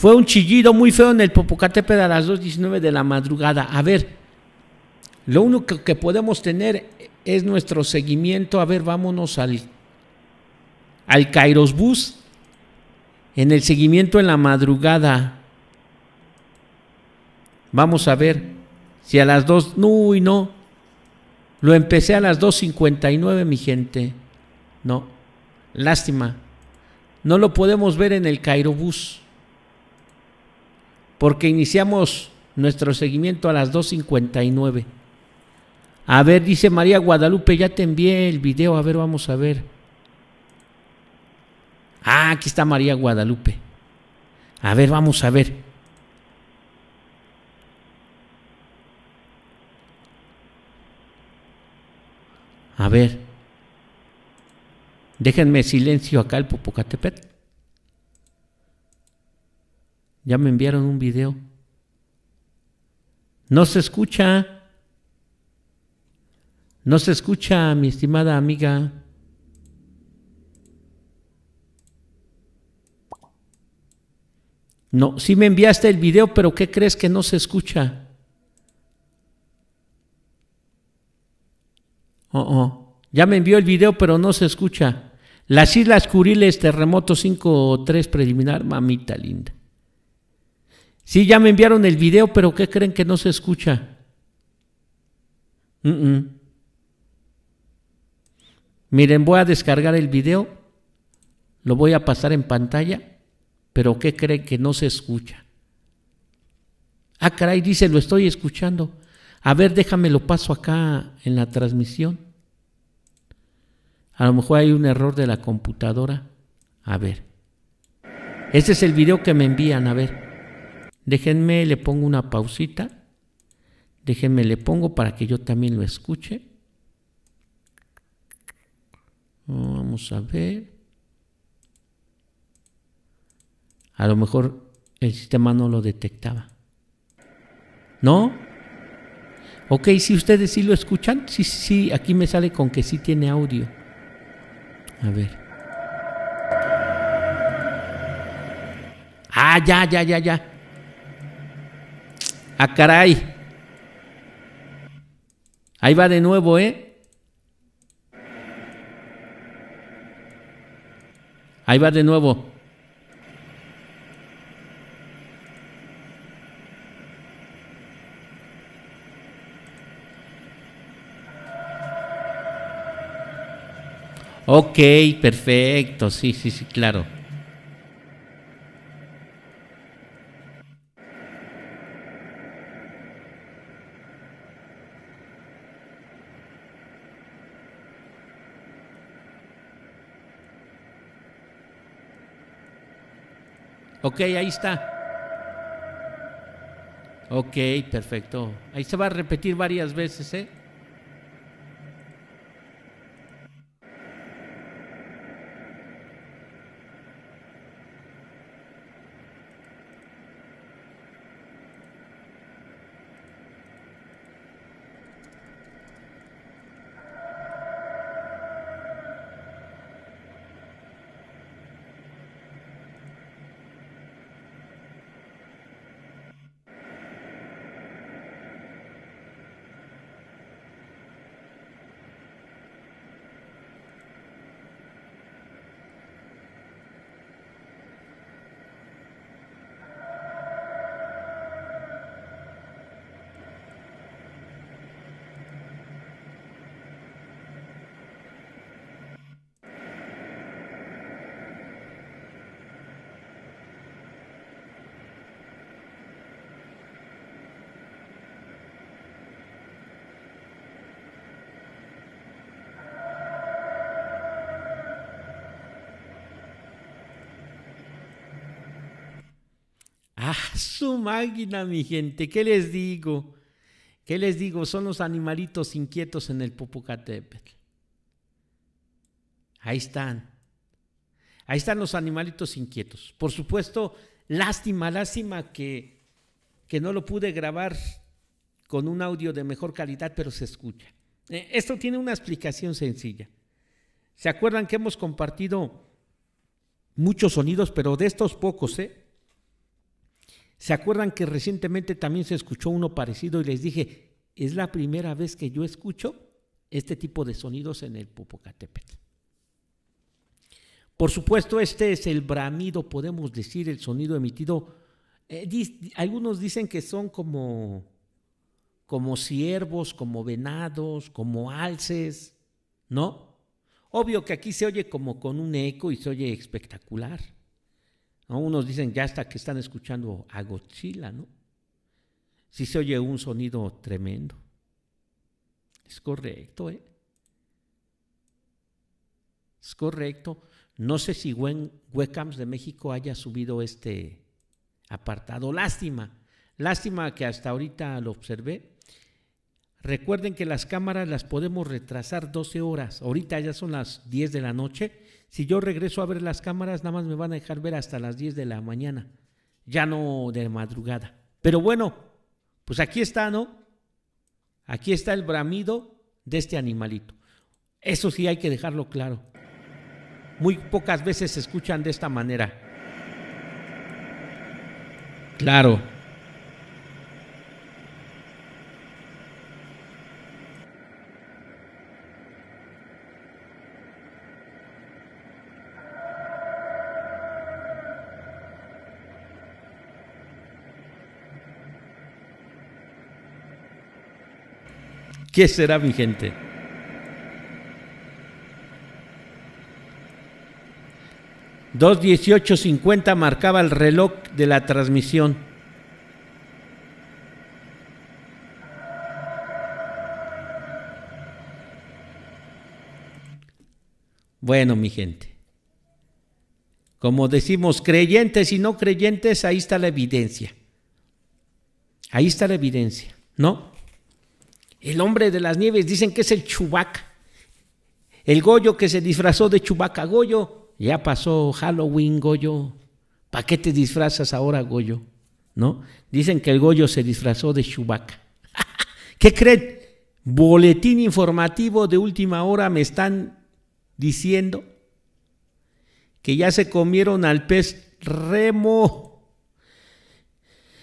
Fue un chillido muy feo en el Popocatépetl a las 2.19 de la madrugada. A ver, lo único que podemos tener es nuestro seguimiento. A ver, vámonos al, al Bus. En el seguimiento en la madrugada. Vamos a ver si a las 2. No, uy, no. Lo empecé a las 2.59, mi gente. No. Lástima. No lo podemos ver en el Bus porque iniciamos nuestro seguimiento a las 2.59. A ver, dice María Guadalupe, ya te envié el video, a ver, vamos a ver. Ah, aquí está María Guadalupe. A ver, vamos a ver. A ver. Déjenme silencio acá el Popocatépetl. Ya me enviaron un video. No se escucha. No se escucha, mi estimada amiga. No, sí me enviaste el video, pero ¿qué crees que no se escucha? Oh, oh. Ya me envió el video, pero no se escucha. Las Islas Curiles, terremoto 5.3 preliminar, mamita linda. Sí, ya me enviaron el video, pero ¿qué creen que no se escucha? Miren, voy a descargar el video, lo voy a pasar en pantalla, pero ¿qué creen que no se escucha? Ah, caray, dice, lo estoy escuchando. A ver, déjame lo paso acá en la transmisión. A lo mejor hay un error de la computadora. A ver. Este es el video que me envían, a ver. Déjenme, le pongo una pausita. Déjenme, le pongo para que yo también lo escuche. Vamos a ver. A lo mejor el sistema no lo detectaba. ¿No? Ok, si ustedes sí lo escuchan, sí, sí, aquí me sale con que sí tiene audio. A ver. Ah, ya, ya, ya, ya. A ah, caray! Ahí va de nuevo, ¿eh? Ahí va de nuevo. Ok, perfecto, sí, sí, sí, claro. Ok, ahí está. Ok, perfecto. Ahí se va a repetir varias veces, ¿eh? su máquina, mi gente. ¿Qué les digo? ¿Qué les digo? Son los animalitos inquietos en el Popocatépetl. Ahí están. Ahí están los animalitos inquietos. Por supuesto, lástima, lástima que, que no lo pude grabar con un audio de mejor calidad, pero se escucha. Eh, esto tiene una explicación sencilla. ¿Se acuerdan que hemos compartido muchos sonidos, pero de estos pocos, eh? ¿Se acuerdan que recientemente también se escuchó uno parecido y les dije, es la primera vez que yo escucho este tipo de sonidos en el Popocatépetl? Por supuesto, este es el bramido, podemos decir, el sonido emitido. Eh, algunos dicen que son como como ciervos, como venados, como alces, ¿no? Obvio que aquí se oye como con un eco y se oye espectacular algunos Unos dicen ya hasta que están escuchando a Godzilla, ¿no? Si se oye un sonido tremendo. Es correcto, ¿eh? Es correcto. No sé si Webcams de México haya subido este apartado. Lástima, lástima que hasta ahorita lo observé Recuerden que las cámaras las podemos retrasar 12 horas. Ahorita ya son las 10 de la noche. Si yo regreso a ver las cámaras, nada más me van a dejar ver hasta las 10 de la mañana. Ya no de madrugada. Pero bueno, pues aquí está, ¿no? Aquí está el bramido de este animalito. Eso sí hay que dejarlo claro. Muy pocas veces se escuchan de esta manera. Claro. ¿Qué será mi gente? Dos marcaba el reloj de la transmisión. Bueno, mi gente. Como decimos, creyentes y no creyentes, ahí está la evidencia. Ahí está la evidencia, ¿no? El hombre de las nieves dicen que es el Chubaca. El Goyo que se disfrazó de Chubaca Goyo. Ya pasó Halloween Goyo. ¿Para qué te disfrazas ahora Goyo? ¿No? Dicen que el Goyo se disfrazó de Chubaca. <laughs> ¿Qué creen? Boletín informativo de última hora me están diciendo que ya se comieron al pez remo.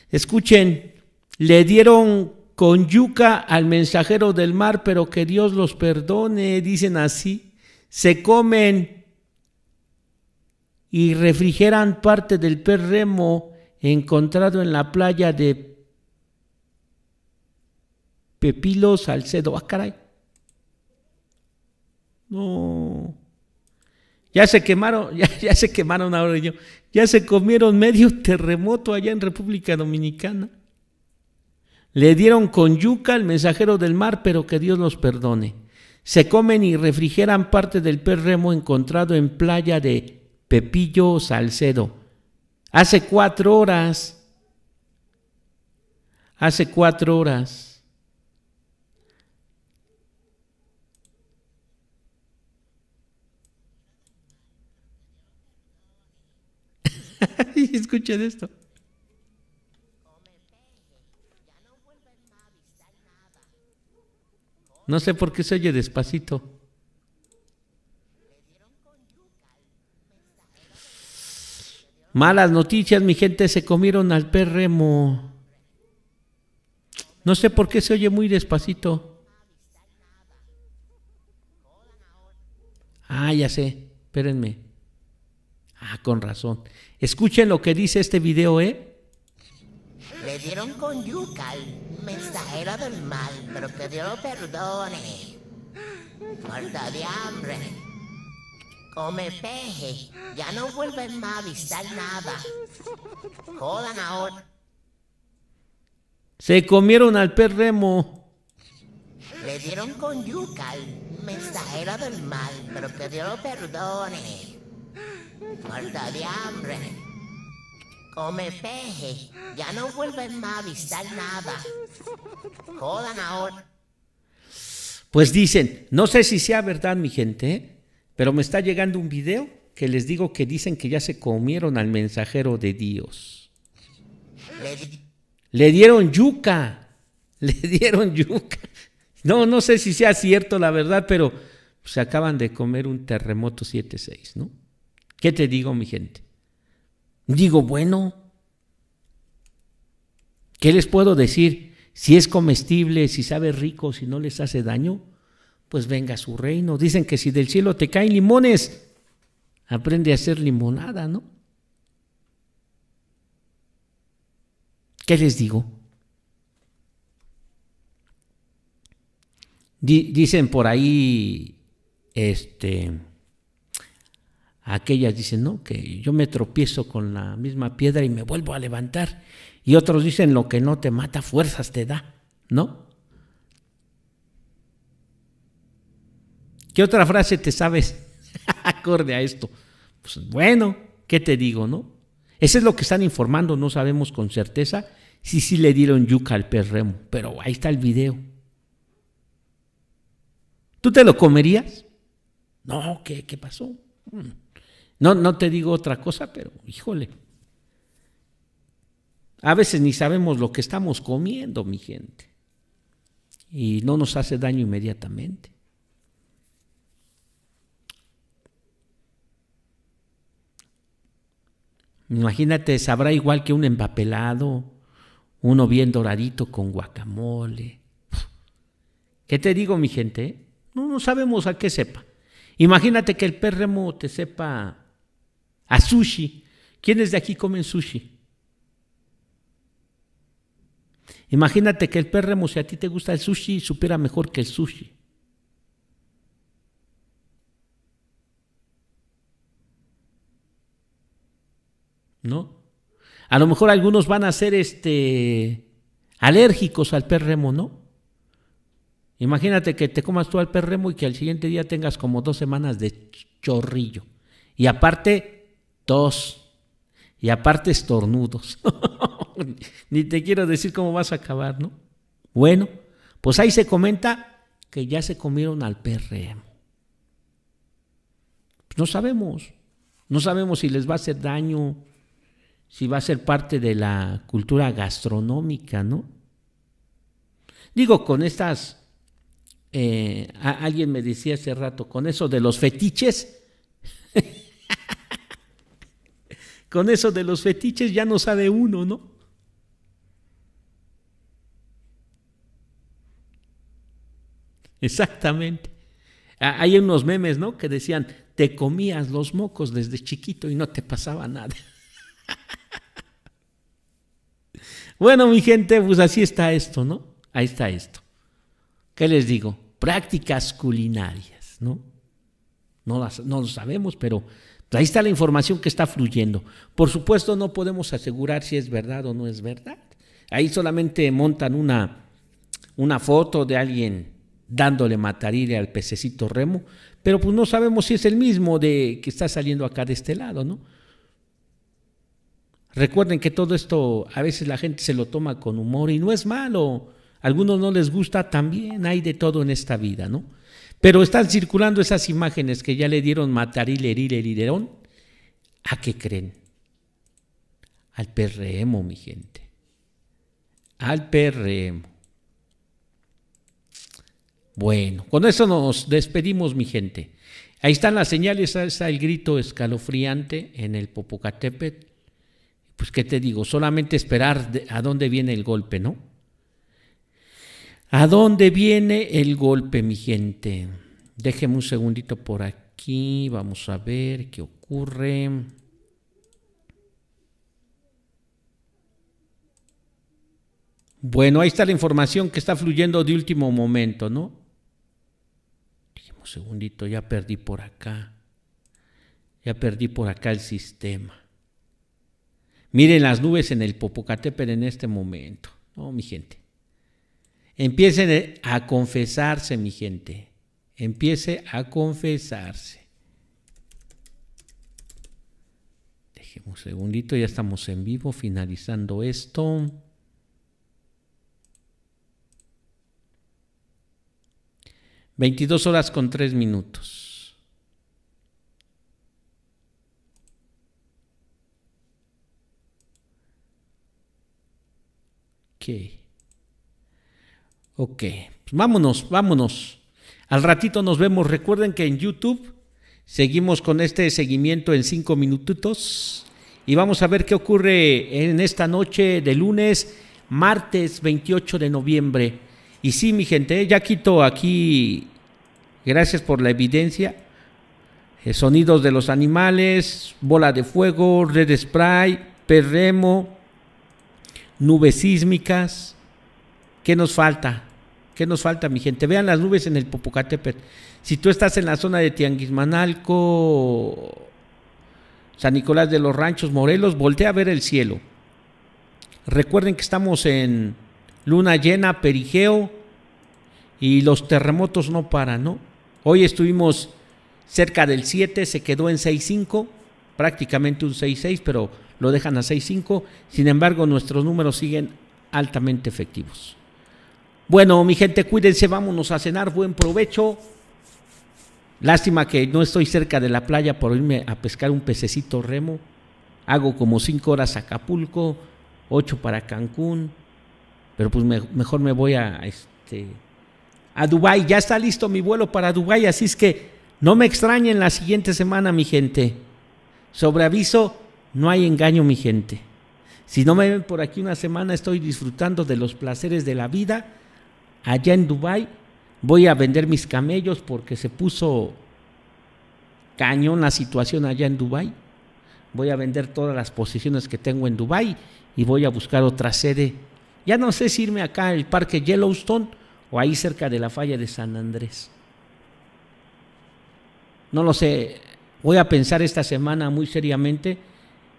Escuchen, le dieron con yuca al mensajero del mar, pero que Dios los perdone, dicen así, se comen y refrigeran parte del perremo encontrado en la playa de Pepilo Salcedo. ¡Ah, caray! No. Ya se quemaron, <laughs> ya, ya se quemaron ahora yo. Ya se comieron medio terremoto allá en República Dominicana. Le dieron con yuca al mensajero del mar, pero que Dios los perdone. Se comen y refrigeran parte del perremo remo encontrado en playa de Pepillo Salcedo. Hace cuatro horas. Hace cuatro horas. <laughs> Escuchen esto. No sé por qué se oye despacito. Malas noticias, mi gente, se comieron al perremo. No sé por qué se oye muy despacito. Ah, ya sé, espérenme. Ah, con razón. Escuchen lo que dice este video, ¿eh? Le dieron con yuca mensajera del mal, pero que Dios lo perdone. Falta de hambre. Come peje. Ya no vuelven más a avistar nada. Jodan ahora. Se comieron al perremo. Le dieron con yuca al del mal, pero que Dios lo perdone. Falta de hambre peje, ya no vuelven a nada. Jodan ahora. Pues dicen, no sé si sea verdad mi gente, pero me está llegando un video que les digo que dicen que ya se comieron al mensajero de Dios. Le, le dieron yuca, <laughs> le dieron yuca. No, no sé si sea cierto la verdad, pero se acaban de comer un terremoto 7.6, ¿no? ¿Qué te digo mi gente? Digo, bueno, ¿qué les puedo decir? Si es comestible, si sabe rico, si no les hace daño, pues venga a su reino. Dicen que si del cielo te caen limones, aprende a hacer limonada, ¿no? ¿Qué les digo? dicen por ahí, este, Aquellas dicen, no, que yo me tropiezo con la misma piedra y me vuelvo a levantar. Y otros dicen, lo que no te mata, fuerzas te da, ¿no? ¿Qué otra frase te sabes <laughs> acorde a esto? Pues bueno, ¿qué te digo, no? Eso es lo que están informando, no sabemos con certeza si sí, le dieron yuca al perremo, pero ahí está el video. ¿Tú te lo comerías? No, ¿qué, qué pasó? Mm. No, no te digo otra cosa, pero híjole. A veces ni sabemos lo que estamos comiendo, mi gente. Y no nos hace daño inmediatamente. Imagínate, sabrá igual que un empapelado, uno bien doradito con guacamole. ¿Qué te digo, mi gente? No, no sabemos a qué sepa. Imagínate que el perremo te sepa a sushi. ¿Quiénes de aquí comen sushi? Imagínate que el perremo, si a ti te gusta el sushi, supiera mejor que el sushi. ¿No? A lo mejor algunos van a ser este, alérgicos al perremo, ¿no? Imagínate que te comas tú al perremo y que al siguiente día tengas como dos semanas de chorrillo. Y aparte, tos y aparte estornudos. <laughs> Ni te quiero decir cómo vas a acabar, ¿no? Bueno, pues ahí se comenta que ya se comieron al PRM. Pues no sabemos, no sabemos si les va a hacer daño, si va a ser parte de la cultura gastronómica, ¿no? Digo, con estas, eh, alguien me decía hace rato, con eso de los fetiches, Con eso de los fetiches ya no sabe uno, ¿no? Exactamente. Ah, hay unos memes, ¿no? Que decían, te comías los mocos desde chiquito y no te pasaba nada. <laughs> bueno, mi gente, pues así está esto, ¿no? Ahí está esto. ¿Qué les digo? Prácticas culinarias, ¿no? No, las, no lo sabemos, pero Ahí está la información que está fluyendo. Por supuesto no podemos asegurar si es verdad o no es verdad. Ahí solamente montan una, una foto de alguien dándole matarile al pececito remo, pero pues no sabemos si es el mismo de que está saliendo acá de este lado, ¿no? Recuerden que todo esto a veces la gente se lo toma con humor y no es malo. A algunos no les gusta también, hay de todo en esta vida, ¿no? Pero están circulando esas imágenes que ya le dieron matar y herir el liderón, ¿A qué creen? Al PRM, mi gente. Al PRM. Bueno, con eso nos despedimos, mi gente. Ahí están las señales, está el grito escalofriante en el Popocatépetl. Pues, ¿qué te digo? Solamente esperar a dónde viene el golpe, ¿no? ¿A dónde viene el golpe, mi gente? Déjeme un segundito por aquí. Vamos a ver qué ocurre. Bueno, ahí está la información que está fluyendo de último momento, ¿no? Déjeme un segundito, ya perdí por acá. Ya perdí por acá el sistema. Miren las nubes en el Popocatépetl en este momento. No, mi gente. Empiece a confesarse, mi gente. Empiece a confesarse. Dejemos un segundito, ya estamos en vivo finalizando esto. Veintidós horas con tres minutos. Okay. Ok, pues vámonos, vámonos. Al ratito nos vemos. Recuerden que en YouTube seguimos con este seguimiento en cinco minutitos y vamos a ver qué ocurre en esta noche de lunes, martes 28 de noviembre. Y sí, mi gente, ¿eh? ya quito aquí, gracias por la evidencia, eh, sonidos de los animales, bola de fuego, red spray, perremo, nubes sísmicas. ¿Qué nos falta? ¿Qué nos falta, mi gente? Vean las nubes en el Popocatépetl. Si tú estás en la zona de Tianguismanalco, San Nicolás de los Ranchos, Morelos, voltea a ver el cielo. Recuerden que estamos en luna llena, perigeo, y los terremotos no paran, ¿no? Hoy estuvimos cerca del 7, se quedó en 6.5, prácticamente un 6.6, pero lo dejan a 6.5. Sin embargo, nuestros números siguen altamente efectivos. Bueno, mi gente, cuídense, vámonos a cenar, buen provecho. Lástima que no estoy cerca de la playa por irme a pescar un pececito remo. Hago como cinco horas a Acapulco, ocho para Cancún, pero pues mejor me voy a, este, a Dubái. Ya está listo mi vuelo para Dubái, así es que no me extrañen la siguiente semana, mi gente. Sobre aviso, no hay engaño, mi gente. Si no me ven por aquí una semana, estoy disfrutando de los placeres de la vida allá en Dubái voy a vender mis camellos porque se puso cañón la situación allá en Dubái. Voy a vender todas las posiciones que tengo en Dubái y voy a buscar otra sede. Ya no sé si irme acá al Parque Yellowstone o ahí cerca de la falla de San Andrés. No lo sé. Voy a pensar esta semana muy seriamente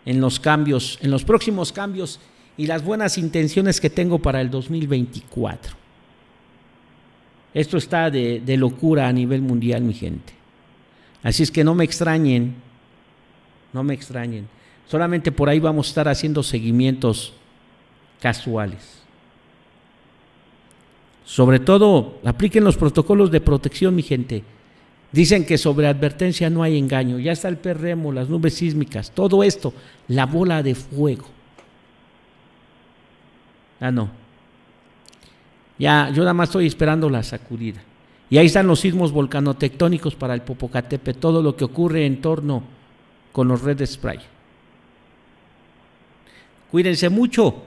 en los cambios, en los próximos cambios y las buenas intenciones que tengo para el 2024. Esto está de, locura a nivel mundial, mi gente. Así es que no me extrañen, no me extrañen. Solamente por ahí vamos a estar haciendo seguimientos casuales. Sobre todo, apliquen los protocolos de protección, mi gente. Dicen que sobre advertencia no hay engaño. Ya está el perremo, las nubes sísmicas, todo esto, la bola de fuego. Ah, no, ya, yo nada más estoy esperando la sacudida. Y ahí están los sismos volcanotectónicos para el Popocatepe, todo lo que ocurre en torno con los redes spray. Cuídense mucho.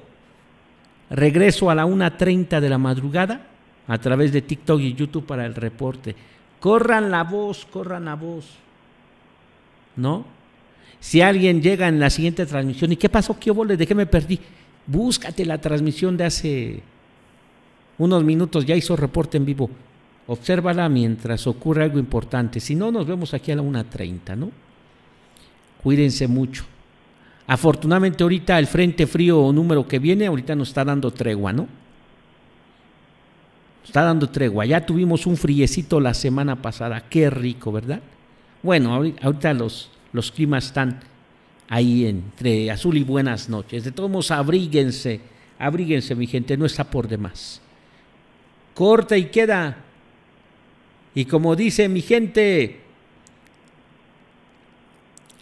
Regreso a la 1.30 de la madrugada a través de TikTok y YouTube para el reporte. Corran la voz, corran la voz. ¿No? Si alguien llega en la siguiente transmisión, ¿y qué pasó? ¿Qué hubo? ¿De qué me perdí? Búscate la transmisión de hace unos minutos ya hizo reporte en vivo. Obsérvala mientras ocurre algo importante. Si no, nos vemos aquí a la 1.30, ¿no? Cuídense mucho. Afortunadamente ahorita el frente frío o número que viene, ahorita nos está dando tregua, ¿no? está dando tregua. Ya tuvimos un friecito la semana pasada. Qué rico, ¿verdad? Bueno, ahorita los, los climas están ahí entre azul y buenas noches. De todos modos, abríguense, abríguense mi gente, no está por demás corta y queda. Y como dice mi gente,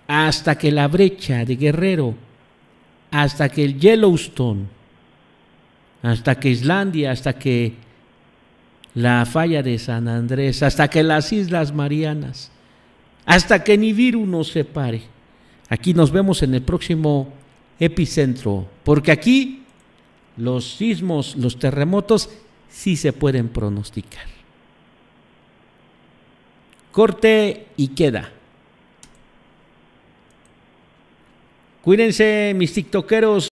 hasta que la brecha de Guerrero, hasta que el Yellowstone, hasta que Islandia, hasta que la falla de San Andrés, hasta que las Islas Marianas, hasta que Nibiru nos separe. Aquí nos vemos en el próximo epicentro, porque aquí los sismos, los terremotos sí se pueden pronosticar. Corte y queda. Cuídense, mis tiktokeros.